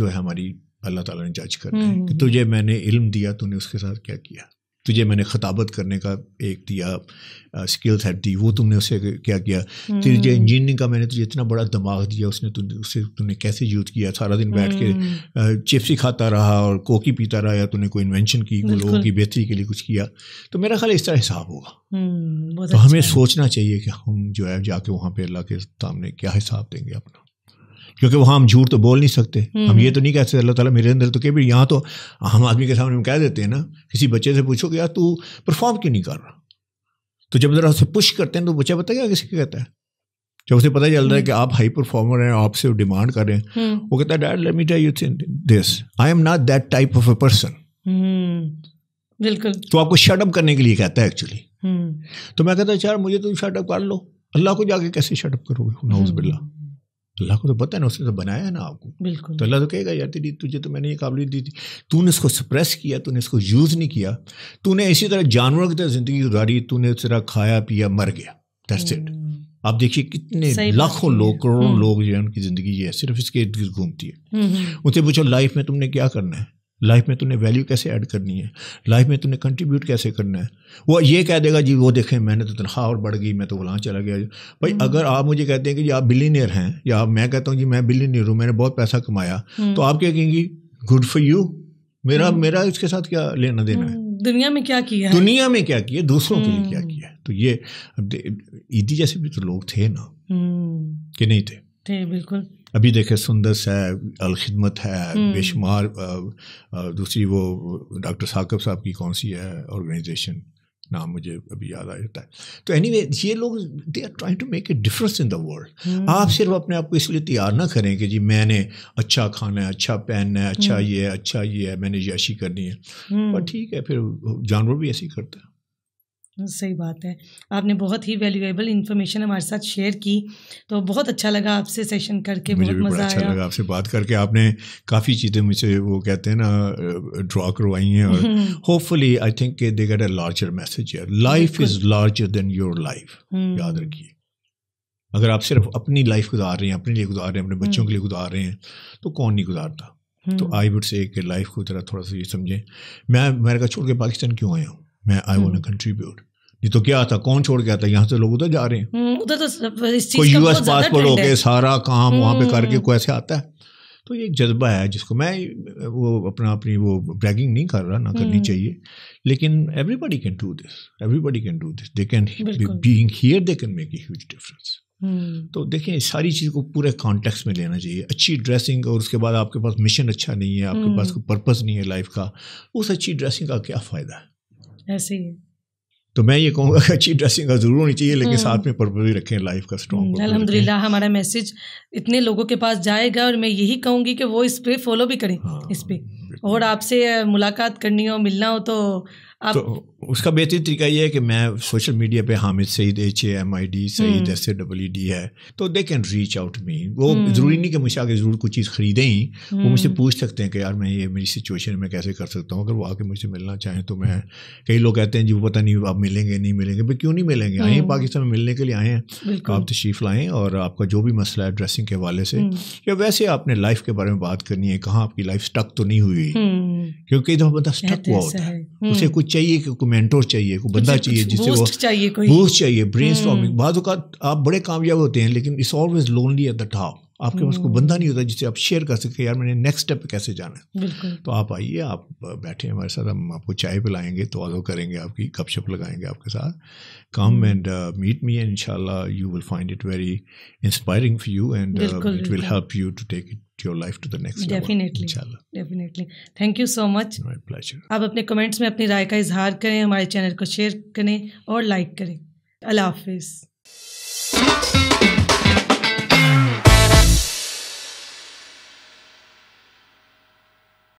जो है हमारी अल्लाह ताला ने जज करना है कि तुझे मैंने इल्म दिया तूने उसके साथ क्या किया तुझे मैंने खताबत करने का एक दिया स्किल सेट दी वो तुमने उसे क्या किया तुझे इंजीनियरिंग हम्म। का मैंने तुझे इतना बड़ा दिमाग दिया उसने तुझे उसे तुमने कैसे यूज़ किया सारा दिन बैठ के हम्म। चिप्स ही खाता रहा और कोकी पीता रहा या तूने कोई इन्वेंशन की लोगों की बेहतरी के लिए कुछ किया तो मेरा ख्याल इस तरह हिसाब होगा हम्म, तो हमें अच्छा सोचना चाहिए कि हम जो है जाके वहाँ पर अल्लाह के सामने क्या हिसाब देंगे अपना क्योंकि वहाँ हम झूठ तो बोल नहीं सकते हम हम्म। ये तो नहीं कह सकते अल्लाह ताला मेरे अंदर तो कभी यहाँ तो हम आदमी के सामने हम कह देते हैं ना किसी बच्चे से पूछो कि यार तू परफॉर्म क्यों नहीं कर रहा तो जब ज़रा उसे पुश करते हैं तो बच्चा पता क्या किसी कहता है जब उसे पता चल रहा है हम्म। कि आप हाई परफॉर्मर हैं आपसे डिमांड कर रहे हैं हम्म। वो कहता है dad let me tell you this I am not that type of a person बिल्कुल तो आपको शटअप करने के लिए कहता है एक्चुअली तो मैं कहता यार अच्छा, मुझे तुम तो शटअप कर लो अल्लाह को जाके कैसे शटअप करोगे नाउज बिल्ला अल्लाह को तो पता है ना उसने तो बनाया ना आपको बिल्कुल तो अल्लाह तो कहेगा यार तेरी तुझे तो मैंने ये काबिलियत दी थी तूने इसको सप्रेस किया तूने इसको यूज़ नहीं किया तूने इसी तरह जानवर की तरह ज़िंदगी गुजारी तूने इस तरह खाया पिया मर गया दैट्स हम्म। इट आप देखिए कितने लाखों लोग करोड़ों हम्म। लोग जो है उनकी ज़िंदगी ये है सिर्फ इसके इर्द गिर्द घूमती है हम्म, उनसे पूछो लाइफ में तुमने क्या करना है लाइफ में तूने वैल्यू कैसे ऐड करनी है लाइफ में तूने कंट्रीब्यूट कैसे करना है वो ये कह देगा जी वो देखें मैंने तो तनख्वाह और बढ़ गई मैं तो वहाँ चला गया भाई हम्म। अगर आप मुझे कहते हैं कि आप बिलीनियर हैं या मैं कहता हूँ जी मैं बिलीनियर हूँ मैंने बहुत पैसा कमाया हम्म। तो आप क्या कहेंगी गुड फॉर यू मेरा हम्म। मेरा इसके साथ क्या लेना देना है दुनिया में क्या किया दुनिया में क्या किया दूसरों के लिए क्या किया तो ये ईदी जैसे भी तो लोग थे ना कि नहीं थे थे बिल्कुल अभी देखे सुंदस है अलखिदमत हम्म। है बेशुमार दूसरी वो डॉक्टर साकब साहब की कौन सी है ऑर्गेनाइजेशन नाम मुझे अभी याद आ जाता है तो एनी anyway, ये लोग they are trying to make a difference in the world आप सिर्फ अपने आप को इसलिए तैयार ना करें कि जी मैंने अच्छा खाना है अच्छा पहनना है अच्छा हम्म। ये है अच्छा ये है मैंने याशी करनी है हम्म। पर ठीक है फिर जानवर भी ऐसे ही करते हैं सही बात है आपने बहुत ही वैल्यूएबल इन्फॉर्मेशन हमारे साथ शेयर की तो बहुत अच्छा लगा आपसे सेशन करके मुझे बहुत मज़ा अच्छा आया। लगा आपसे बात करके आपने काफ़ी चीज़ें मुझे वो कहते हैं ना ड्रॉ करवाई हैं और hopefully I think they get a larger message life is larger than your life याद रखिए अगर आप सिर्फ अपनी लाइफ गुजार रहे हैं अपने लिए गुजार रहे हैं अपने हम्म। बच्चों के लिए गुजार रहे हैं तो कौन नहीं गुजारता तो आई वुड से लाइफ को जरा थोड़ा सा ये समझें मैं अमेरिका छोड़ के पाकिस्तान क्यों आया हूँ मैं आई वॉन्ट कंट्रीब्यूट ये तो क्या था कौन छोड़ गया था यहाँ से लोग उधर जा रहे हैं हम्म, उधर तो कोई यूएस पासपोर्ट हो गए सारा काम वहाँ पे करके हम्म। कोई ऐसे आता है तो ये जज्बा है जिसको मैं वो अपना अपनी वो ब्रैगिंग नहीं कर रहा ना करनी हम्म। चाहिए लेकिन everybody can do this everybody can do this they can being here they can make a huge difference तो देखें सारी चीज़ को पूरे कॉन्टेक्स्ट में लेना चाहिए अच्छी ड्रेसिंग और उसके बाद आपके पास मिशन अच्छा नहीं है आपके पास कोई पर्पज़ नहीं है लाइफ का उस अच्छी ड्रेसिंग का क्या फ़ायदा है ऐसे ही तो मैं ये कहूँगा कि अच्छी ड्रेसिंग का जरूर होनी चाहिए लेकिन साथ हम्म। में पर्पज भी रखें लाइफ का स्ट्रॉन्ग अलहमदिल्ला हमारा मैसेज इतने लोगों के पास जाएगा और मैं यही कहूँगी कि वो इस पर फॉलो भी करें हाँ, इस पर और आपसे मुलाकात करनी हो मिलना हो तो आप तो, उसका बेहतरीन तरीका ये है कि मैं सोशल मीडिया पे Hamid Saeed H A M I D Saeed S A double E D है तो they can reach out me वो हम्म। ज़रूरी नहीं कि मुझे आगे ज़रूर कुछ चीज़ खरीदें ही वो हम्म। मुझसे पूछ सकते हैं कि यार मैं ये मेरी सिचुएशन में कैसे कर सकता हूँ अगर वो आके मुझसे मिलना चाहें तो मैं कई लोग कहते हैं जी वो पता नहीं आप मिलेंगे नहीं मिलेंगे भाई क्यों नहीं मिलेंगे आए हैं हम्म। पाकिस्तान में मिलने के लिए आए हैं आप तशरीफ़ लाएँ और आपका जो भी मसला है ड्रेसिंग के हवाले से या वैसे आपने लाइफ के बारे में बात करनी है कहाँ आपकी लाइफ स्टक तो नहीं हुई क्योंकि तो बंदा स्टक हुआ होता है उसे कुछ चाहिए मेंटोर चाहिए कोई बंदा चाहिए जिससे वो बूस्ट चाहिए ब्रेन स्टॉमिंग बाद आप बड़े कामयाब होते हैं लेकिन it's always lonely at the top आपके पास कोई बंदा नहीं होता जिससे आप शेयर कर सकते यार मैंने नेक्स्ट स्टेप कैसे जाना है तो आप आइए आप बैठे हमारे साथ हम आपको चाय पिलाएंगे तो करेंगे आपकी गपशप लगाएंगे आपके साथ come and meet me and in you will find it very inspiring for you and it will help you to take it your life to the next definitely definitely thank you so much my pleasure आप अपने comments में अपनी राय का इजहार करें हमारे channel को share करें और लाइक करें अल्लाह हाफिज़